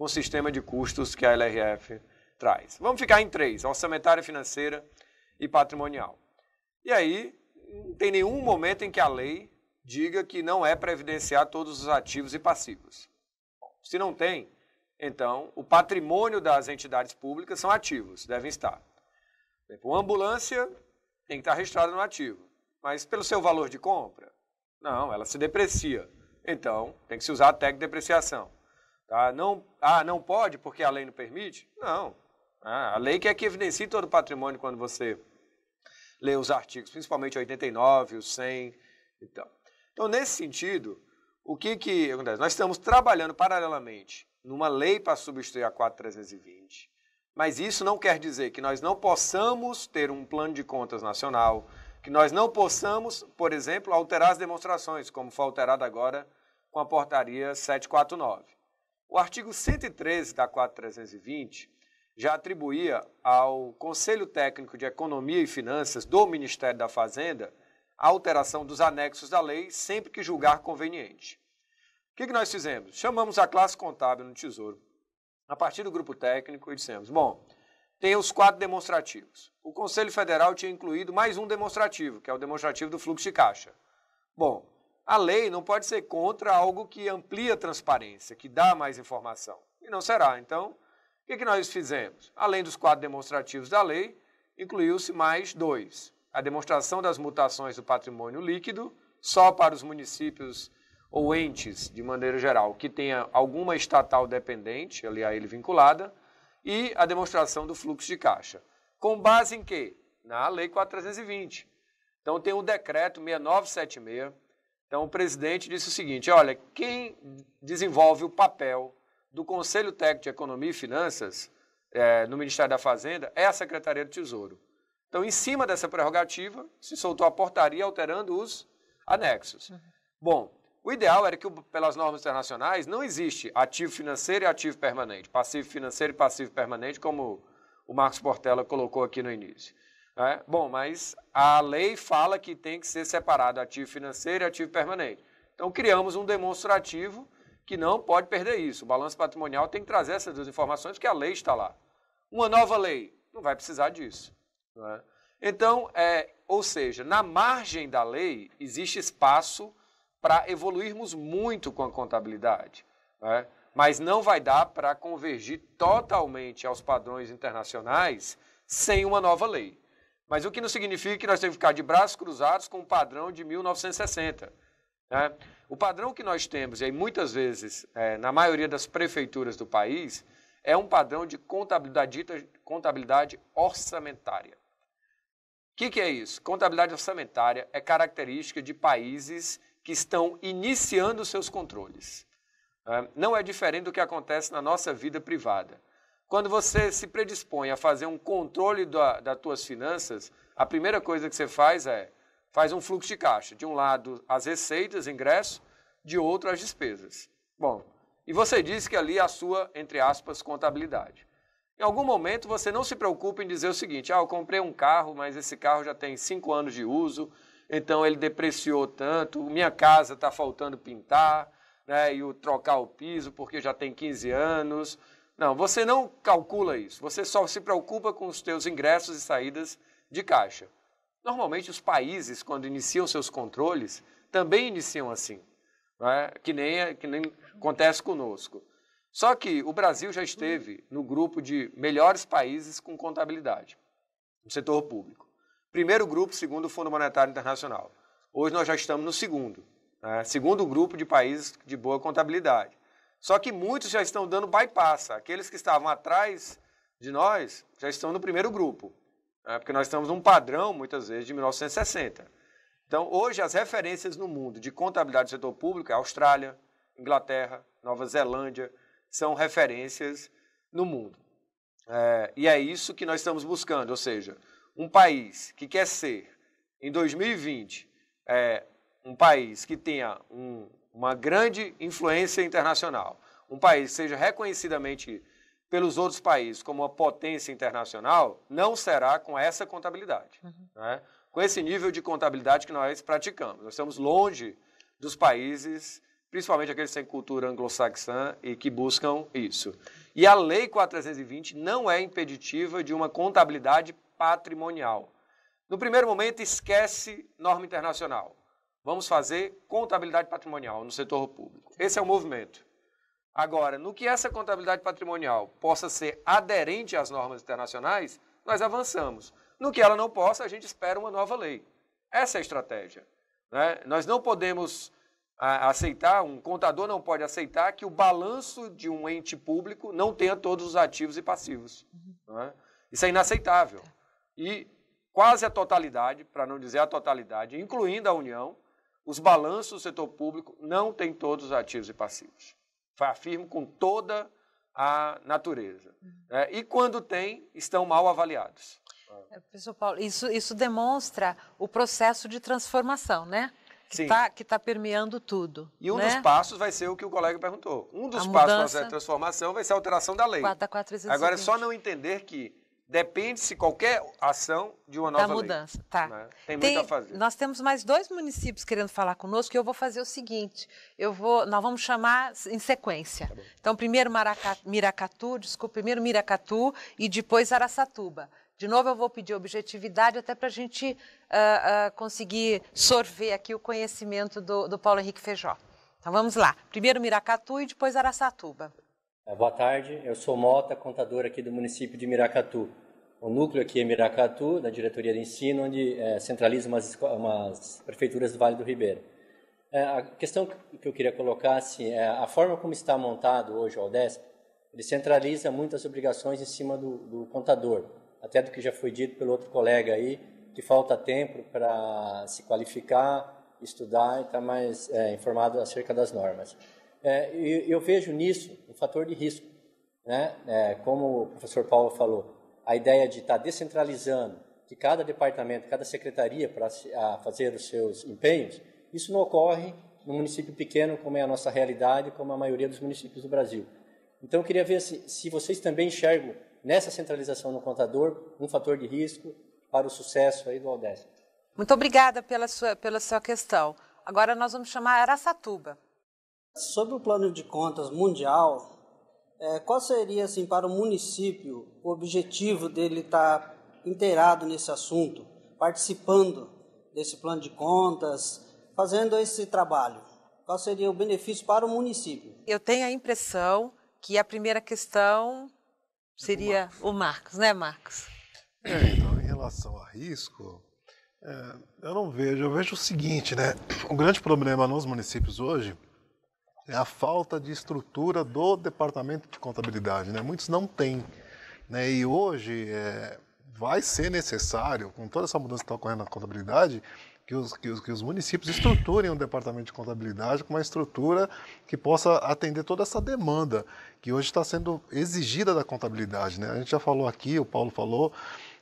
com o sistema de custos que a LRF traz. Vamos ficar em três: orçamentária, financeira e patrimonial. E aí, não tem nenhum momento em que a lei diga que não é previdenciar todos os ativos e passivos. Se não tem, então o patrimônio das entidades públicas são ativos, devem estar. Por exemplo, Uma ambulância tem que estar registrada no ativo, mas pelo seu valor de compra, não, ela se deprecia. Então, tem que se usar a técnica de depreciação. Ah, não, ah, não pode porque a lei não permite? Não. Ah, a lei quer que é evidencie todo o patrimônio quando você lê os artigos, principalmente 89, o 100. Então, então nesse sentido, o que, que acontece? Nós estamos trabalhando paralelamente numa lei para substituir a 4320, mas isso não quer dizer que nós não possamos ter um plano de contas nacional, que nós não possamos, por exemplo, alterar as demonstrações, como foi alterado agora com a portaria 749. O artigo 113 da 4320 já atribuía ao Conselho Técnico de Economia e Finanças do Ministério da Fazenda a alteração dos anexos da lei sempre que julgar conveniente. O que, que nós fizemos? Chamamos a classe contábil no Tesouro, a partir do grupo técnico, e dissemos: bom, tem os quatro demonstrativos. O Conselho Federal tinha incluído mais um demonstrativo, que é o demonstrativo do fluxo de caixa. Bom, a lei não pode ser contra algo que amplia a transparência, que dá mais informação. E não será. Então, o que, que nós fizemos? Além dos quatro demonstrativos da lei, incluiu-se mais dois. A demonstração das mutações do patrimônio líquido, só para os municípios ou entes, de maneira geral, que tenha alguma estatal dependente, ali a ele vinculada, e a demonstração do fluxo de caixa. Com base em quê? Na Lei 420. Então tem o decreto 6976, então, o presidente disse o seguinte: olha, quem desenvolve o papel do Conselho Técnico de Economia e Finanças é, no Ministério da Fazenda é a Secretaria do Tesouro. Então, em cima dessa prerrogativa, se soltou a portaria alterando os anexos. Uhum. Bom, o ideal era que, pelas normas internacionais, não existe ativo financeiro e ativo permanente, passivo financeiro e passivo permanente, como o Marcos Portela colocou aqui no início. É, bom, mas a lei fala que tem que ser separado ativo financeiro e ativo permanente. Então criamos um demonstrativo que não pode perder isso. O balanço patrimonial tem que trazer essas duas informações porque a lei está lá. Uma nova lei não vai precisar disso. É? Então, é, ou seja, na margem da lei existe espaço para evoluirmos muito com a contabilidade, é? mas não vai dar para convergir totalmente aos padrões internacionais sem uma nova lei. Mas o que não significa que nós temos que ficar de braços cruzados com o padrão de 1960. Né? O padrão que nós temos, e aí muitas vezes, é, na maioria das prefeituras do país, é um padrão de contabilidade, dita, contabilidade orçamentária. O que, que é isso? Contabilidade orçamentária é característica de países que estão iniciando seus controles. Né? Não é diferente do que acontece na nossa vida privada. Quando você se predispõe a fazer um controle da, das suas finanças, a primeira coisa que você faz é faz um fluxo de caixa. De um lado, as receitas, ingresso, de outro, as despesas. Bom, e você diz que ali é a sua, entre aspas, contabilidade. Em algum momento você não se preocupa em dizer o seguinte: ah, eu comprei um carro, mas esse carro já tem cinco anos de uso, então ele depreciou tanto, minha casa está faltando pintar, né, e o trocar o piso porque já tem 15 anos, não, você não calcula isso. Você só se preocupa com os seus ingressos e saídas de caixa. Normalmente os países, quando iniciam seus controles, também iniciam assim, né? que, nem, que nem acontece conosco. Só que o Brasil já esteve no grupo de melhores países com contabilidade, no setor público. Primeiro grupo, segundo o Fundo Monetário Internacional. Hoje nós já estamos no segundo, né? segundo grupo de países de boa contabilidade. Só que muitos já estão dando bypass. Aqueles que estavam atrás de nós já estão no primeiro grupo. Né? Porque nós estamos num padrão, muitas vezes, de 1960. Então, hoje, as referências no mundo de contabilidade do setor público é Austrália, Inglaterra, Nova Zelândia, são referências no mundo. É, e é isso que nós estamos buscando, ou seja, um país que quer ser, em 2020, é, um país que tenha um uma grande influência internacional, um país seja reconhecidamente pelos outros países como uma potência internacional, não será com essa contabilidade, uhum. né? com esse nível de contabilidade que nós praticamos. Nós estamos longe dos países, principalmente aqueles que têm cultura anglo-saxã e que buscam isso. E a Lei 420 não é impeditiva de uma contabilidade patrimonial. No primeiro momento, esquece norma internacional. Vamos fazer contabilidade patrimonial no setor público. Esse é o movimento. Agora, no que essa contabilidade patrimonial possa ser aderente às normas internacionais, nós avançamos. No que ela não possa, a gente espera uma nova lei. Essa é a estratégia. Né? Nós não podemos aceitar, um contador não pode aceitar que o balanço de um ente público não tenha todos os ativos e passivos. Uhum. Né? Isso é inaceitável. E quase a totalidade, para não dizer a totalidade, incluindo a União, os balanços do setor público não têm todos os ativos e passivos. Afirmo com toda a natureza. Uhum. Né? e quando tem, estão mal avaliados. É, professor Paulo, isso, isso demonstra o processo de transformação, né? que está tá permeando tudo. E um né? dos passos vai ser o que o colega perguntou. Um dos a passos mudança, para essa transformação vai ser a alteração da lei. 4, 4, Agora é só não entender que depende se qualquer ação de uma nova da mudança, lei, tá? Né? Tem, tem, muito a fazer. Nós temos mais dois municípios querendo falar conosco. E eu vou fazer o seguinte: eu vou, nós vamos chamar em sequência. Tá então primeiro Maracatu, Miracatu, desculpa, primeiro Miracatu e depois Araçatuba. De novo, eu vou pedir objetividade até para a gente uh, uh, conseguir sorver aqui o conhecimento do, do Paulo Henrique Feijó. Então vamos lá. Primeiro Miracatu e depois Araçatuba. É, boa tarde, eu sou Mota, contador aqui do município de Miracatu. O núcleo aqui é Miracatu, da diretoria de ensino, onde é, centraliza umas, umas, prefeituras do Vale do Ribeira. É, a questão que eu queria colocar assim, é a forma como está montado hoje o Aldesp, ele centraliza muitas obrigações em cima do, do contador, até do que já foi dito pelo outro colega aí, que falta tempo para se qualificar, estudar e estar tá mais é, informado acerca das normas. É, eu, eu, vejo nisso um fator de risco. Né? É, como o professor Paulo falou, a ideia de estar tá descentralizando de cada departamento, cada secretaria para fazer os seus empenhos, isso não ocorre num município pequeno como é a nossa realidade, como a maioria dos municípios do Brasil. Então, eu queria ver se, se vocês também enxergam nessa centralização no contador um fator de risco para o sucesso aí do Aldesc. Muito obrigada pela sua, pela sua questão. Agora nós vamos chamar Aracatuba. Sobre o plano de contas mundial, é, qual seria, assim, para o município, o objetivo dele estar tá inteirado nesse assunto, participando desse plano de contas, fazendo esse trabalho? Qual seria o benefício para o município? Eu tenho a impressão que a primeira questão seria o Marcos, o Marcos né, Marcos? É, então, em relação a risco, é, eu não vejo. Eu vejo o seguinte, né? O grande problema nos municípios hoje é a falta de estrutura do departamento de contabilidade. Né? Muitos não têm. Né? E hoje é, vai ser necessário, com toda essa mudança que está ocorrendo na contabilidade, que os, que, os, que os, municípios estruturem um departamento de contabilidade com uma estrutura que possa atender toda essa demanda que hoje está sendo exigida da contabilidade. Né? A gente já falou aqui, o Paulo falou,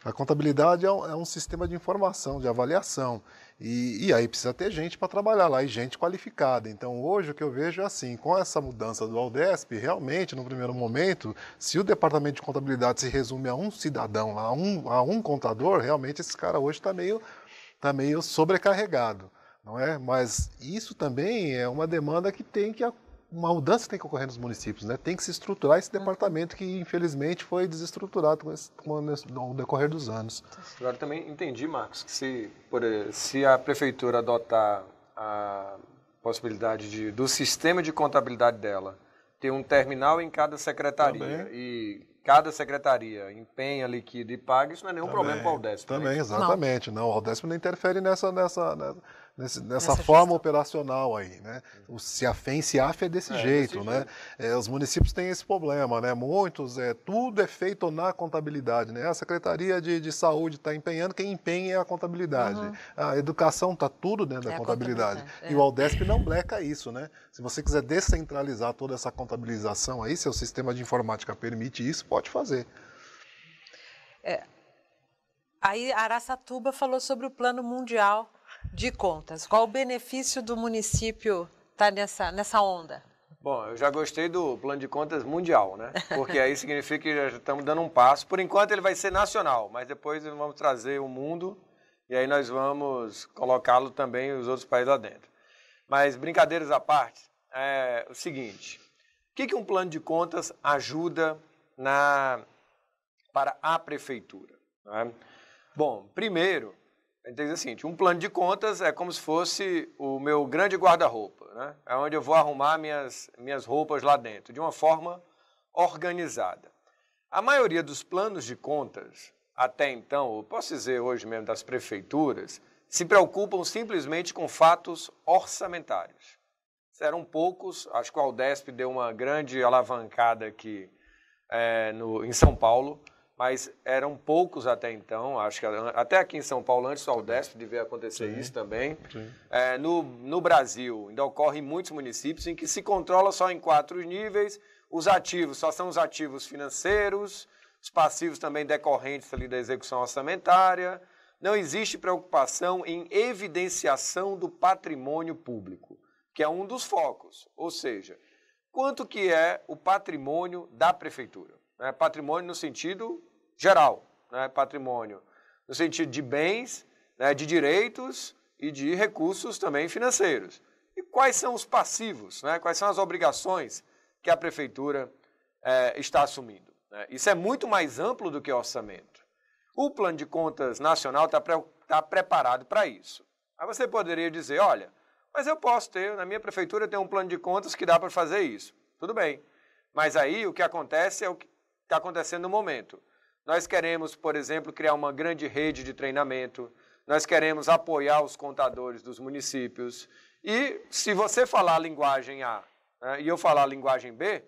a contabilidade é um, é um sistema de informação, de avaliação. E, e aí precisa ter gente para trabalhar lá e gente qualificada. Então hoje o que eu vejo é assim, com essa mudança do Aldesp, realmente no primeiro momento, se o departamento de contabilidade se resume a um cidadão, a um, a um contador, realmente esse cara hoje está meio, tá meio sobrecarregado. Não é? Mas isso também é uma demanda que tem que uma mudança que tem que ocorrer nos municípios, né? Tem que se estruturar esse uhum. departamento que, infelizmente, foi desestruturado com esse, com esse, decorrer dos anos. Agora também entendi, Marcos, que se, por, se a prefeitura adotar a possibilidade de, do sistema de contabilidade dela ter um terminal em cada secretaria também. e cada secretaria empenha, liquida e paga, isso não é nenhum também, problema para o Aldesp. Né? Também, né? exatamente. Não, não o Aldesp não interfere nessa, nessa, nessa nessa, nessa, forma gestão. operacional aí, né? O CIAFEM, CIAF é desse é, jeito, desse né? Jeito. É, os municípios têm esse problema, né? Muitos, é, tudo é feito na contabilidade, né? A Secretaria de, de Saúde está empenhando, quem empenha é a contabilidade. Uhum. A educação está tudo dentro é da contabilidade. contabilidade. E é. o Aldesp não bleca isso, né? Se você quiser descentralizar toda essa contabilização aí, seu sistema de informática permite isso, pode fazer. É, Aí Araçatuba falou sobre o plano mundial de contas. Qual o benefício do município estar tá nessa, nessa onda? Bom, eu já gostei do plano de contas mundial, né? Porque aí significa que já estamos dando um passo. Por enquanto ele vai ser nacional, mas depois vamos trazer o mundo e aí nós vamos colocá-lo também os outros países lá dentro. Mas brincadeiras à parte, é o seguinte: o que, que um plano de contas ajuda na para a prefeitura? Né? Bom, primeiro então, diz assim, um plano de contas é como se fosse o meu grande guarda-roupa, né? É onde eu vou arrumar minhas, minhas roupas lá dentro, de uma forma organizada. A maioria dos planos de contas, até então, eu posso dizer hoje mesmo das prefeituras, se preocupam simplesmente com fatos orçamentários. Eram poucos, acho que o Aldesp deu uma grande alavancada aqui é, no, em São Paulo, mas eram poucos até então, acho que até aqui em São Paulo, antes do Aldesp, de ver acontecer sim, isso também. É, no, no Brasil, ainda ocorre em muitos municípios em que se controla só em quatro níveis, os ativos só são os ativos financeiros, os passivos também decorrentes ali da execução orçamentária. Não existe preocupação em evidenciação do patrimônio público, que é um dos focos, ou seja, quanto que é o patrimônio da prefeitura? É, patrimônio no sentido geral, né, patrimônio, no sentido de bens, né, de direitos e de recursos também financeiros. E quais são os passivos, né, quais são as obrigações que a prefeitura é, está assumindo? Né? Isso é muito mais amplo do que orçamento. O plano de contas nacional está pre tá preparado para isso. Aí você poderia dizer, olha, mas eu posso ter, na minha prefeitura eu tenho um plano de contas que dá para fazer isso. Tudo bem. Mas aí o que acontece é o que está acontecendo no momento. Nós queremos, por exemplo, criar uma grande rede de treinamento. Nós queremos apoiar os contadores dos municípios. E se você falar a linguagem A né, e eu falar a linguagem B,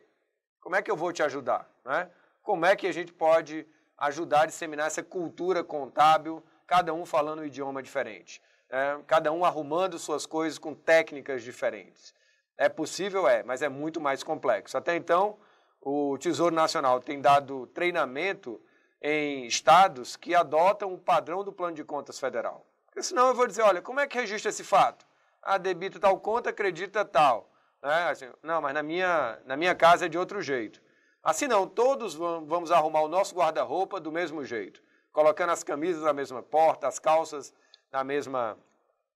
como é que eu vou te ajudar? Né? Como é que a gente pode ajudar a disseminar essa cultura contábil, cada um falando um idioma diferente, é, cada um arrumando suas coisas com técnicas diferentes? É possível? É, mas é muito mais complexo. Até então, o Tesouro Nacional tem dado treinamento em estados que adotam o padrão do plano de contas federal. Porque senão eu vou dizer, olha, como é que registra esse fato? Ah, debita tal conta, acredita tal. Né? Assim, não, mas na minha, na minha casa é de outro jeito. Assim não, todos vamos arrumar o nosso guarda-roupa do mesmo jeito, colocando as camisas na mesma porta, as calças na mesma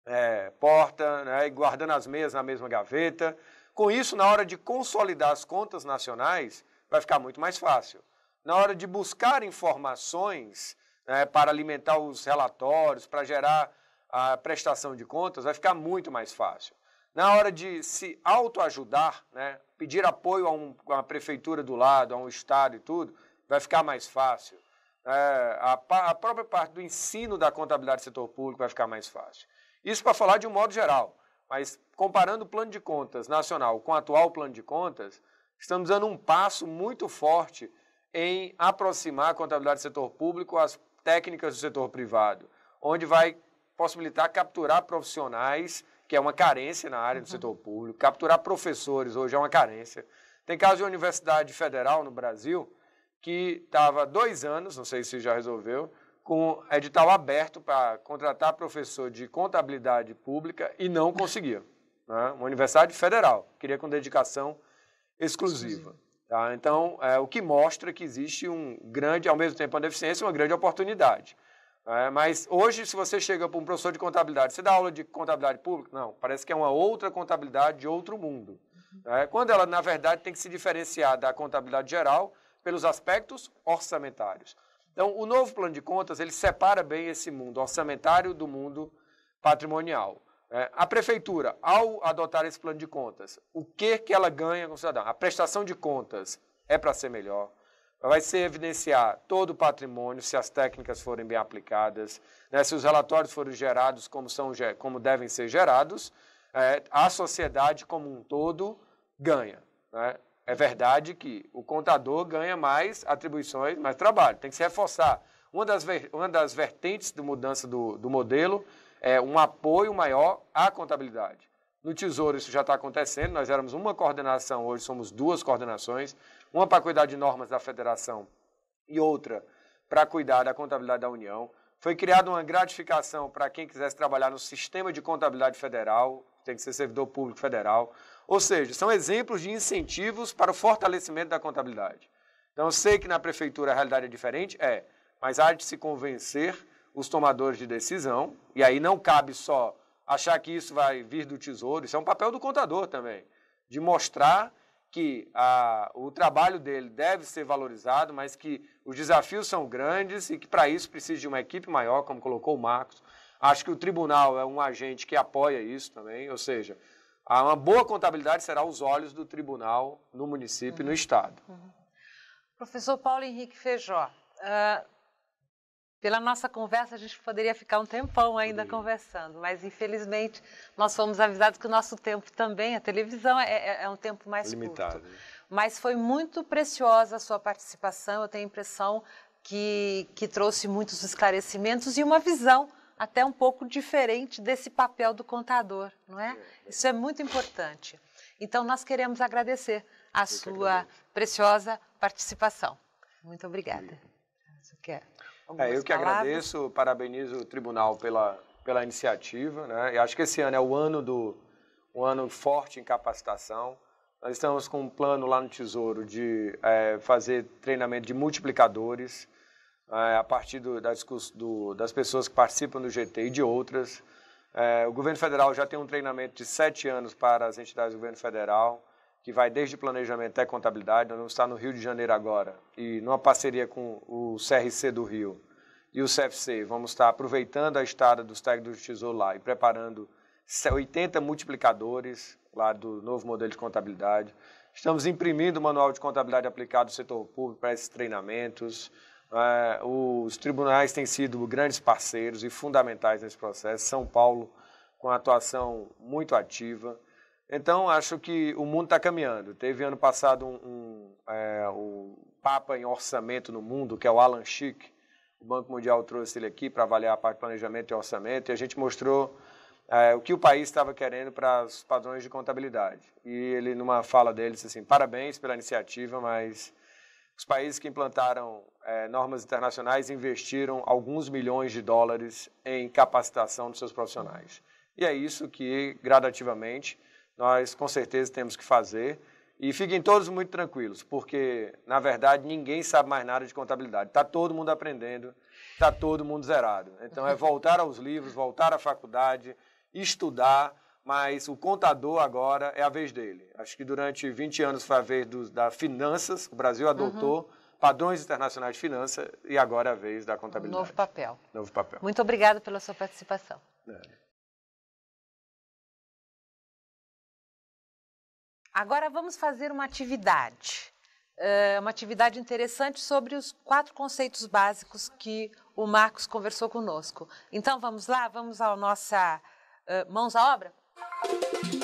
é, porta, né? e guardando as meias na mesma gaveta. Com isso, na hora de consolidar as contas nacionais, vai ficar muito mais fácil na hora de buscar informações né, para alimentar os relatórios, para gerar a prestação de contas, vai ficar muito mais fácil. Na hora de se autoajudar, né, pedir apoio a, um, a, uma prefeitura do lado, a um estado e tudo, vai ficar mais fácil. É, a, a própria parte do ensino da contabilidade do setor público vai ficar mais fácil. Isso para falar de um modo geral, mas comparando o plano de contas nacional com o atual plano de contas, estamos dando um passo muito forte em aproximar a contabilidade do setor público às técnicas do setor privado, onde vai possibilitar capturar profissionais, que é uma carência na área do uhum. setor público, capturar professores, hoje é uma carência. Tem caso de Universidade Federal no Brasil que estava dois anos, não sei se já resolveu, com edital aberto para contratar professor de contabilidade pública e não conseguia. Né? Uma universidade federal, queria com dedicação exclusiva. exclusiva. Tá? Então, é, o que mostra que existe um grande, ao mesmo tempo, uma deficiência, uma grande oportunidade. É, mas hoje, se você chega para um professor de contabilidade, você dá aula de contabilidade pública? Não, parece que é uma outra contabilidade de outro mundo. É, quando ela, na verdade, tem que se diferenciar da contabilidade geral pelos aspectos orçamentários. Então, o novo plano de contas, ele separa bem esse mundo orçamentário do mundo patrimonial. É, a prefeitura, ao adotar esse plano de contas, o que, que ela ganha com o cidadão? A prestação de contas é para ser melhor, vai ser evidenciar todo o patrimônio, se as técnicas forem bem aplicadas, né, se os relatórios forem gerados como, são, como devem ser gerados, é, a sociedade como um todo ganha. Né? É verdade que o contador ganha mais atribuições, mais trabalho, tem que se reforçar. Uma das, uma das vertentes de mudança do, do modelo é, um apoio maior à contabilidade. No Tesouro isso já está acontecendo, nós éramos uma coordenação, hoje somos duas coordenações, uma para cuidar de normas da federação e outra para cuidar da contabilidade da União. Foi criada uma gratificação para quem quisesse trabalhar no sistema de contabilidade federal, tem que ser servidor público federal. Ou seja, são exemplos de incentivos para o fortalecimento da contabilidade. Então, eu sei que na prefeitura a realidade é diferente, é, mas há de se convencer os tomadores de decisão, e aí não cabe só achar que isso vai vir do tesouro, isso é um papel do contador também, de mostrar que a, ah, o trabalho dele deve ser valorizado, mas que os desafios são grandes e que para isso precisa de uma equipe maior, como colocou o Marcos. Acho que o tribunal é um agente que apoia isso também, ou seja, uma boa contabilidade será os olhos do tribunal no município uhum. e no uhum. estado. Uhum. Professor Paulo Henrique Feijó, uh pela nossa conversa, a gente poderia ficar um tempão ainda Poderia. conversando, mas infelizmente nós fomos avisados que o nosso tempo também, a televisão, é, é, é um tempo mais Limitado. curto. Né? Mas foi muito preciosa a sua participação, eu tenho a impressão que, que trouxe muitos esclarecimentos e uma visão até um pouco diferente desse papel do contador, não é? é, é. Isso é muito importante. Então, nós queremos agradecer a eu sua preciosa participação. Muito obrigada. Sim. É, eu que palavras. agradeço, parabenizo o tribunal pela, pela iniciativa. Né? Eu acho que esse ano é o ano do um ano forte em capacitação. Nós estamos com um plano lá no Tesouro de é, fazer treinamento de multiplicadores é, a partir do, das, do, das pessoas que participam do GT e de outras. É, o governo federal já tem um treinamento de sete anos para as entidades do governo federal que vai desde planejamento até contabilidade. Nós vamos estar no Rio de Janeiro agora e numa parceria com o CRC do Rio e o CFC. Vamos estar aproveitando a estada dos técnicos do Tesouro lá e preparando 80 multiplicadores lá do novo modelo de contabilidade. Estamos imprimindo o manual de contabilidade aplicado ao setor público para esses treinamentos. É, os tribunais têm sido grandes parceiros e fundamentais nesse processo. São Paulo, com atuação muito ativa. Então, acho que o mundo está caminhando. Teve ano passado um, um, é, um Papa em Orçamento no Mundo, que é o Alan Schick. O Banco Mundial trouxe ele aqui para avaliar a parte de planejamento e orçamento e a gente mostrou é, o que o país estava querendo para os padrões de contabilidade. E ele, numa fala dele, disse assim: parabéns pela iniciativa, mas os países que implantaram é, normas internacionais investiram alguns milhões de dólares em capacitação dos seus profissionais. E é isso que, gradativamente, nós com certeza temos que fazer. E fiquem todos muito tranquilos, porque, na verdade, ninguém sabe mais nada de contabilidade. Está todo mundo aprendendo, está todo mundo zerado. Então, é voltar aos livros, voltar à faculdade, estudar, mas o contador agora é a vez dele. Acho que durante 20 anos foi a vez do, da finanças, o Brasil adotou. Uhum padrões internacionais de finanças e agora é a vez da contabilidade. Novo papel. Novo papel. Muito obrigado pela sua participação. É. Agora vamos fazer uma atividade, eh, uma atividade interessante sobre os quatro conceitos básicos que o Marcos conversou conosco. Então vamos lá, vamos à nossa eh, mãos à obra? Música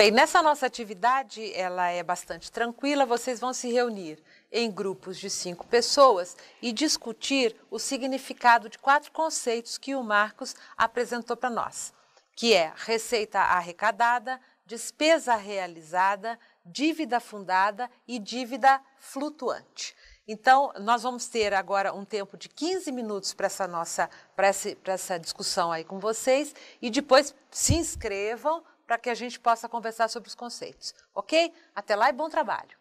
Bem, nessa nossa atividade, ela é bastante tranquila, vocês vão se reunir em grupos de cinco pessoas e discutir o significado de quatro conceitos que o Marcos apresentou para nós, que é receita arrecadada, despesa realizada, dívida fundada e dívida flutuante. Então, nós vamos ter agora um tempo de 15 minutos para essa nossa para essa, essa discussão aí com vocês e depois se inscrevam para que a gente possa conversar sobre os conceitos, ok? Até lá e bom trabalho!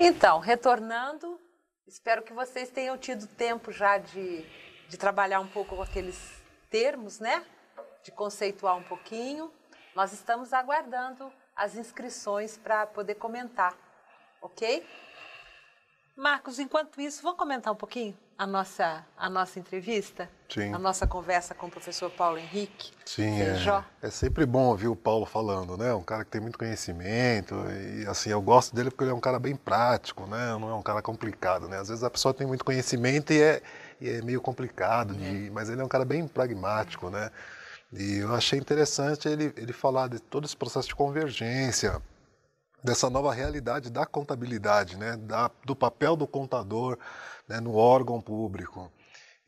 Então, retornando, espero que vocês tenham tido tempo já de, de trabalhar um pouco com aqueles termos, né? De conceituar um pouquinho. Nós estamos aguardando as inscrições para poder comentar, ok? Marcos, enquanto isso, vamos comentar um pouquinho a nossa, a nossa entrevista? Sim. A nossa conversa com o professor Paulo Henrique? Sim, é, é, sempre bom ouvir o Paulo falando, né? Um cara que tem muito conhecimento e, assim, eu gosto dele porque ele é um cara bem prático, né? Não é um cara complicado, né? Às vezes a pessoa tem muito conhecimento e é, e é meio complicado, de, é. mas ele é um cara bem pragmático, né? E eu achei interessante ele, ele falar de todo esse processo de convergência, dessa nova realidade da contabilidade, né? Da, do papel do contador né? no órgão público.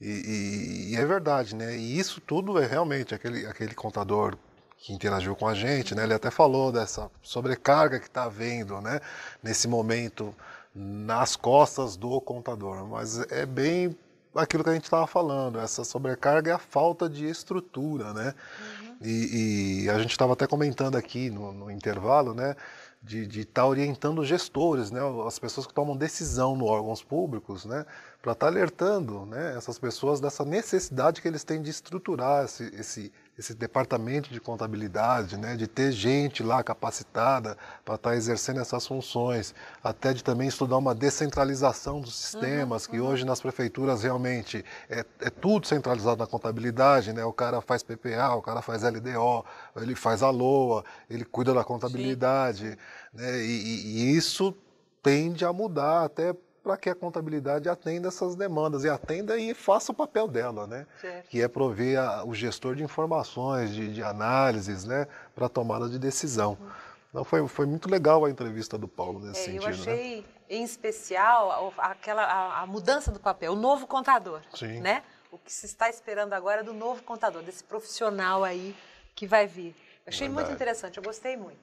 E, e, e, é verdade, né? E isso tudo é realmente aquele, aquele contador que interagiu com a gente, né? Ele até falou dessa sobrecarga que está havendo, né? Nesse momento nas costas do contador, mas é bem aquilo que a gente estava falando, essa sobrecarga é a falta de estrutura, né? Uhum. E, e, a gente estava até comentando aqui no, no intervalo, né? De estar tá orientando gestores, né, as pessoas que tomam decisão no órgãos públicos, né, para estar tá alertando né, essas pessoas dessa necessidade que eles têm de estruturar esse, esse esse departamento de contabilidade, né, de ter gente lá capacitada para estar tá exercendo essas funções, até de também estudar uma descentralização dos sistemas, uhum, que uhum. hoje nas prefeituras realmente é, é, tudo centralizado na contabilidade, né? O cara faz PPA, o cara faz LDO, ele faz a LOA, ele cuida da contabilidade, né? E, e isso tende a mudar até para que a contabilidade atenda essas demandas e atenda e faça o papel dela, né? Certo. Que é prover a, o gestor de informações, de, de análises, né, para tomada de decisão. Uhum. Então foi, foi muito legal a entrevista do Paulo nesse é, sentido. Eu né? achei né? em especial aquela a, a, mudança do papel, o novo contador, Sim. né? O que se está esperando agora é do novo contador, desse profissional aí que vai vir. achei Verdade. muito interessante, eu gostei muito.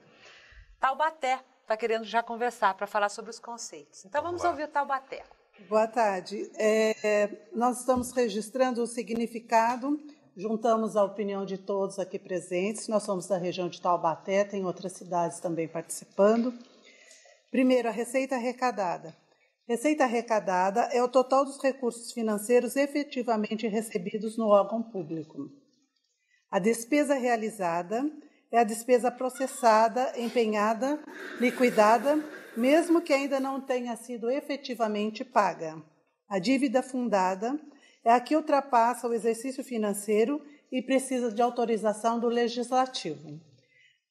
Taubaté, está querendo já conversar para falar sobre os conceitos. Então vamos ouvir o Taubaté. Boa tarde. É, nós estamos registrando o significado, juntamos a opinião de todos aqui presentes. Nós somos da região de Taubaté, tem outras cidades também participando. Primeiro, a receita arrecadada. Receita arrecadada é o total dos recursos financeiros efetivamente recebidos no órgão público. A despesa realizada é a despesa processada, empenhada, liquidada, mesmo que ainda não tenha sido efetivamente paga. A dívida fundada é a que ultrapassa o exercício financeiro e precisa de autorização do legislativo.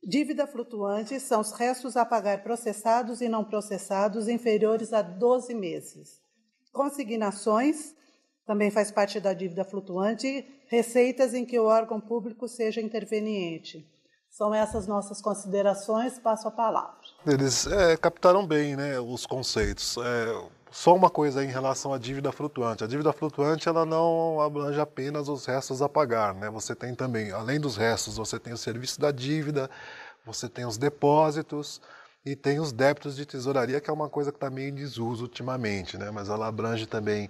Dívida flutuante são os restos a pagar processados e não processados inferiores a 12 meses. Consignações também faz parte da dívida flutuante, receitas em que o órgão público seja interveniente. São essas nossas considerações. Passo a palavra. Eles é, captaram bem né, os conceitos. É, só uma coisa em relação à dívida flutuante. A dívida flutuante ela não abrange apenas os restos a pagar. Né? Você tem também, além dos restos, você tem o serviço da dívida, você tem os depósitos e tem os débitos de tesouraria, que é uma coisa que está meio em desuso ultimamente, né? mas ela abrange também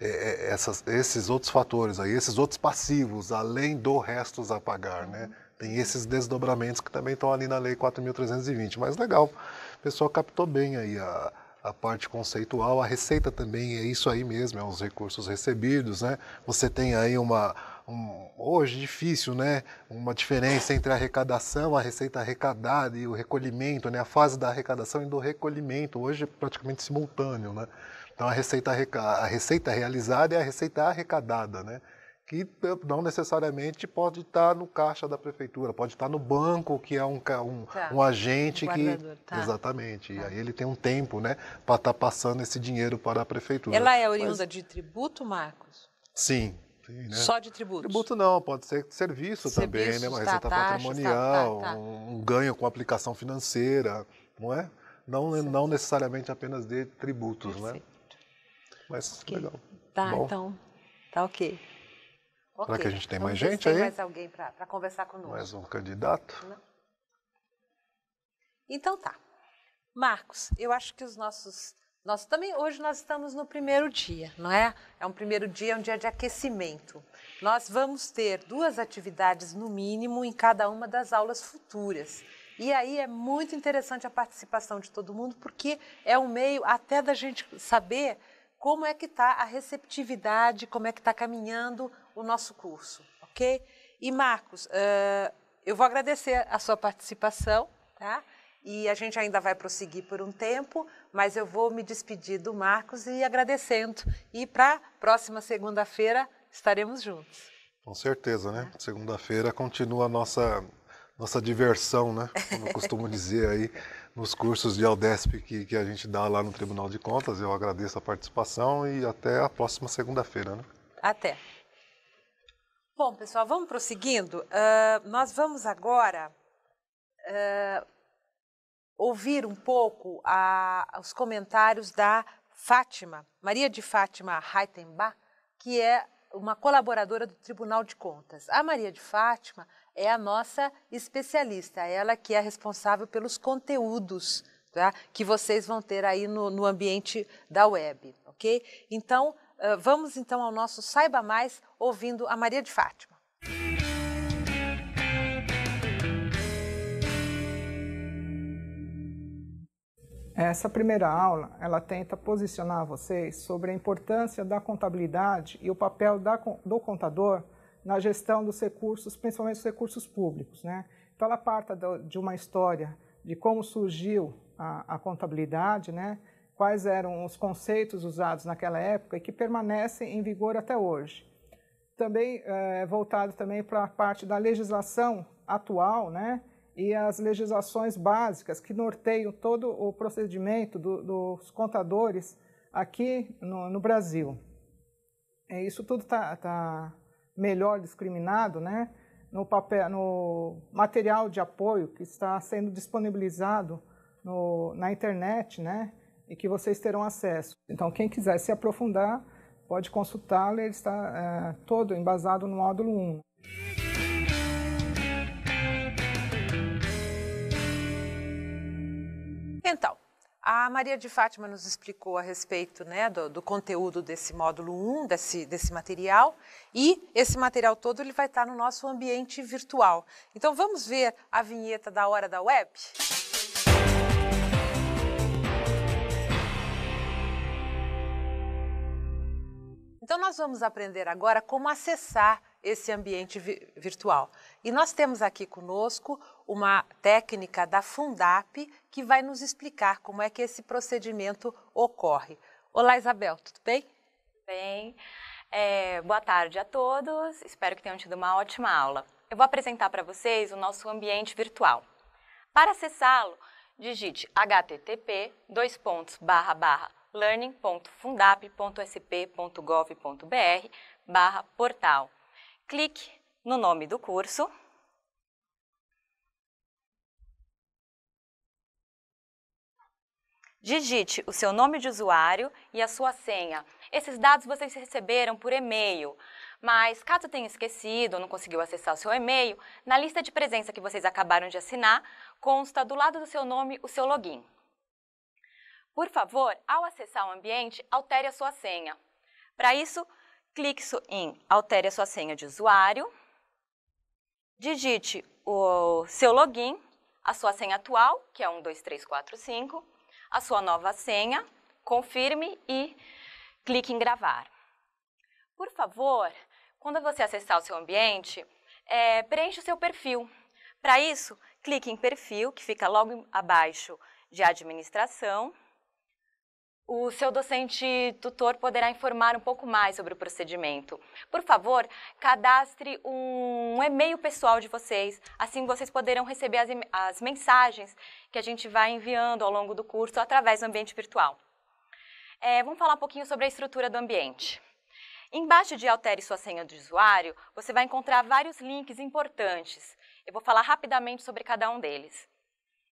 é, é, essas, esses outros fatores aí, esses outros passivos, além do restos a pagar. Né? Tem esses desdobramentos que também estão ali na Lei 4.320. Mas legal, o pessoal captou bem aí a, a parte conceitual, a receita também é isso aí mesmo, é os recursos recebidos, né? Você tem aí uma, um, hoje difícil, né? Uma diferença entre a arrecadação, a receita arrecadada e o recolhimento, né? A fase da arrecadação e do recolhimento, hoje é praticamente simultâneo, né? Então a receita, a receita realizada é a receita arrecadada, né? que não necessariamente pode estar tá no caixa da prefeitura, pode estar tá no banco, que é um, um, tá. um agente um que. Tá. Exatamente. Tá. E aí ele tem um tempo né, para estar tá passando esse dinheiro para a prefeitura. Ela é oriunda Mas... de tributo, Marcos? Sim. sim né? Só de tributo? Tributo não, pode ser serviço também, né? Uma receita patrimonial, um ganho com aplicação financeira, não é? Não, não necessariamente apenas de tributos, né? Perfeito. né? Mas okay. legal. Tá, Bom. então. Tá ok. Okay. Será que a gente tem Vamos mais gente tem aí? mais alguém para conversar conosco. Mais um candidato? Não. Então tá. Marcos, eu acho que os nossos. Nós também hoje nós estamos no primeiro dia, não é? É um primeiro dia, é um dia de aquecimento. Nós vamos ter duas atividades no mínimo em cada uma das aulas futuras. E aí é muito interessante a participação de todo mundo, porque é um meio até da gente saber como é que está a receptividade, como é que está caminhando o nosso curso, ok? E Marcos, uh, eu vou agradecer a sua participação, tá? E a gente ainda vai prosseguir por um tempo, mas eu vou me despedir do Marcos e agradecendo. E para próxima segunda-feira estaremos juntos. Com certeza, né? Segunda-feira continua a nossa nossa diversão, né? Como eu costumo dizer aí nos cursos de Aldesp que, que a gente dá lá no Tribunal de Contas. Eu agradeço a participação e até a próxima segunda-feira, né? Até. Bom, pessoal, vamos prosseguindo. Uh, nós vamos agora uh, ouvir um pouco a, os comentários da Fátima, Maria de Fátima Reitenbach, que é uma colaboradora do Tribunal de Contas. A Maria de Fátima é a nossa especialista, ela que é responsável pelos conteúdos tá? que vocês vão ter aí no, no ambiente da web, ok? Então, ah, vamos então ao nosso Saiba Mais, ouvindo a Maria de Fátima. Essa primeira aula, ela tenta posicionar vocês sobre a importância da contabilidade e o papel da, do contador na gestão dos recursos, principalmente os recursos públicos. Né? Então, ela parta de uma história de como surgiu a, a contabilidade, né? quais eram os conceitos usados naquela época e que permanecem em vigor até hoje. Também é, voltado também para a parte da legislação atual, né? E as legislações básicas que norteiam todo o procedimento do, dos contadores aqui no, no Brasil. É, isso tudo está tá melhor discriminado, né? No, papel, no material de apoio que está sendo disponibilizado no, na internet, né? e que vocês terão acesso. Então, quem quiser se aprofundar, pode consultá-lo, ele está é, todo embasado no módulo 1. Então, a Maria de Fátima nos explicou a respeito né, do, do, conteúdo desse módulo 1, desse, desse material, e esse material todo ele vai estar no nosso ambiente virtual. Então vamos ver a vinheta da Hora da Web? Então, nós vamos aprender agora como acessar esse ambiente vi virtual. E nós temos aqui conosco uma técnica da Fundap que vai nos explicar como é que esse procedimento ocorre. Olá, Isabel, tudo bem? bem. É, boa tarde a todos. Espero que tenham tido uma ótima aula. Eu vou apresentar para vocês o nosso ambiente virtual. Para acessá-lo, digite http://barra learning.fundap.sp.gov.br barra portal. Clique no nome do curso. Digite o seu nome de usuário e a sua senha. Esses dados vocês receberam por e-mail, mas caso tenha esquecido ou não conseguiu acessar o seu e-mail, na lista de presença que vocês acabaram de assinar, consta do lado do seu nome o seu login. Por favor, ao acessar o ambiente, altere a sua senha. Para isso, clique em Altere a sua senha de usuário, digite o seu login, a sua senha atual, que é 12345, a sua nova senha, confirme e clique em gravar. Por favor, quando você acessar o seu ambiente, é, preencha o seu perfil. Para isso, clique em perfil, que fica logo abaixo de administração, o seu docente tutor poderá informar um pouco mais sobre o procedimento. Por favor, cadastre um e-mail pessoal de vocês, assim vocês poderão receber as, as mensagens que a gente vai enviando ao longo do curso através do ambiente virtual. É, vamos falar um pouquinho sobre a estrutura do ambiente. Embaixo de Altere sua senha de usuário, você vai encontrar vários links importantes. Eu vou falar rapidamente sobre cada um deles.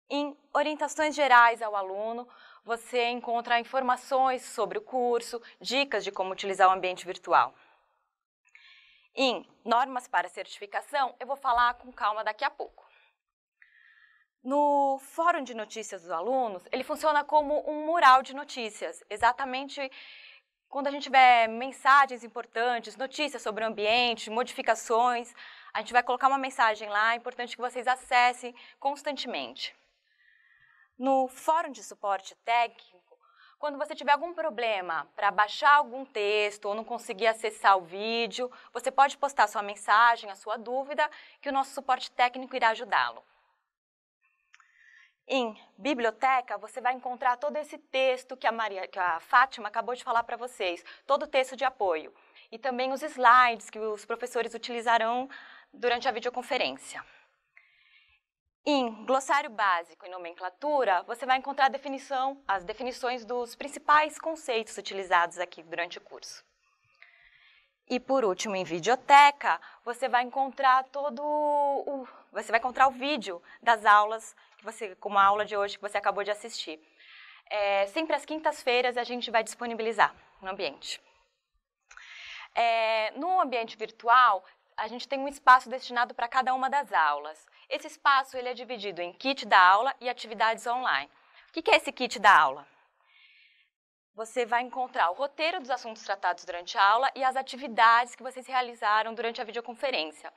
Em orientações gerais ao aluno, você encontra informações sobre o curso, dicas de como utilizar o ambiente virtual. Em normas para certificação, eu vou falar com calma daqui a pouco. No Fórum de Notícias dos Alunos, ele funciona como um mural de notícias, exatamente quando a gente tiver mensagens importantes, notícias sobre o ambiente, modificações, a gente vai colocar uma mensagem lá, é importante que vocês acessem constantemente no fórum de suporte técnico, quando você tiver algum problema para baixar algum texto ou não conseguir acessar o vídeo, você pode postar sua mensagem, a sua dúvida, que o nosso suporte técnico irá ajudá-lo. Em biblioteca, você vai encontrar todo esse texto que a, Maria, que a Fátima acabou de falar para vocês, todo o texto de apoio e também os slides que os professores utilizarão durante a videoconferência. Em glossário básico e nomenclatura, você vai encontrar definição, as definições dos principais conceitos utilizados aqui durante o curso. E por último, em videoteca, você vai encontrar todo o, você vai encontrar o vídeo das aulas que você, como a aula de hoje que você acabou de assistir. É, sempre às quintas-feiras a gente vai disponibilizar no ambiente. É, no ambiente virtual, a gente tem um espaço destinado para cada uma das aulas. Esse espaço ele é dividido em kit da aula e atividades online. O que é esse kit da aula? Você vai encontrar o roteiro dos assuntos tratados durante a aula e as atividades que vocês realizaram durante a videoconferência.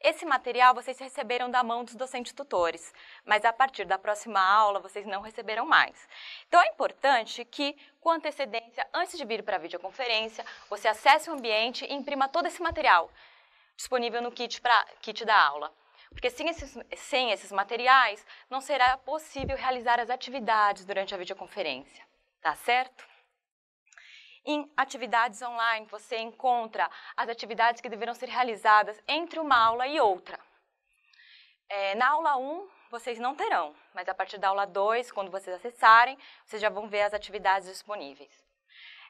Esse material vocês receberam da mão dos docentes tutores, mas a partir da próxima aula vocês não receberão mais. Então é importante que, com antecedência, antes de vir para a videoconferência, você acesse o ambiente e imprima todo esse material disponível no kit, pra, kit da aula. Porque sem esses, sem esses materiais, não será possível realizar as atividades durante a videoconferência, tá certo? Em atividades online, você encontra as atividades que deverão ser realizadas entre uma aula e outra. É, na aula 1, vocês não terão, mas a partir da aula 2, quando vocês acessarem, vocês já vão ver as atividades disponíveis.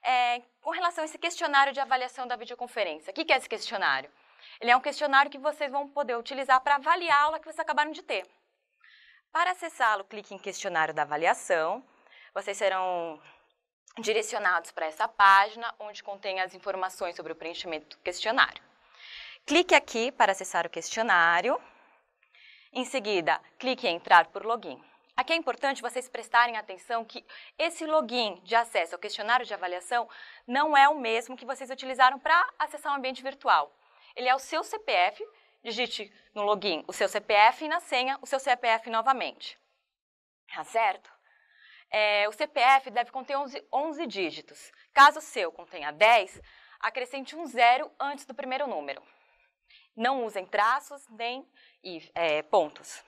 É, com relação a esse questionário de avaliação da videoconferência, o que é esse questionário? Ele é um questionário que vocês vão poder utilizar para avaliar a aula que vocês acabaram de ter. Para acessá-lo, clique em questionário da avaliação. Vocês serão direcionados para essa página, onde contém as informações sobre o preenchimento do questionário. Clique aqui para acessar o questionário. Em seguida, clique em entrar por login. Aqui é importante vocês prestarem atenção que esse login de acesso ao questionário de avaliação não é o mesmo que vocês utilizaram para acessar o ambiente virtual ele é o seu CPF, digite no login o seu CPF e na senha o seu CPF novamente. Tá certo? É, o CPF deve conter 11, 11 dígitos. Caso o seu contenha 10, acrescente um zero antes do primeiro número. Não usem traços nem é, pontos.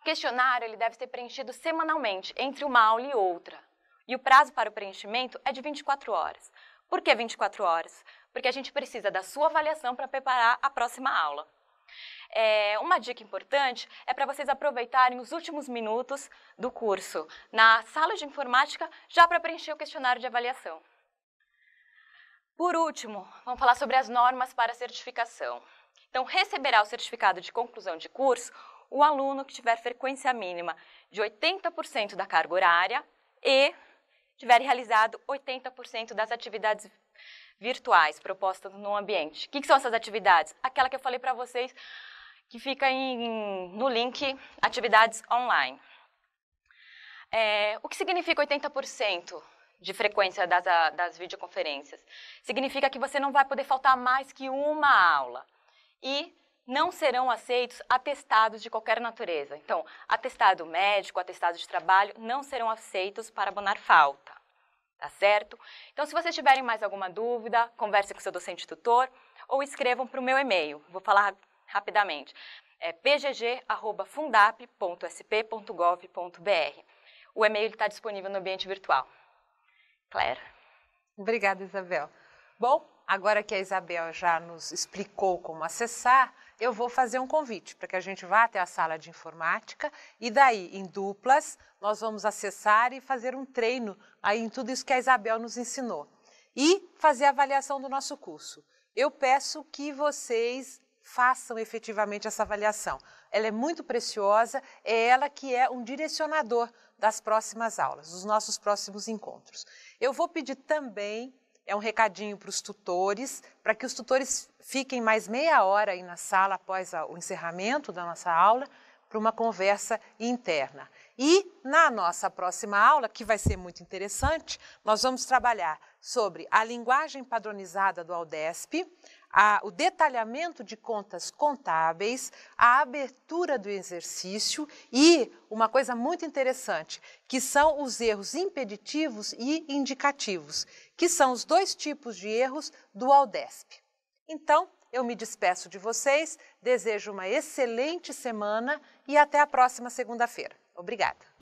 O questionário ele deve ser preenchido semanalmente, entre uma aula e outra. E o prazo para o preenchimento é de 24 horas. Por que 24 horas? porque a gente precisa da sua avaliação para preparar a próxima aula. É, uma dica importante é para vocês aproveitarem os últimos minutos do curso na sala de informática já para preencher o questionário de avaliação. Por último, vamos falar sobre as normas para certificação. Então, receberá o certificado de conclusão de curso o aluno que tiver frequência mínima de 80% da carga horária e tiver realizado 80% das atividades virtuais propostas no ambiente. O que, que são essas atividades? Aquela que eu falei para vocês que fica em, no link atividades online. É, o que significa 80% de frequência das, das videoconferências? Significa que você não vai poder faltar mais que uma aula. E não serão aceitos atestados de qualquer natureza. Então, atestado médico, atestado de trabalho não serão aceitos para abonar falta tá certo? Então, se vocês tiverem mais alguma dúvida, converse com seu docente tutor ou escrevam para o meu e-mail. Vou falar rapidamente. É pgg.fundap.sp.gov.br. O e-mail está disponível no ambiente virtual. Claire? Obrigada, Isabel. Bom, agora que a Isabel já nos explicou como acessar, eu vou fazer um convite para que a gente vá até a sala de informática e daí, em duplas, nós vamos acessar e fazer um treino aí em tudo isso que a Isabel nos ensinou e fazer a avaliação do nosso curso. Eu peço que vocês façam efetivamente essa avaliação. Ela é muito preciosa, é ela que é um direcionador das próximas aulas, dos nossos próximos encontros. Eu vou pedir também é um recadinho para os tutores, para que os tutores fiquem mais meia hora aí na sala após o encerramento da nossa aula, para uma conversa interna. E na nossa próxima aula, que vai ser muito interessante, nós vamos trabalhar sobre a linguagem padronizada do Aldesp, a, o detalhamento de contas contábeis, a abertura do exercício e uma coisa muito interessante, que são os erros impeditivos e indicativos, que são os dois tipos de erros do Aldesp. Então, eu me despeço de vocês, desejo uma excelente semana e até a próxima segunda-feira. Obrigada.